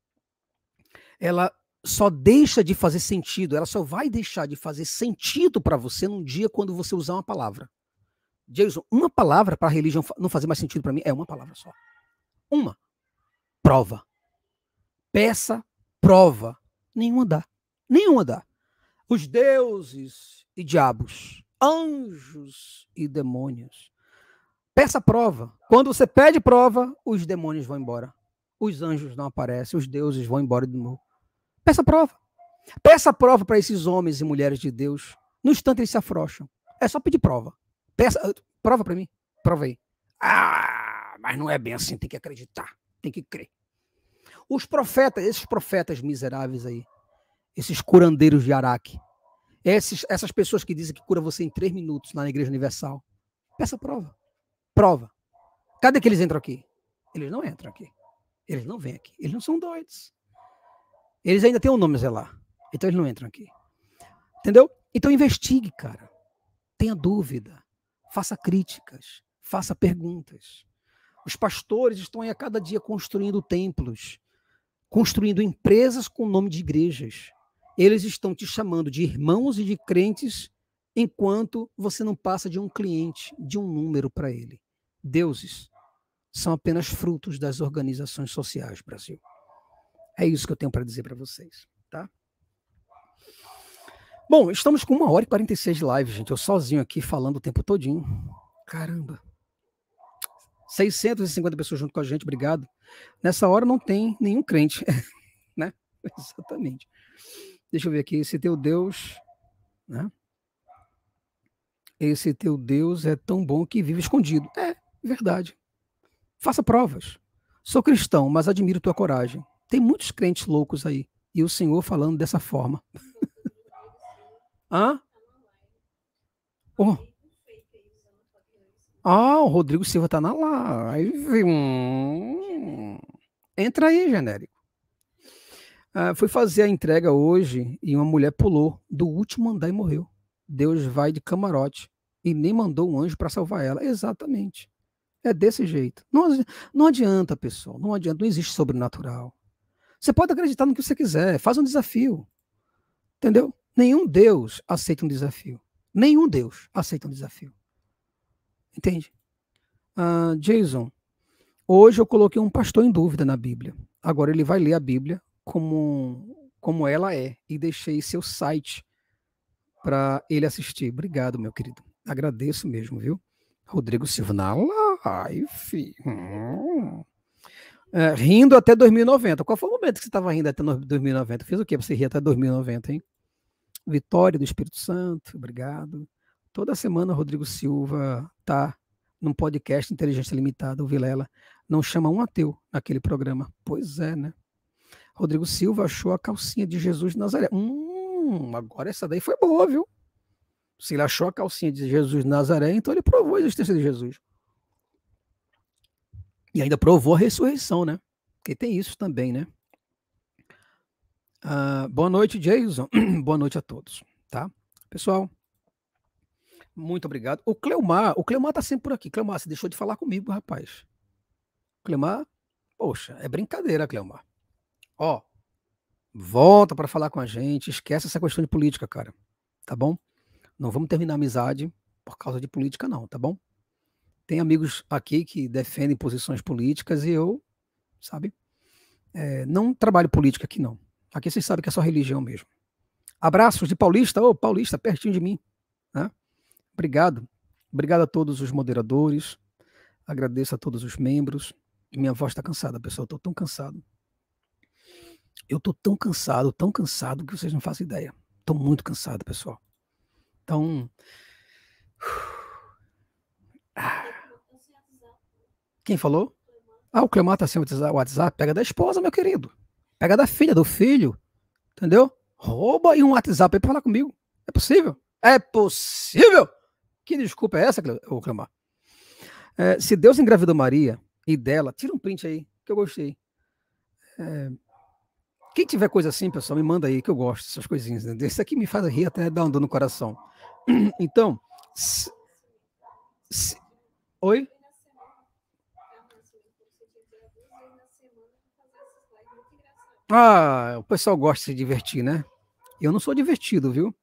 ela só deixa de fazer sentido, ela só vai deixar de fazer sentido para você num dia quando você usar uma palavra. Jason, uma palavra para a religião não fazer mais sentido para mim é uma palavra só. Uma. Prova. Peça prova. Nenhuma dá. Nenhuma dá. Os deuses e diabos, anjos e demônios. Peça prova. Quando você pede prova, os demônios vão embora. Os anjos não aparecem, os deuses vão embora de novo. Peça prova. Peça prova para esses homens e mulheres de Deus. No instante eles se afrouxam. É só pedir prova. Peça, ah, prova para mim. Prova aí. Ah, mas não é bem assim. Tem que acreditar. Tem que crer. Os profetas, esses profetas miseráveis aí, esses curandeiros de Araque, esses, essas pessoas que dizem que cura você em três minutos na Igreja Universal, peça prova. Prova. Cadê que eles entram aqui? Eles não entram aqui. Eles não vêm aqui. Eles não são doidos. Eles ainda têm o um nome a zelar. Então eles não entram aqui. Entendeu? Então investigue, cara. Tenha dúvida. Faça críticas. Faça perguntas. Os pastores estão aí a cada dia construindo templos, construindo empresas com o nome de igrejas. Eles estão te chamando de irmãos e de crentes enquanto você não passa de um cliente, de um número para ele. Deuses são apenas frutos das organizações sociais, Brasil. É isso que eu tenho para dizer para vocês, tá? Bom, estamos com uma hora e 46 de live, gente. Eu sozinho aqui falando o tempo todinho. Caramba. 650 pessoas junto com a gente, obrigado. Nessa hora não tem nenhum crente, né? Exatamente. Deixa eu ver aqui. Esse teu Deus, né? Esse teu Deus é tão bom que vive escondido. É, verdade. Faça provas. Sou cristão, mas admiro tua coragem. Tem muitos crentes loucos aí. E o Senhor falando dessa forma. Hã? Oh. Ah, o Rodrigo Silva tá na live. Hum. Entra aí, genérico. Ah, fui fazer a entrega hoje e uma mulher pulou do último andar e morreu. Deus vai de camarote e nem mandou um anjo para salvar ela. Exatamente. É desse jeito. Não, não adianta, pessoal. Não adianta. Não existe sobrenatural. Você pode acreditar no que você quiser, faz um desafio. Entendeu? Nenhum Deus aceita um desafio. Nenhum Deus aceita um desafio. Entende? Uh, Jason, hoje eu coloquei um pastor em dúvida na Bíblia. Agora ele vai ler a Bíblia como, como ela é. E deixei seu site para ele assistir. Obrigado, meu querido. Agradeço mesmo, viu? Rodrigo Silva na live. Hum. É, rindo até 2090. Qual foi o momento que você estava rindo até 2090? Fiz o quê para você rir até 2090, hein? Vitória do Espírito Santo, obrigado. Toda semana Rodrigo Silva tá num podcast Inteligência Limitada, o Vilela não chama um ateu naquele programa. Pois é, né? Rodrigo Silva achou a calcinha de Jesus de Nazaré. Hum, agora essa daí foi boa, viu? Se ele achou a calcinha de Jesus de Nazaré, então ele provou a existência de Jesus. E ainda provou a ressurreição, né? Porque tem isso também, né? Uh, boa noite, Jason. boa noite a todos, tá? Pessoal, muito obrigado. O Cleomar, o Cleomar tá sempre por aqui. Cleomar, você deixou de falar comigo, rapaz. Cleomar, poxa, é brincadeira, Cleomar. Ó, volta para falar com a gente, esquece essa questão de política, cara. Tá bom? Não vamos terminar a amizade por causa de política não, tá bom? Tem amigos aqui que defendem posições políticas e eu, sabe, é, não trabalho política aqui não. Aqui vocês sabem que é só religião mesmo. Abraços de Paulista, ô oh, Paulista, pertinho de mim. Né? Obrigado. Obrigado a todos os moderadores. Agradeço a todos os membros. Minha voz está cansada, pessoal. Estou tão cansado. Eu estou tão cansado, tão cansado que vocês não fazem ideia. Estou muito cansado, pessoal. Então. Quem falou? Ah, o Clemar tá sem o WhatsApp. Pega da esposa, meu querido. Pega da filha, do filho. Entendeu? Rouba aí um WhatsApp aí pra falar comigo. É possível? É possível? Que desculpa é essa, ô Clemar? É, se Deus engravidou Maria e dela, tira um print aí, que eu gostei. É, quem tiver coisa assim, pessoal, me manda aí, que eu gosto dessas coisinhas. Né? aqui me faz rir até dar um dor no coração. Então, se, se, oi? Ah, o pessoal gosta de se divertir, né? Eu não sou divertido, viu?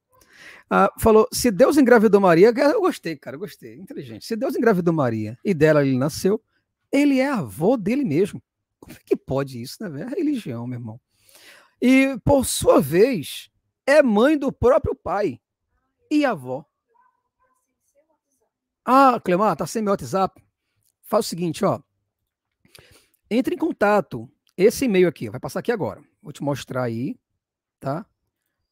Ah, falou: se Deus engravidou Maria, eu gostei, cara, eu gostei, inteligente. Se Deus engravidou Maria e dela ele nasceu, ele é avô dele mesmo. Como é que pode isso, né, É religião, meu irmão. E, por sua vez, é mãe do próprio pai e avó. Ah, Clemar, tá sem meu WhatsApp. Faz o seguinte, ó. Entre em contato esse e-mail aqui, vai passar aqui agora. Vou te mostrar aí, tá?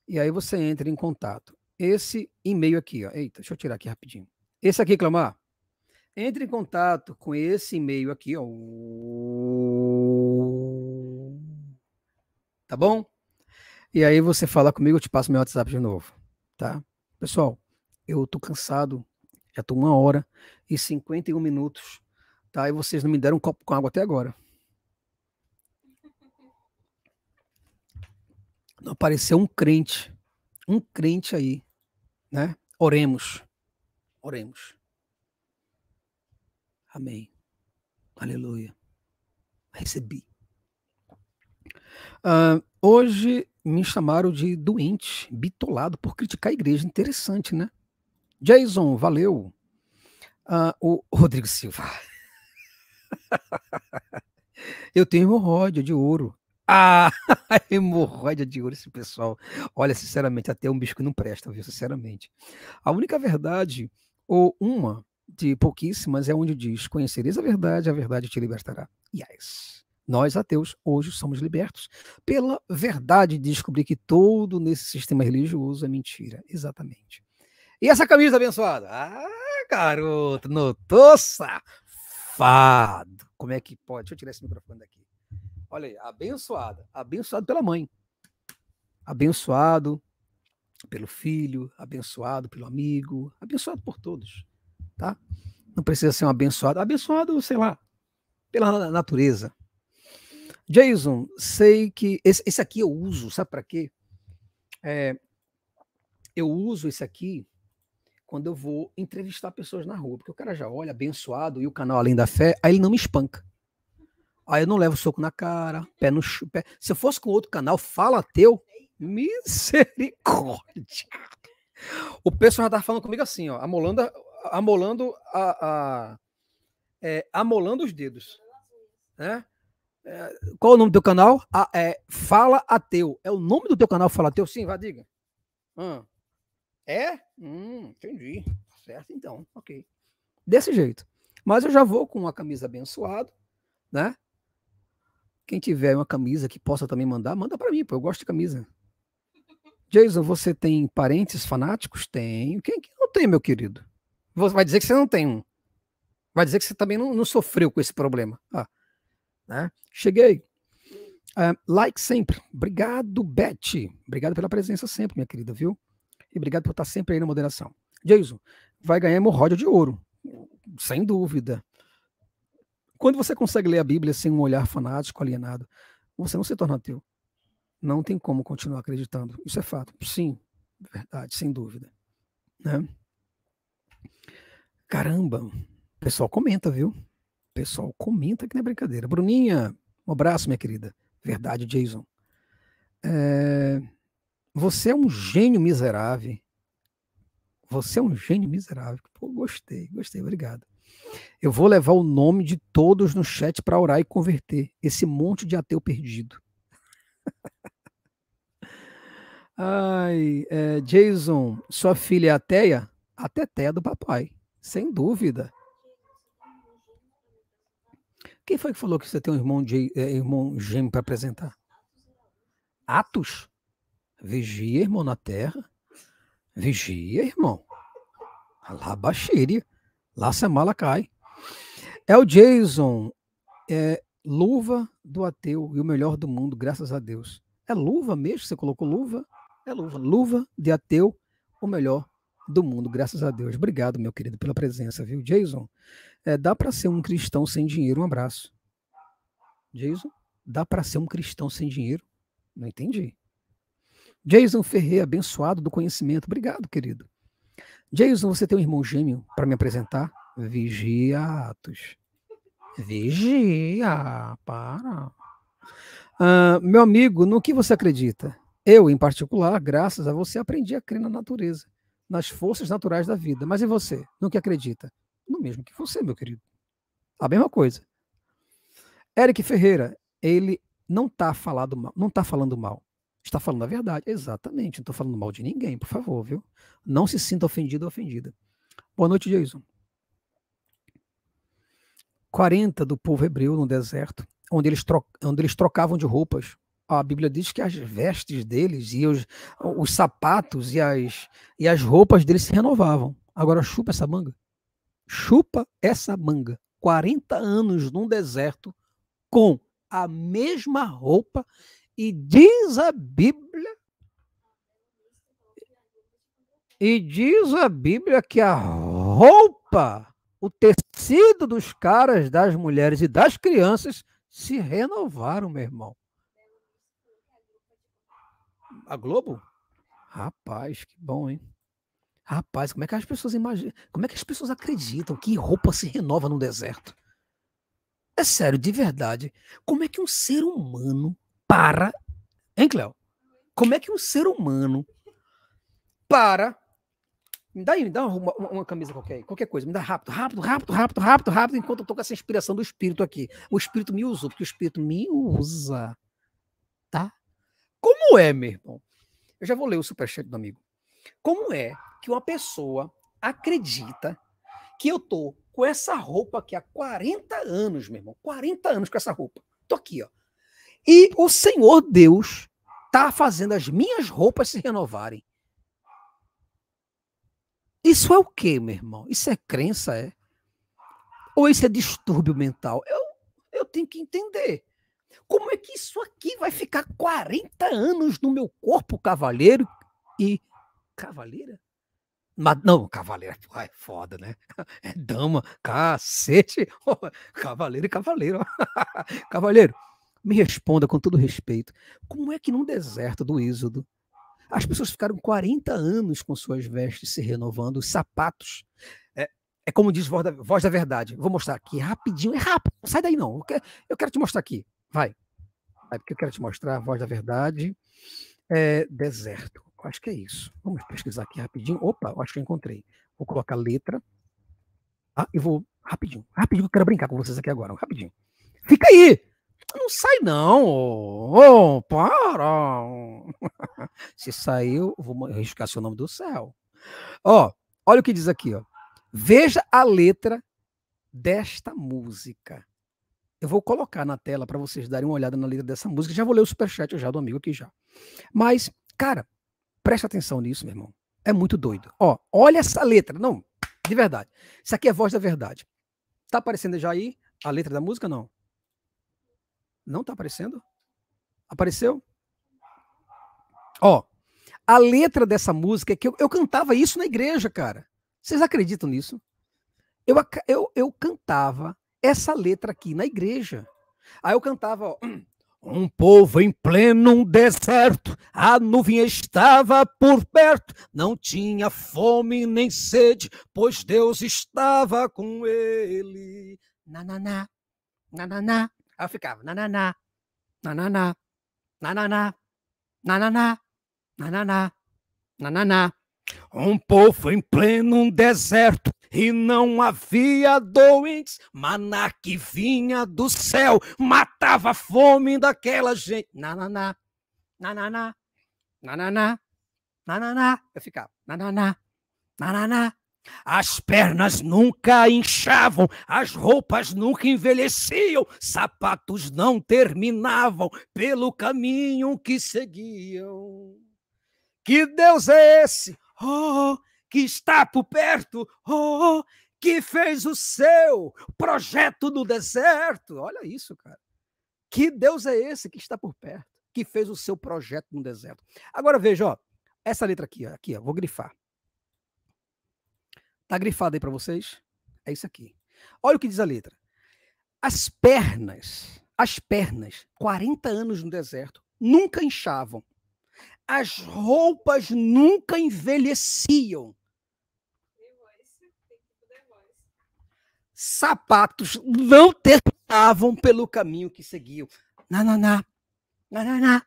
E aí você entra em contato. Esse e-mail aqui, ó. Eita, deixa eu tirar aqui rapidinho. Esse aqui, Clamar. Entre em contato com esse e-mail aqui, ó. Tá bom? E aí você fala comigo, eu te passo meu WhatsApp de novo, tá? Pessoal, eu tô cansado, já tô uma hora e 51 minutos, tá? E vocês não me deram um copo com água até agora. apareceu um crente, um crente aí, né? Oremos, oremos. Amém. Aleluia. Recebi. Uh, hoje me chamaram de doente, bitolado, por criticar a igreja. Interessante, né? Jason, valeu. Uh, o Rodrigo Silva. eu tenho um ródio de ouro. A hemorroida de ouro, esse pessoal. Olha, sinceramente, até um bicho que não presta, viu? Sinceramente. A única verdade, ou uma de pouquíssimas, é onde diz: Conhecereis a verdade, a verdade te libertará. Yes. Nós, ateus, hoje somos libertos pela verdade de descobrir que todo nesse sistema religioso é mentira. Exatamente. E essa camisa abençoada? Ah, garoto, notou safado. Como é que pode? Deixa eu tirar esse microfone daqui. Olha aí, abençoada, abençoado pela mãe, abençoado pelo filho, abençoado pelo amigo, abençoado por todos, tá? Não precisa ser um abençoado, abençoado, sei lá, pela natureza. Jason, sei que esse, esse aqui eu uso, sabe para quê? É, eu uso esse aqui quando eu vou entrevistar pessoas na rua, porque o cara já olha abençoado e o canal Além da Fé, aí ele não me espanca. Aí eu não levo soco na cara, pé no pé. Se eu fosse com outro canal, fala teu. Misericórdia. O pessoal já tá falando comigo assim, ó, amolando, amolando a, a é, amolando os dedos, né? É, qual é o nome do teu canal? A, é, Fala Ateu. É o nome do teu canal Fala Ateu? Sim, vai, diga. Hum. É? Hum, entendi. Tá certo, então. Ok. Desse jeito. Mas eu já vou com uma camisa abençoada, né? Quem tiver uma camisa que possa também mandar, manda para mim, pô, eu gosto de camisa. Jason, você tem parentes fanáticos? Tenho. Quem que não tem, meu querido? Você vai dizer que você não tem um. Vai dizer que você também não, não sofreu com esse problema. Ah, né? Cheguei. Uh, like sempre. Obrigado, Beth. Obrigado pela presença sempre, minha querida, viu? E obrigado por estar sempre aí na moderação. Jason, vai ganhar hemorródio de ouro. Sem dúvida. Quando você consegue ler a Bíblia sem um olhar fanático, alienado, você não se torna ateu. Não tem como continuar acreditando. Isso é fato. Sim, verdade, sem dúvida. Né? Caramba, o pessoal comenta, viu? O pessoal comenta que não é brincadeira. Bruninha, um abraço, minha querida. Verdade, Jason. É... Você é um gênio miserável. Você é um gênio miserável. Pô, gostei, gostei, obrigado. Eu vou levar o nome de todos no chat para orar e converter esse monte de ateu perdido. Ai, é, Jason, sua filha é ateia? Até teia do papai, sem dúvida. Quem foi que falou que você tem um irmão, de, é, irmão gêmeo para apresentar? Atos? Vigia, irmão, na terra. Vigia, irmão. Alabaxíria se a mala cai. É o Jason, é, luva do ateu e o melhor do mundo, graças a Deus. É luva mesmo? Você colocou luva? É luva. Luva de ateu, o melhor do mundo, graças a Deus. Obrigado, meu querido, pela presença, viu? Jason, é, dá para ser um cristão sem dinheiro? Um abraço. Jason, dá para ser um cristão sem dinheiro? Não entendi. Jason Ferreira, abençoado do conhecimento. Obrigado, querido. Jason, você tem um irmão gêmeo para me apresentar? Vigia, Atos. Vigia, para. Ah, meu amigo, no que você acredita? Eu, em particular, graças a você, aprendi a crer na natureza, nas forças naturais da vida. Mas e você? No que acredita? No mesmo que você, meu querido. A mesma coisa. Eric Ferreira, ele não está tá falando mal está falando a verdade. Exatamente, não estou falando mal de ninguém, por favor, viu? Não se sinta ofendido ou ofendida. Boa noite, Jason. 40 do povo hebreu no deserto, onde eles, onde eles trocavam de roupas. A Bíblia diz que as vestes deles e os, os sapatos e as, e as roupas deles se renovavam. Agora chupa essa manga. Chupa essa manga. 40 anos num deserto com a mesma roupa e diz a Bíblia. E diz a Bíblia que a roupa, o tecido dos caras, das mulheres e das crianças se renovaram, meu irmão. A Globo? Rapaz, que bom, hein? Rapaz, como é que as pessoas imaginam? Como é que as pessoas acreditam que roupa se renova no deserto? É sério, de verdade. Como é que um ser humano para. Hein, Cléo? Como é que um ser humano para. Me dá aí, me dá uma, uma, uma, camisa qualquer qualquer coisa, me dá rápido, rápido, rápido, rápido, rápido, rápido, enquanto eu tô com essa inspiração do espírito aqui. O espírito me usou, porque o espírito me usa. Tá? Como é, meu irmão? Eu já vou ler o superchat do amigo. Como é que uma pessoa acredita que eu tô com essa roupa aqui há 40 anos, meu irmão? 40 anos com essa roupa. Tô aqui, ó. E o Senhor Deus está fazendo as minhas roupas se renovarem. Isso é o que, meu irmão? Isso é crença, é? Ou isso é distúrbio mental? Eu, eu tenho que entender. Como é que isso aqui vai ficar 40 anos no meu corpo, cavaleiro e cavaleira? Mas não, cavaleira é foda, né? É dama, cacete, cavaleiro e cavaleiro. Cavaleiro, me responda com todo respeito: como é que num deserto do Êxodo as pessoas ficaram 40 anos com suas vestes se renovando, os sapatos? É, é como diz voz da, voz da, Verdade. Vou mostrar aqui rapidinho, é rápido, sai daí não. Eu quero, eu quero te mostrar aqui. Vai. Vai, porque eu quero te mostrar a Voz da Verdade. É, deserto. Acho que é isso. Vamos pesquisar aqui rapidinho. Opa, acho que eu encontrei. Vou colocar a letra. Ah, e vou rapidinho, rapidinho, eu quero brincar com vocês aqui agora, rapidinho. Fica aí! Não sai, não. Ô, oh, para. Se saiu, vou arriscar seu nome do céu. Ó, oh, olha o que diz aqui, ó. Veja a letra desta música. Eu vou colocar na tela para vocês darem uma olhada na letra dessa música. Já vou ler o superchat já do amigo aqui já. Mas, cara, presta atenção nisso, meu irmão. É muito doido. Ó, olha essa letra. Não, de verdade. Isso aqui é voz da verdade. Tá aparecendo já aí a letra da música? Não. Não está aparecendo? Apareceu? Ó, a letra dessa música é que eu, eu cantava isso na igreja, cara. Vocês acreditam nisso? Eu, eu, eu cantava essa letra aqui na igreja. Aí eu cantava, ó. Hum, um povo em pleno deserto, a nuvem estava por perto, não tinha fome nem sede, pois Deus estava com ele. Nananá, nananá, Aí eu ficava, nananá, nananá, nananá, nananá, nananá, nananá. Um povo em pleno deserto e não havia doentes, maná que vinha do céu, matava a fome daquela gente. Nananá, nananá, nananá, nananá. Eu ficava, nananá, nananá, as pernas nunca inchavam, as roupas nunca envelheciam, sapatos não terminavam pelo caminho que seguiam. Que Deus é esse? Oh, que está por perto? Oh, que fez o seu projeto no deserto? Olha isso, cara. Que Deus é esse que está por perto? Que fez o seu projeto no deserto? Agora veja, ó, essa letra aqui, ó, aqui, ó, vou grifar. Tá grifado aí para vocês? É isso aqui. Olha o que diz a letra. As pernas, as pernas, 40 anos no deserto, nunca inchavam. As roupas nunca envelheciam. Sapatos não testavam pelo caminho que seguiam. Nananá, nananá,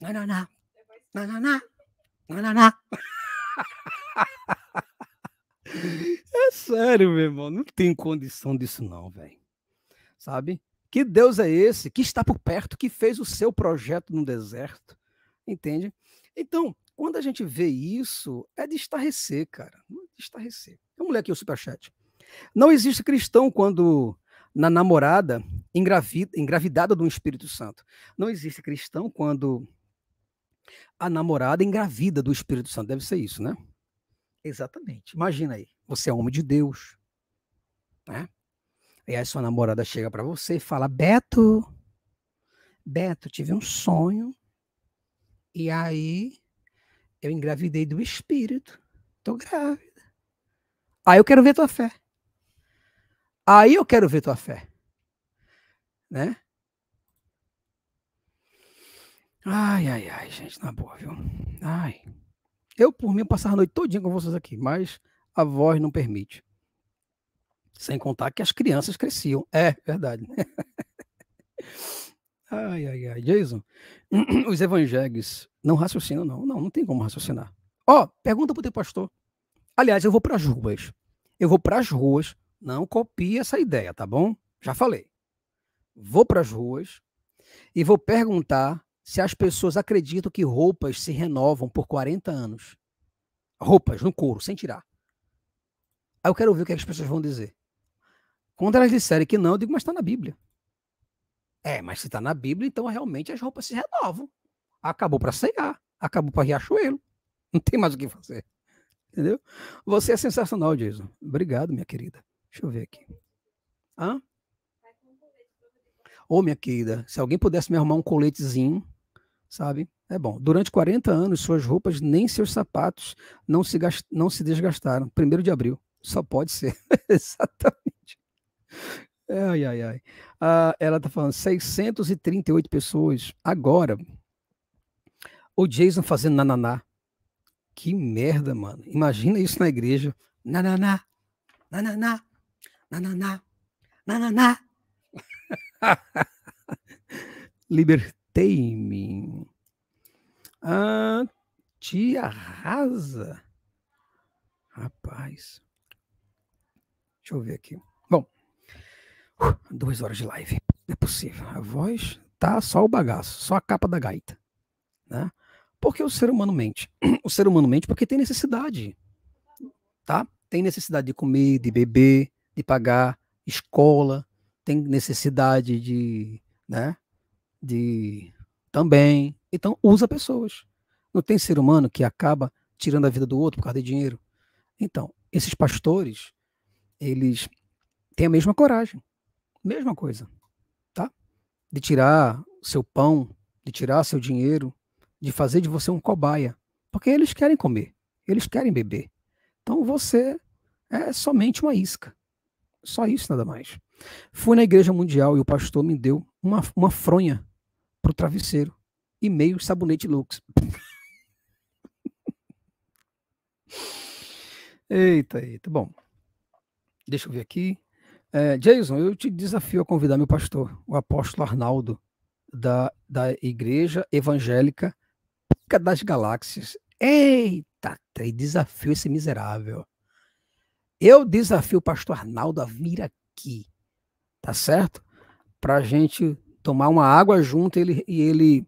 nananá, nananá, nananá. É sério, meu irmão. Não tem condição disso, não, velho. Sabe? Que Deus é esse que está por perto, que fez o seu projeto no deserto? Entende? Então, quando a gente vê isso, é de estarrecer, cara. Não é de estarrecer. Vamos ler aqui o superchat. Não existe cristão quando na namorada engravida, engravidada do Espírito Santo. Não existe cristão quando a namorada engravida do Espírito Santo. Deve ser isso, né? Exatamente. Imagina aí, você é homem de Deus, né? E aí sua namorada chega para você e fala: Beto, Beto, tive um sonho e aí eu engravidei do espírito, tô grávida. Aí eu quero ver tua fé. Aí eu quero ver tua fé, né? Ai, ai, ai, gente, na boa, viu? Ai. Eu, por mim, passava a noite todinha com vocês aqui, mas a voz não permite. Sem contar que as crianças cresciam. É, verdade. ai, ai, ai. Jason, os evangelhos não raciocinam, não. Não, não tem como raciocinar. Ó, oh, pergunta o teu pastor. Aliás, eu vou para as ruas. Eu vou para as ruas. Não copie essa ideia, tá bom? Já falei. Vou para as ruas e vou perguntar se as pessoas acreditam que roupas se renovam por 40 anos. Roupas no couro, sem tirar. Aí eu quero ouvir o é que as pessoas vão dizer. Quando elas disserem que não, eu digo, mas está na Bíblia. É, mas se está na Bíblia, então realmente as roupas se renovam. Acabou para ceiar, acabou para Riachuelo. Não tem mais o que fazer. Entendeu? Você é sensacional, Jason. Obrigado, minha querida. Deixa eu ver aqui. Hã? Ô, oh, minha querida, se alguém pudesse me arrumar um coletezinho sabe? É bom. Durante 40 anos, suas roupas nem seus sapatos não se, gast... não se desgastaram. Primeiro de abril. Só pode ser. Exatamente. Ai, ai, ai. Ah, ela tá falando 638 pessoas. Agora, o Jason fazendo nananá. Que merda, mano. Imagina isso na igreja. Nananá, nananá, nananá, nananá. Liberta teime. Ah, te arrasa. Rapaz. Deixa eu ver aqui. Bom, uh, duas horas de live. Não é possível. A voz tá só o bagaço, só a capa da gaita. Né? Porque o ser humano mente. O ser humano mente porque tem necessidade. Tá? Tem necessidade de comer, de beber, de pagar escola, tem necessidade de, né, de também. Então, usa pessoas. Não tem ser humano que acaba tirando a vida do outro por causa de dinheiro. Então, esses pastores, eles têm a mesma coragem, mesma coisa, tá? De tirar seu pão, de tirar seu dinheiro, de fazer de você um cobaia, porque eles querem comer, eles querem beber. Então, você é somente uma isca. Só isso, nada mais. Fui na Igreja Mundial e o pastor me deu uma, uma fronha para o travesseiro e meio sabonete Lux. eita, eita. Bom, deixa eu ver aqui. É, Jason, eu te desafio a convidar meu pastor, o apóstolo Arnaldo, da, da Igreja Evangélica Pica das Galáxias. Eita, e desafio esse miserável. Eu desafio o pastor Arnaldo a vir aqui, tá certo? Para a gente tomar uma água junto ele, e ele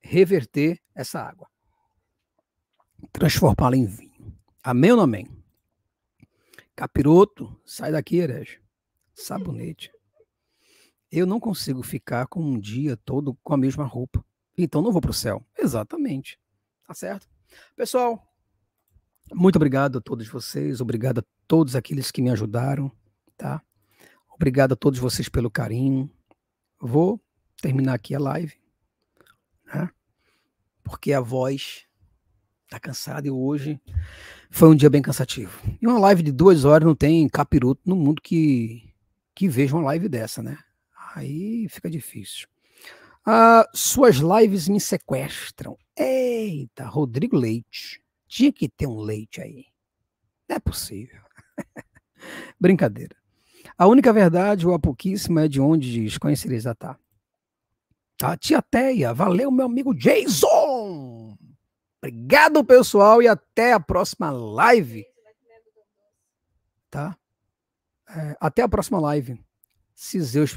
reverter essa água, transformá-la em vinho. Amém ou não amém? Capiroto, sai daqui, herege. Sabonete. Eu não consigo ficar com um dia todo com a mesma roupa. Então não vou para o céu. Exatamente. Tá certo? Pessoal, muito obrigado a todos vocês. Obrigado a todos aqueles que me ajudaram. Tá? Obrigado a todos vocês pelo carinho vou terminar aqui a live, né? Porque a voz tá cansada e hoje foi um dia bem cansativo. E uma live de duas horas não tem capiroto no mundo que, que veja uma live dessa, né? Aí fica difícil. Ah, suas lives me sequestram. Eita, Rodrigo Leite. Tinha que ter um leite aí. Não é possível. Brincadeira. A única verdade, ou a pouquíssima, é de onde desconhecereis a tá. A tá, tia Teia, valeu, meu amigo Jason! Obrigado, pessoal, e até a próxima live. Tá? É, até a próxima live. Se Zeus